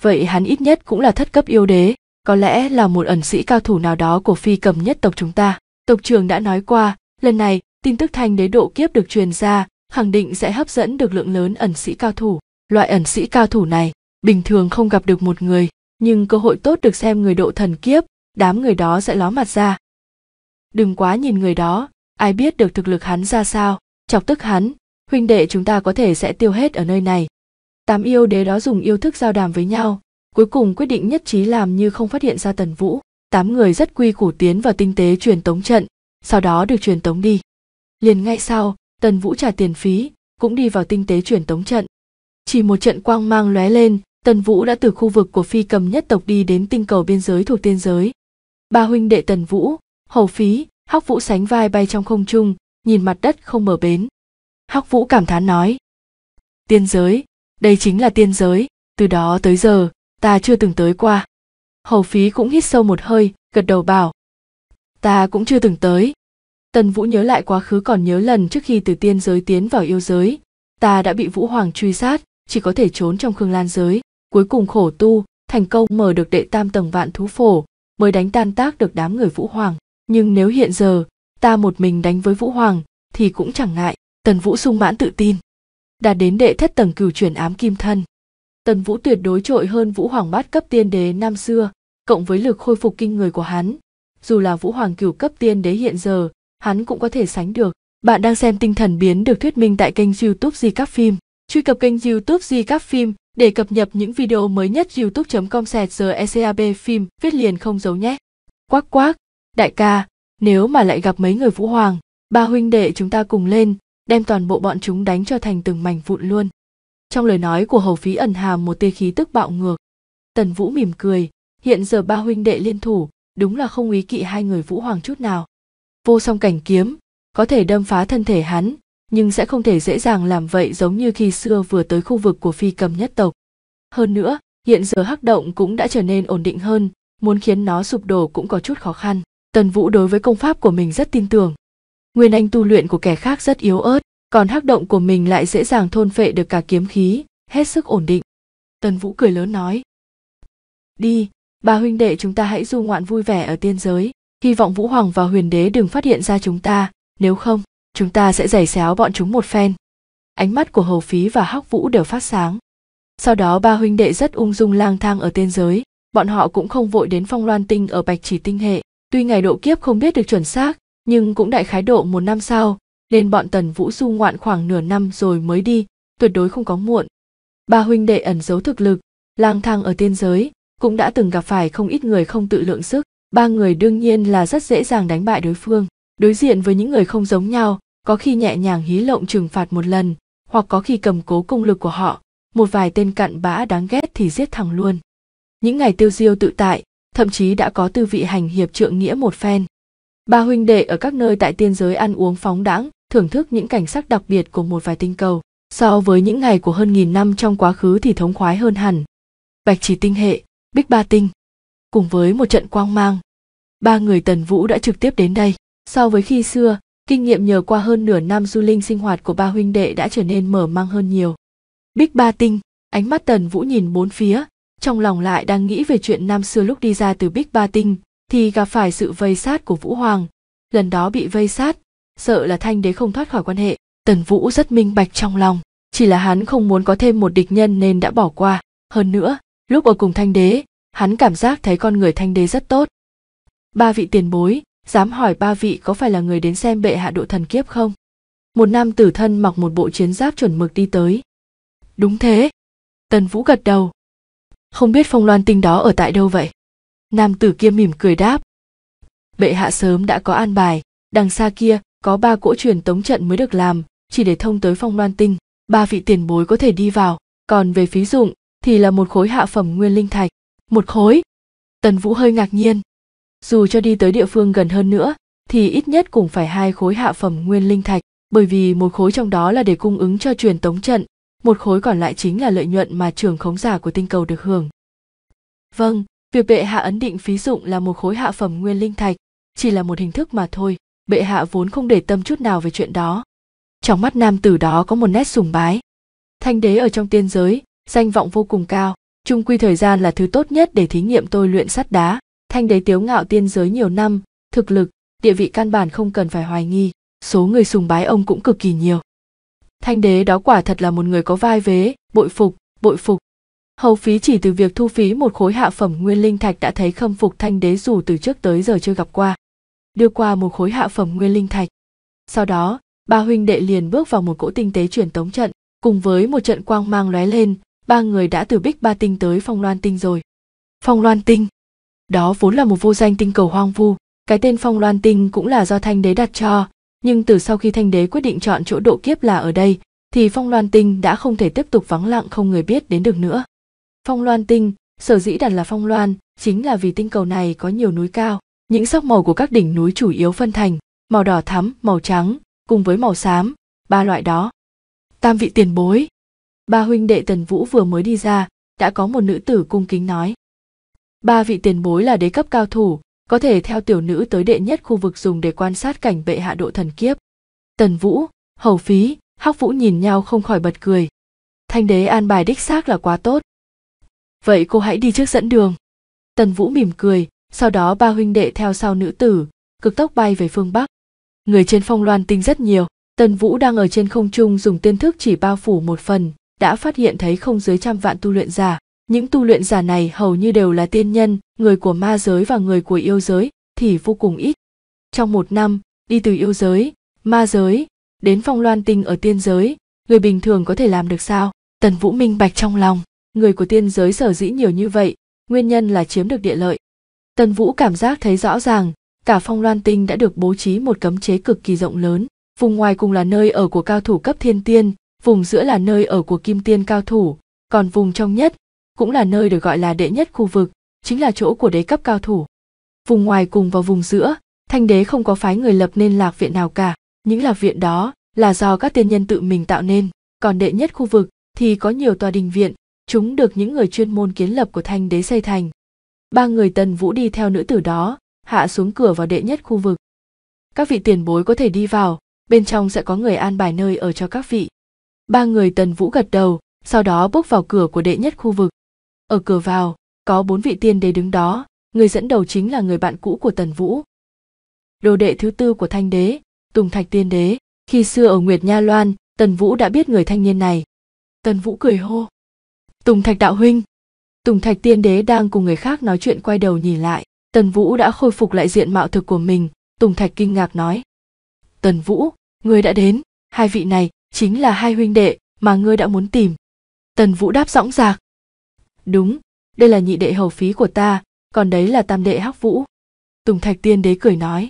vậy hắn ít nhất cũng là thất cấp yêu đế có lẽ là một ẩn sĩ cao thủ nào đó của phi cầm nhất tộc chúng ta tộc trường đã nói qua lần này tin tức thanh đế độ kiếp được truyền ra khẳng định sẽ hấp dẫn được lượng lớn ẩn sĩ cao thủ loại ẩn sĩ cao thủ này bình thường không gặp được một người nhưng cơ hội tốt được xem người độ thần kiếp đám người đó sẽ ló mặt ra đừng quá nhìn người đó ai biết được thực lực hắn ra sao chọc tức hắn huynh đệ chúng ta có thể sẽ tiêu hết ở nơi này tám yêu đế đó dùng yêu thức giao đàm với nhau cuối cùng quyết định nhất trí làm như không phát hiện ra tần vũ tám người rất quy củ tiến vào tinh tế truyền tống trận sau đó được truyền tống đi liền ngay sau tần vũ trả tiền phí cũng đi vào tinh tế chuyển tống trận chỉ một trận quang mang lóe lên tần vũ đã từ khu vực của phi cầm nhất tộc đi đến tinh cầu biên giới thuộc tiên giới ba huynh đệ tần vũ hầu phí Hắc vũ sánh vai bay trong không trung nhìn mặt đất không mở bến Hắc vũ cảm thán nói tiên giới đây chính là tiên giới từ đó tới giờ ta chưa từng tới qua hầu phí cũng hít sâu một hơi gật đầu bảo ta cũng chưa từng tới Tần Vũ nhớ lại quá khứ còn nhớ lần trước khi từ tiên giới tiến vào yêu giới, ta đã bị Vũ Hoàng truy sát, chỉ có thể trốn trong Khương Lan giới, cuối cùng khổ tu, thành công mở được đệ tam tầng vạn thú phổ, mới đánh tan tác được đám người Vũ Hoàng. Nhưng nếu hiện giờ, ta một mình đánh với Vũ Hoàng, thì cũng chẳng ngại, Tần Vũ sung mãn tự tin. đã đến đệ thất tầng cửu chuyển ám kim thân. Tần Vũ tuyệt đối trội hơn Vũ Hoàng bát cấp tiên đế năm xưa, cộng với lực khôi phục kinh người của hắn. Dù là Vũ Hoàng cửu cấp tiên đế hiện giờ, hắn cũng có thể sánh được. Bạn đang xem tinh thần biến được thuyết minh tại kênh youtube Di Các Phim. Truy cập kênh youtube Di Các Phim để cập nhật những video mới nhất youtube.com eCab phim viết liền không giấu nhé. Quác quác, đại ca, nếu mà lại gặp mấy người Vũ Hoàng, ba huynh đệ chúng ta cùng lên, đem toàn bộ bọn chúng đánh cho thành từng mảnh vụn luôn. Trong lời nói của Hầu Phí ẩn hàm một tia khí tức bạo ngược. Tần Vũ mỉm cười, hiện giờ ba huynh đệ liên thủ, đúng là không ý kỵ hai người Vũ Hoàng chút nào vô song cảnh kiếm có thể đâm phá thân thể hắn nhưng sẽ không thể dễ dàng làm vậy giống như khi xưa vừa tới khu vực của phi cầm nhất tộc hơn nữa hiện giờ hắc động cũng đã trở nên ổn định hơn muốn khiến nó sụp đổ cũng có chút khó khăn tần vũ đối với công pháp của mình rất tin tưởng nguyên anh tu luyện của kẻ khác rất yếu ớt còn hắc động của mình lại dễ dàng thôn phệ được cả kiếm khí hết sức ổn định tần vũ cười lớn nói đi ba huynh đệ chúng ta hãy du ngoạn vui vẻ ở tiên giới hy vọng vũ hoàng và huyền đế đừng phát hiện ra chúng ta nếu không chúng ta sẽ giày xéo bọn chúng một phen ánh mắt của hầu phí và hắc vũ đều phát sáng sau đó ba huynh đệ rất ung dung lang thang ở tiên giới bọn họ cũng không vội đến phong loan tinh ở bạch chỉ tinh hệ tuy ngày độ kiếp không biết được chuẩn xác nhưng cũng đại khái độ một năm sau nên bọn tần vũ du ngoạn khoảng nửa năm rồi mới đi tuyệt đối không có muộn ba huynh đệ ẩn giấu thực lực lang thang ở tiên giới cũng đã từng gặp phải không ít người không tự lượng sức ba người đương nhiên là rất dễ dàng đánh bại đối phương đối diện với những người không giống nhau có khi nhẹ nhàng hí lộng trừng phạt một lần hoặc có khi cầm cố công lực của họ một vài tên cặn bã đáng ghét thì giết thẳng luôn những ngày tiêu diêu tự tại thậm chí đã có tư vị hành hiệp trượng nghĩa một phen ba huynh đệ ở các nơi tại tiên giới ăn uống phóng đãng thưởng thức những cảnh sắc đặc biệt của một vài tinh cầu so với những ngày của hơn nghìn năm trong quá khứ thì thống khoái hơn hẳn bạch chỉ tinh hệ bích ba tinh cùng với một trận quang mang. Ba người Tần Vũ đã trực tiếp đến đây. So với khi xưa, kinh nghiệm nhờ qua hơn nửa năm du linh sinh hoạt của ba huynh đệ đã trở nên mở mang hơn nhiều. Bích Ba Tinh, ánh mắt Tần Vũ nhìn bốn phía, trong lòng lại đang nghĩ về chuyện năm xưa lúc đi ra từ Bích Ba Tinh, thì gặp phải sự vây sát của Vũ Hoàng. Lần đó bị vây sát, sợ là thanh đế không thoát khỏi quan hệ. Tần Vũ rất minh bạch trong lòng, chỉ là hắn không muốn có thêm một địch nhân nên đã bỏ qua. Hơn nữa, lúc ở cùng thanh đế, hắn cảm giác thấy con người thanh đế rất tốt ba vị tiền bối dám hỏi ba vị có phải là người đến xem bệ hạ độ thần kiếp không một nam tử thân mặc một bộ chiến giáp chuẩn mực đi tới đúng thế tần vũ gật đầu không biết phong loan tinh đó ở tại đâu vậy nam tử kia mỉm cười đáp bệ hạ sớm đã có an bài đằng xa kia có ba cỗ truyền tống trận mới được làm chỉ để thông tới phong loan tinh ba vị tiền bối có thể đi vào còn về phí dụng thì là một khối hạ phẩm nguyên linh thạch một khối tần vũ hơi ngạc nhiên dù cho đi tới địa phương gần hơn nữa thì ít nhất cũng phải hai khối hạ phẩm nguyên linh thạch bởi vì một khối trong đó là để cung ứng cho truyền tống trận một khối còn lại chính là lợi nhuận mà trường khống giả của tinh cầu được hưởng vâng việc bệ hạ ấn định phí dụng là một khối hạ phẩm nguyên linh thạch chỉ là một hình thức mà thôi bệ hạ vốn không để tâm chút nào về chuyện đó trong mắt nam tử đó có một nét sùng bái thanh đế ở trong tiên giới danh vọng vô cùng cao Trung quy thời gian là thứ tốt nhất để thí nghiệm tôi luyện sắt đá, thanh đế tiếu ngạo tiên giới nhiều năm, thực lực, địa vị căn bản không cần phải hoài nghi, số người sùng bái ông cũng cực kỳ nhiều. Thanh đế đó quả thật là một người có vai vế, bội phục, bội phục. Hầu phí chỉ từ việc thu phí một khối hạ phẩm nguyên linh thạch đã thấy khâm phục thanh đế dù từ trước tới giờ chưa gặp qua. Đưa qua một khối hạ phẩm nguyên linh thạch. Sau đó, ba huynh đệ liền bước vào một cỗ tinh tế truyền tống trận, cùng với một trận quang mang lóe lên, ba người đã từ Bích Ba Tinh tới Phong Loan Tinh rồi. Phong Loan Tinh. Đó vốn là một vô danh tinh cầu hoang vu, cái tên Phong Loan Tinh cũng là do Thanh Đế đặt cho, nhưng từ sau khi Thanh Đế quyết định chọn chỗ độ kiếp là ở đây, thì Phong Loan Tinh đã không thể tiếp tục vắng lặng không người biết đến được nữa. Phong Loan Tinh, sở dĩ đặt là Phong Loan, chính là vì tinh cầu này có nhiều núi cao, những sắc màu của các đỉnh núi chủ yếu phân thành màu đỏ thắm, màu trắng, cùng với màu xám, ba loại đó. Tam vị tiền bối, ba huynh đệ tần vũ vừa mới đi ra đã có một nữ tử cung kính nói ba vị tiền bối là đế cấp cao thủ có thể theo tiểu nữ tới đệ nhất khu vực dùng để quan sát cảnh bệ hạ độ thần kiếp tần vũ hầu phí hắc vũ nhìn nhau không khỏi bật cười thanh đế an bài đích xác là quá tốt vậy cô hãy đi trước dẫn đường tần vũ mỉm cười sau đó ba huynh đệ theo sau nữ tử cực tốc bay về phương bắc người trên phong loan tinh rất nhiều tần vũ đang ở trên không trung dùng tiên thức chỉ bao phủ một phần đã phát hiện thấy không dưới trăm vạn tu luyện giả. Những tu luyện giả này hầu như đều là tiên nhân, người của ma giới và người của yêu giới thì vô cùng ít. Trong một năm, đi từ yêu giới, ma giới, đến phong loan tinh ở tiên giới, người bình thường có thể làm được sao? Tần Vũ minh bạch trong lòng, người của tiên giới sở dĩ nhiều như vậy, nguyên nhân là chiếm được địa lợi. Tần Vũ cảm giác thấy rõ ràng, cả phong loan tinh đã được bố trí một cấm chế cực kỳ rộng lớn, vùng ngoài cùng là nơi ở của cao thủ cấp thiên tiên, vùng giữa là nơi ở của kim tiên cao thủ còn vùng trong nhất cũng là nơi được gọi là đệ nhất khu vực chính là chỗ của đế cấp cao thủ vùng ngoài cùng vào vùng giữa thanh đế không có phái người lập nên lạc viện nào cả những lạc viện đó là do các tiên nhân tự mình tạo nên còn đệ nhất khu vực thì có nhiều tòa đình viện chúng được những người chuyên môn kiến lập của thanh đế xây thành ba người tần vũ đi theo nữ tử đó hạ xuống cửa vào đệ nhất khu vực các vị tiền bối có thể đi vào bên trong sẽ có người an bài nơi ở cho các vị ba người tần vũ gật đầu sau đó bước vào cửa của đệ nhất khu vực ở cửa vào có bốn vị tiên đế đứng đó người dẫn đầu chính là người bạn cũ của tần vũ đồ đệ thứ tư của thanh đế tùng thạch tiên đế khi xưa ở nguyệt nha loan tần vũ đã biết người thanh niên này tần vũ cười hô tùng thạch đạo huynh tùng thạch tiên đế đang cùng người khác nói chuyện quay đầu nhìn lại tần vũ đã khôi phục lại diện mạo thực của mình tùng thạch kinh ngạc nói tần vũ người đã đến hai vị này chính là hai huynh đệ mà ngươi đã muốn tìm tần vũ đáp dõng dạc đúng đây là nhị đệ hầu phí của ta còn đấy là tam đệ hắc vũ tùng thạch tiên đế cười nói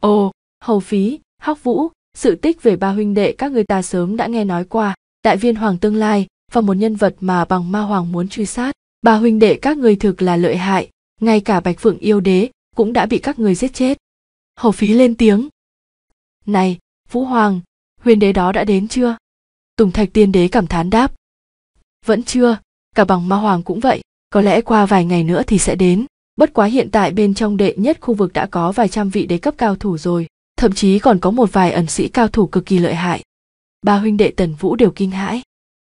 ồ hầu phí hắc vũ sự tích về ba huynh đệ các người ta sớm đã nghe nói qua đại viên hoàng tương lai và một nhân vật mà bằng ma hoàng muốn truy sát ba huynh đệ các người thực là lợi hại ngay cả bạch phượng yêu đế cũng đã bị các người giết chết hầu phí lên tiếng này vũ hoàng huyền đế đó đã đến chưa tùng thạch tiên đế cảm thán đáp vẫn chưa cả bằng ma hoàng cũng vậy có lẽ qua vài ngày nữa thì sẽ đến bất quá hiện tại bên trong đệ nhất khu vực đã có vài trăm vị đế cấp cao thủ rồi thậm chí còn có một vài ẩn sĩ cao thủ cực kỳ lợi hại ba huynh đệ tần vũ đều kinh hãi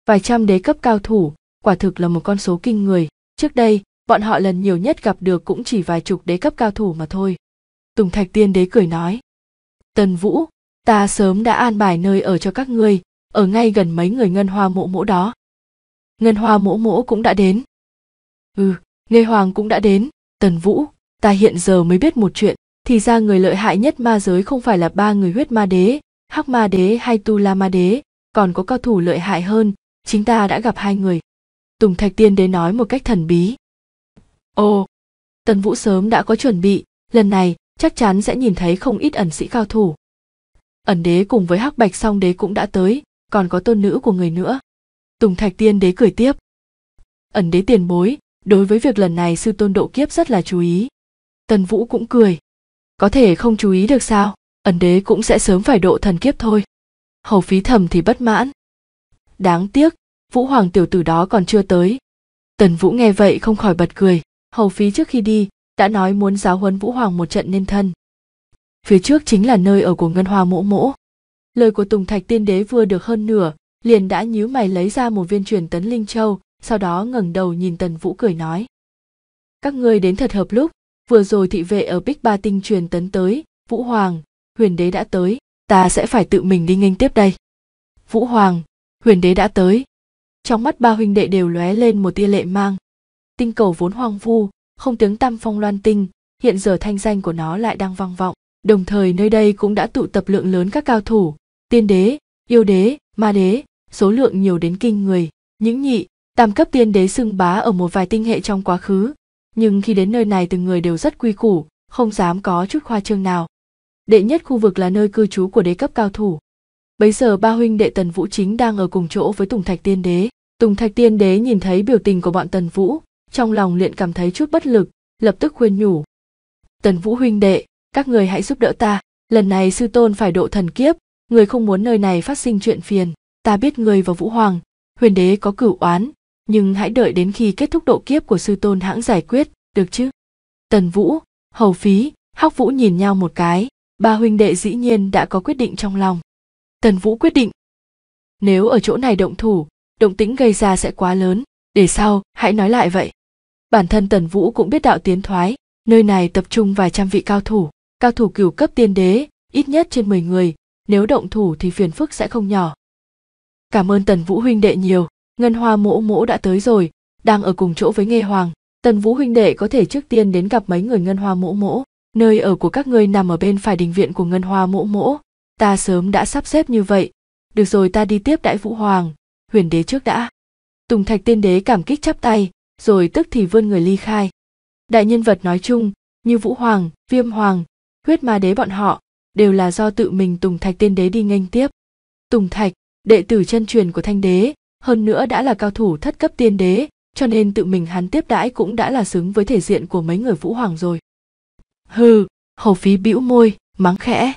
vài trăm đế cấp cao thủ quả thực là một con số kinh người trước đây bọn họ lần nhiều nhất gặp được cũng chỉ vài chục đế cấp cao thủ mà thôi tùng thạch tiên đế cười nói tần vũ ta sớm đã an bài nơi ở cho các ngươi ở ngay gần mấy người ngân hoa mỗ mỗ đó ngân hoa mỗ mỗ cũng đã đến ừ nghê hoàng cũng đã đến tần vũ ta hiện giờ mới biết một chuyện thì ra người lợi hại nhất ma giới không phải là ba người huyết ma đế hắc ma đế hay tu la ma đế còn có cao thủ lợi hại hơn chính ta đã gặp hai người tùng thạch tiên đế nói một cách thần bí ồ tần vũ sớm đã có chuẩn bị lần này chắc chắn sẽ nhìn thấy không ít ẩn sĩ cao thủ ẩn đế cùng với hắc bạch song đế cũng đã tới còn có tôn nữ của người nữa tùng thạch tiên đế cười tiếp ẩn đế tiền bối đối với việc lần này sư tôn độ kiếp rất là chú ý tần vũ cũng cười có thể không chú ý được sao ẩn đế cũng sẽ sớm phải độ thần kiếp thôi hầu phí thầm thì bất mãn đáng tiếc vũ hoàng tiểu tử đó còn chưa tới tần vũ nghe vậy không khỏi bật cười hầu phí trước khi đi đã nói muốn giáo huấn vũ hoàng một trận nên thân phía trước chính là nơi ở của ngân hoa mỗ mỗ lời của tùng thạch tiên đế vừa được hơn nửa liền đã nhíu mày lấy ra một viên truyền tấn linh châu sau đó ngẩng đầu nhìn tần vũ cười nói các ngươi đến thật hợp lúc vừa rồi thị vệ ở bích ba tinh truyền tấn tới vũ hoàng huyền đế đã tới ta sẽ phải tự mình đi nghênh tiếp đây vũ hoàng huyền đế đã tới trong mắt ba huynh đệ đều lóe lên một tia lệ mang tinh cầu vốn hoang vu không tiếng tăm phong loan tinh hiện giờ thanh danh của nó lại đang vang vọng đồng thời nơi đây cũng đã tụ tập lượng lớn các cao thủ tiên đế yêu đế ma đế số lượng nhiều đến kinh người những nhị tam cấp tiên đế xưng bá ở một vài tinh hệ trong quá khứ nhưng khi đến nơi này từng người đều rất quy củ không dám có chút khoa trương nào đệ nhất khu vực là nơi cư trú của đế cấp cao thủ bấy giờ ba huynh đệ tần vũ chính đang ở cùng chỗ với tùng thạch tiên đế tùng thạch tiên đế nhìn thấy biểu tình của bọn tần vũ trong lòng liền cảm thấy chút bất lực lập tức khuyên nhủ tần vũ huynh đệ các người hãy giúp đỡ ta lần này sư tôn phải độ thần kiếp người không muốn nơi này phát sinh chuyện phiền ta biết người và vũ hoàng huyền đế có cửu oán nhưng hãy đợi đến khi kết thúc độ kiếp của sư tôn hãng giải quyết được chứ tần vũ hầu phí hắc vũ nhìn nhau một cái ba huynh đệ dĩ nhiên đã có quyết định trong lòng tần vũ quyết định nếu ở chỗ này động thủ động tĩnh gây ra sẽ quá lớn để sau hãy nói lại vậy bản thân tần vũ cũng biết đạo tiến thoái nơi này tập trung vài trăm vị cao thủ cao thủ cửu cấp tiên đế, ít nhất trên 10 người, nếu động thủ thì phiền phức sẽ không nhỏ. Cảm ơn Tần Vũ huynh đệ nhiều, Ngân Hoa mỗ mỗ đã tới rồi, đang ở cùng chỗ với Nghê Hoàng, Tần Vũ huynh đệ có thể trước tiên đến gặp mấy người Ngân Hoa mỗ mỗ, nơi ở của các ngươi nằm ở bên phải đình viện của Ngân Hoa mỗ mỗ, ta sớm đã sắp xếp như vậy, được rồi ta đi tiếp đại Vũ Hoàng, huyền đế trước đã. Tùng Thạch tiên đế cảm kích chắp tay, rồi tức thì vươn người ly khai. Đại nhân vật nói chung, như Vũ Hoàng, Viêm Hoàng, huyết ma đế bọn họ đều là do tự mình tùng thạch tiên đế đi nghênh tiếp tùng thạch đệ tử chân truyền của thanh đế hơn nữa đã là cao thủ thất cấp tiên đế cho nên tự mình hắn tiếp đãi cũng đã là xứng với thể diện của mấy người vũ hoàng rồi hừ hầu phí bĩu môi mắng khẽ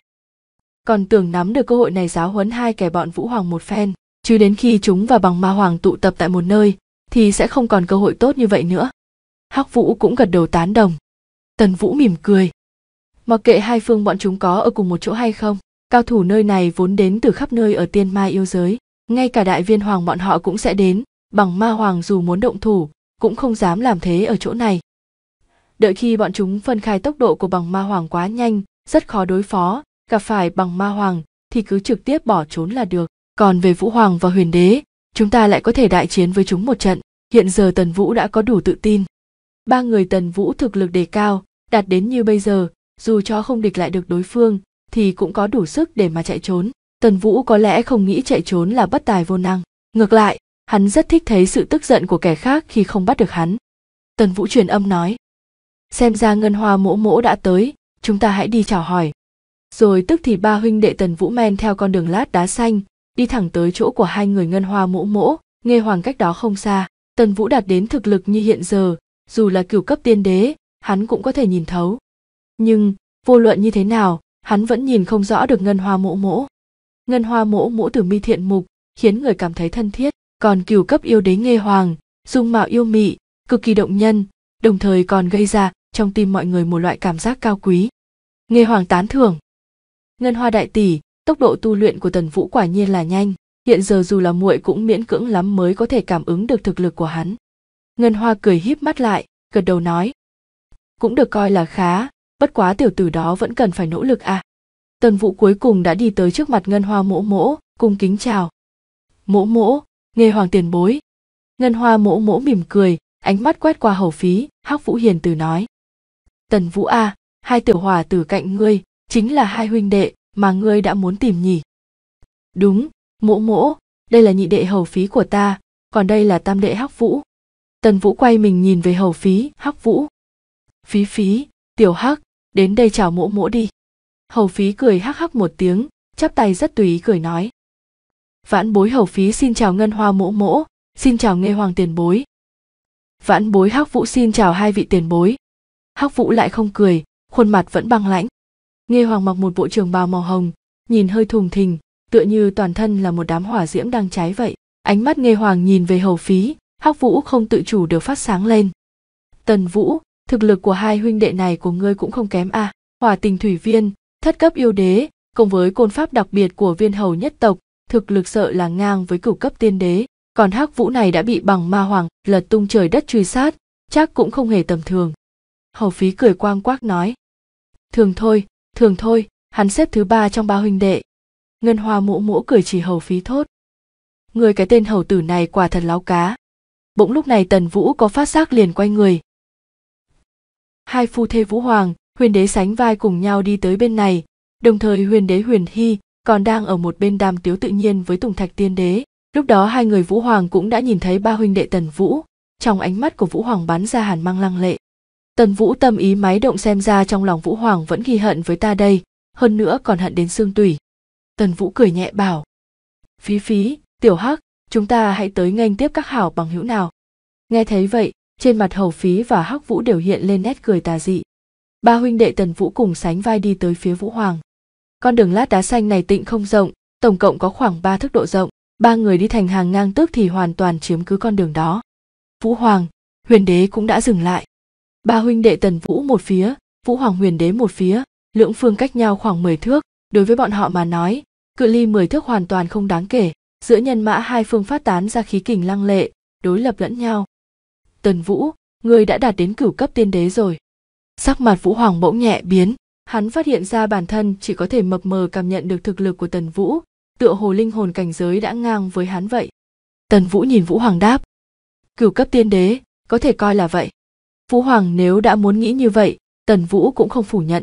còn tưởng nắm được cơ hội này giáo huấn hai kẻ bọn vũ hoàng một phen chứ đến khi chúng và bằng ma hoàng tụ tập tại một nơi thì sẽ không còn cơ hội tốt như vậy nữa hắc vũ cũng gật đầu tán đồng tần vũ mỉm cười mặc kệ hai phương bọn chúng có ở cùng một chỗ hay không cao thủ nơi này vốn đến từ khắp nơi ở tiên ma yêu giới ngay cả đại viên hoàng bọn họ cũng sẽ đến bằng ma hoàng dù muốn động thủ cũng không dám làm thế ở chỗ này đợi khi bọn chúng phân khai tốc độ của bằng ma hoàng quá nhanh rất khó đối phó gặp phải bằng ma hoàng thì cứ trực tiếp bỏ trốn là được còn về vũ hoàng và huyền đế chúng ta lại có thể đại chiến với chúng một trận hiện giờ tần vũ đã có đủ tự tin ba người tần vũ thực lực đề cao đạt đến như bây giờ dù cho không địch lại được đối phương thì cũng có đủ sức để mà chạy trốn tần vũ có lẽ không nghĩ chạy trốn là bất tài vô năng ngược lại hắn rất thích thấy sự tức giận của kẻ khác khi không bắt được hắn tần vũ truyền âm nói xem ra ngân hoa mỗ mỗ đã tới chúng ta hãy đi chào hỏi rồi tức thì ba huynh đệ tần vũ men theo con đường lát đá xanh đi thẳng tới chỗ của hai người ngân hoa mỗ mỗ nghe hoàng cách đó không xa tần vũ đạt đến thực lực như hiện giờ dù là cửu cấp tiên đế hắn cũng có thể nhìn thấu nhưng vô luận như thế nào hắn vẫn nhìn không rõ được ngân hoa mỗ mỗ ngân hoa mỗ mỗ từ mi thiện mục khiến người cảm thấy thân thiết còn cửu cấp yêu đế nghê hoàng dung mạo yêu mị cực kỳ động nhân đồng thời còn gây ra trong tim mọi người một loại cảm giác cao quý nghê hoàng tán thưởng ngân hoa đại tỷ tốc độ tu luyện của tần vũ quả nhiên là nhanh hiện giờ dù là muội cũng miễn cưỡng lắm mới có thể cảm ứng được thực lực của hắn ngân hoa cười híp mắt lại gật đầu nói cũng được coi là khá bất quá tiểu tử đó vẫn cần phải nỗ lực à tần vũ cuối cùng đã đi tới trước mặt ngân hoa mỗ mỗ cung kính chào mỗ mỗ nghề hoàng tiền bối ngân hoa mỗ mỗ mỉm cười ánh mắt quét qua hầu phí hắc vũ hiền từ nói tần vũ a à, hai tiểu hòa từ cạnh ngươi chính là hai huynh đệ mà ngươi đã muốn tìm nhỉ đúng mỗ mỗ đây là nhị đệ hầu phí của ta còn đây là tam đệ hắc vũ tần vũ quay mình nhìn về hầu phí hắc vũ phí phí tiểu hắc đến đây chào mỗ mỗ đi hầu phí cười hắc hắc một tiếng chắp tay rất tùy ý cười nói vãn bối hầu phí xin chào ngân hoa mỗ mỗ xin chào nghe hoàng tiền bối vãn bối hắc vũ xin chào hai vị tiền bối hắc vũ lại không cười khuôn mặt vẫn băng lãnh nghe hoàng mặc một bộ trường bào màu hồng nhìn hơi thùng thình tựa như toàn thân là một đám hỏa diễm đang cháy vậy ánh mắt nghe hoàng nhìn về hầu phí hắc vũ không tự chủ được phát sáng lên tần vũ thực lực của hai huynh đệ này của ngươi cũng không kém a à. hỏa tình thủy viên thất cấp yêu đế cùng với côn pháp đặc biệt của viên hầu nhất tộc thực lực sợ là ngang với cửu cấp tiên đế còn hắc vũ này đã bị bằng ma hoàng lật tung trời đất truy sát chắc cũng không hề tầm thường hầu phí cười quang quác nói thường thôi thường thôi hắn xếp thứ ba trong ba huynh đệ ngân hoa mũ mũ cười chỉ hầu phí thốt người cái tên hầu tử này quả thật láo cá bỗng lúc này tần vũ có phát giác liền quay người hai phu thê vũ hoàng huyền đế sánh vai cùng nhau đi tới bên này đồng thời huyền đế huyền hy còn đang ở một bên đàm tiếu tự nhiên với tùng thạch tiên đế lúc đó hai người vũ hoàng cũng đã nhìn thấy ba huynh đệ tần vũ trong ánh mắt của vũ hoàng bắn ra hàn mang lăng lệ tần vũ tâm ý máy động xem ra trong lòng vũ hoàng vẫn ghi hận với ta đây hơn nữa còn hận đến xương tủy tần vũ cười nhẹ bảo phí phí tiểu hắc chúng ta hãy tới nghênh tiếp các hảo bằng hữu nào nghe thấy vậy trên mặt hầu phí và hắc vũ đều hiện lên nét cười tà dị ba huynh đệ tần vũ cùng sánh vai đi tới phía vũ hoàng con đường lát đá xanh này tịnh không rộng tổng cộng có khoảng ba thước độ rộng ba người đi thành hàng ngang tước thì hoàn toàn chiếm cứ con đường đó vũ hoàng huyền đế cũng đã dừng lại ba huynh đệ tần vũ một phía vũ hoàng huyền đế một phía lưỡng phương cách nhau khoảng mười thước đối với bọn họ mà nói cự ly mười thước hoàn toàn không đáng kể giữa nhân mã hai phương phát tán ra khí kình lăng lệ đối lập lẫn nhau tần vũ ngươi đã đạt đến cửu cấp tiên đế rồi sắc mặt vũ hoàng bỗng nhẹ biến hắn phát hiện ra bản thân chỉ có thể mập mờ cảm nhận được thực lực của tần vũ tựa hồ linh hồn cảnh giới đã ngang với hắn vậy tần vũ nhìn vũ hoàng đáp cửu cấp tiên đế có thể coi là vậy vũ hoàng nếu đã muốn nghĩ như vậy tần vũ cũng không phủ nhận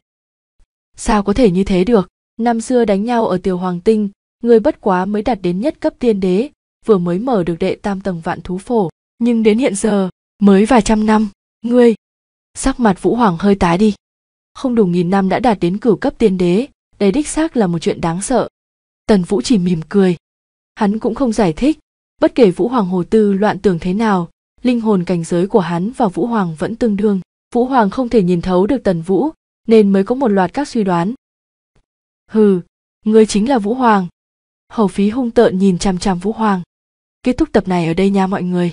sao có thể như thế được năm xưa đánh nhau ở tiểu hoàng tinh người bất quá mới đạt đến nhất cấp tiên đế vừa mới mở được đệ tam tầng vạn thú phổ nhưng đến hiện giờ mới vài trăm năm ngươi sắc mặt vũ hoàng hơi tái đi không đủ nghìn năm đã đạt đến cửu cấp tiên đế đây đích xác là một chuyện đáng sợ tần vũ chỉ mỉm cười hắn cũng không giải thích bất kể vũ hoàng hồ tư loạn tưởng thế nào linh hồn cảnh giới của hắn và vũ hoàng vẫn tương đương vũ hoàng không thể nhìn thấu được tần vũ nên mới có một loạt các suy đoán hừ ngươi chính là vũ hoàng hầu phí hung tợn nhìn chằm chằm vũ hoàng kết thúc tập này ở đây nha mọi người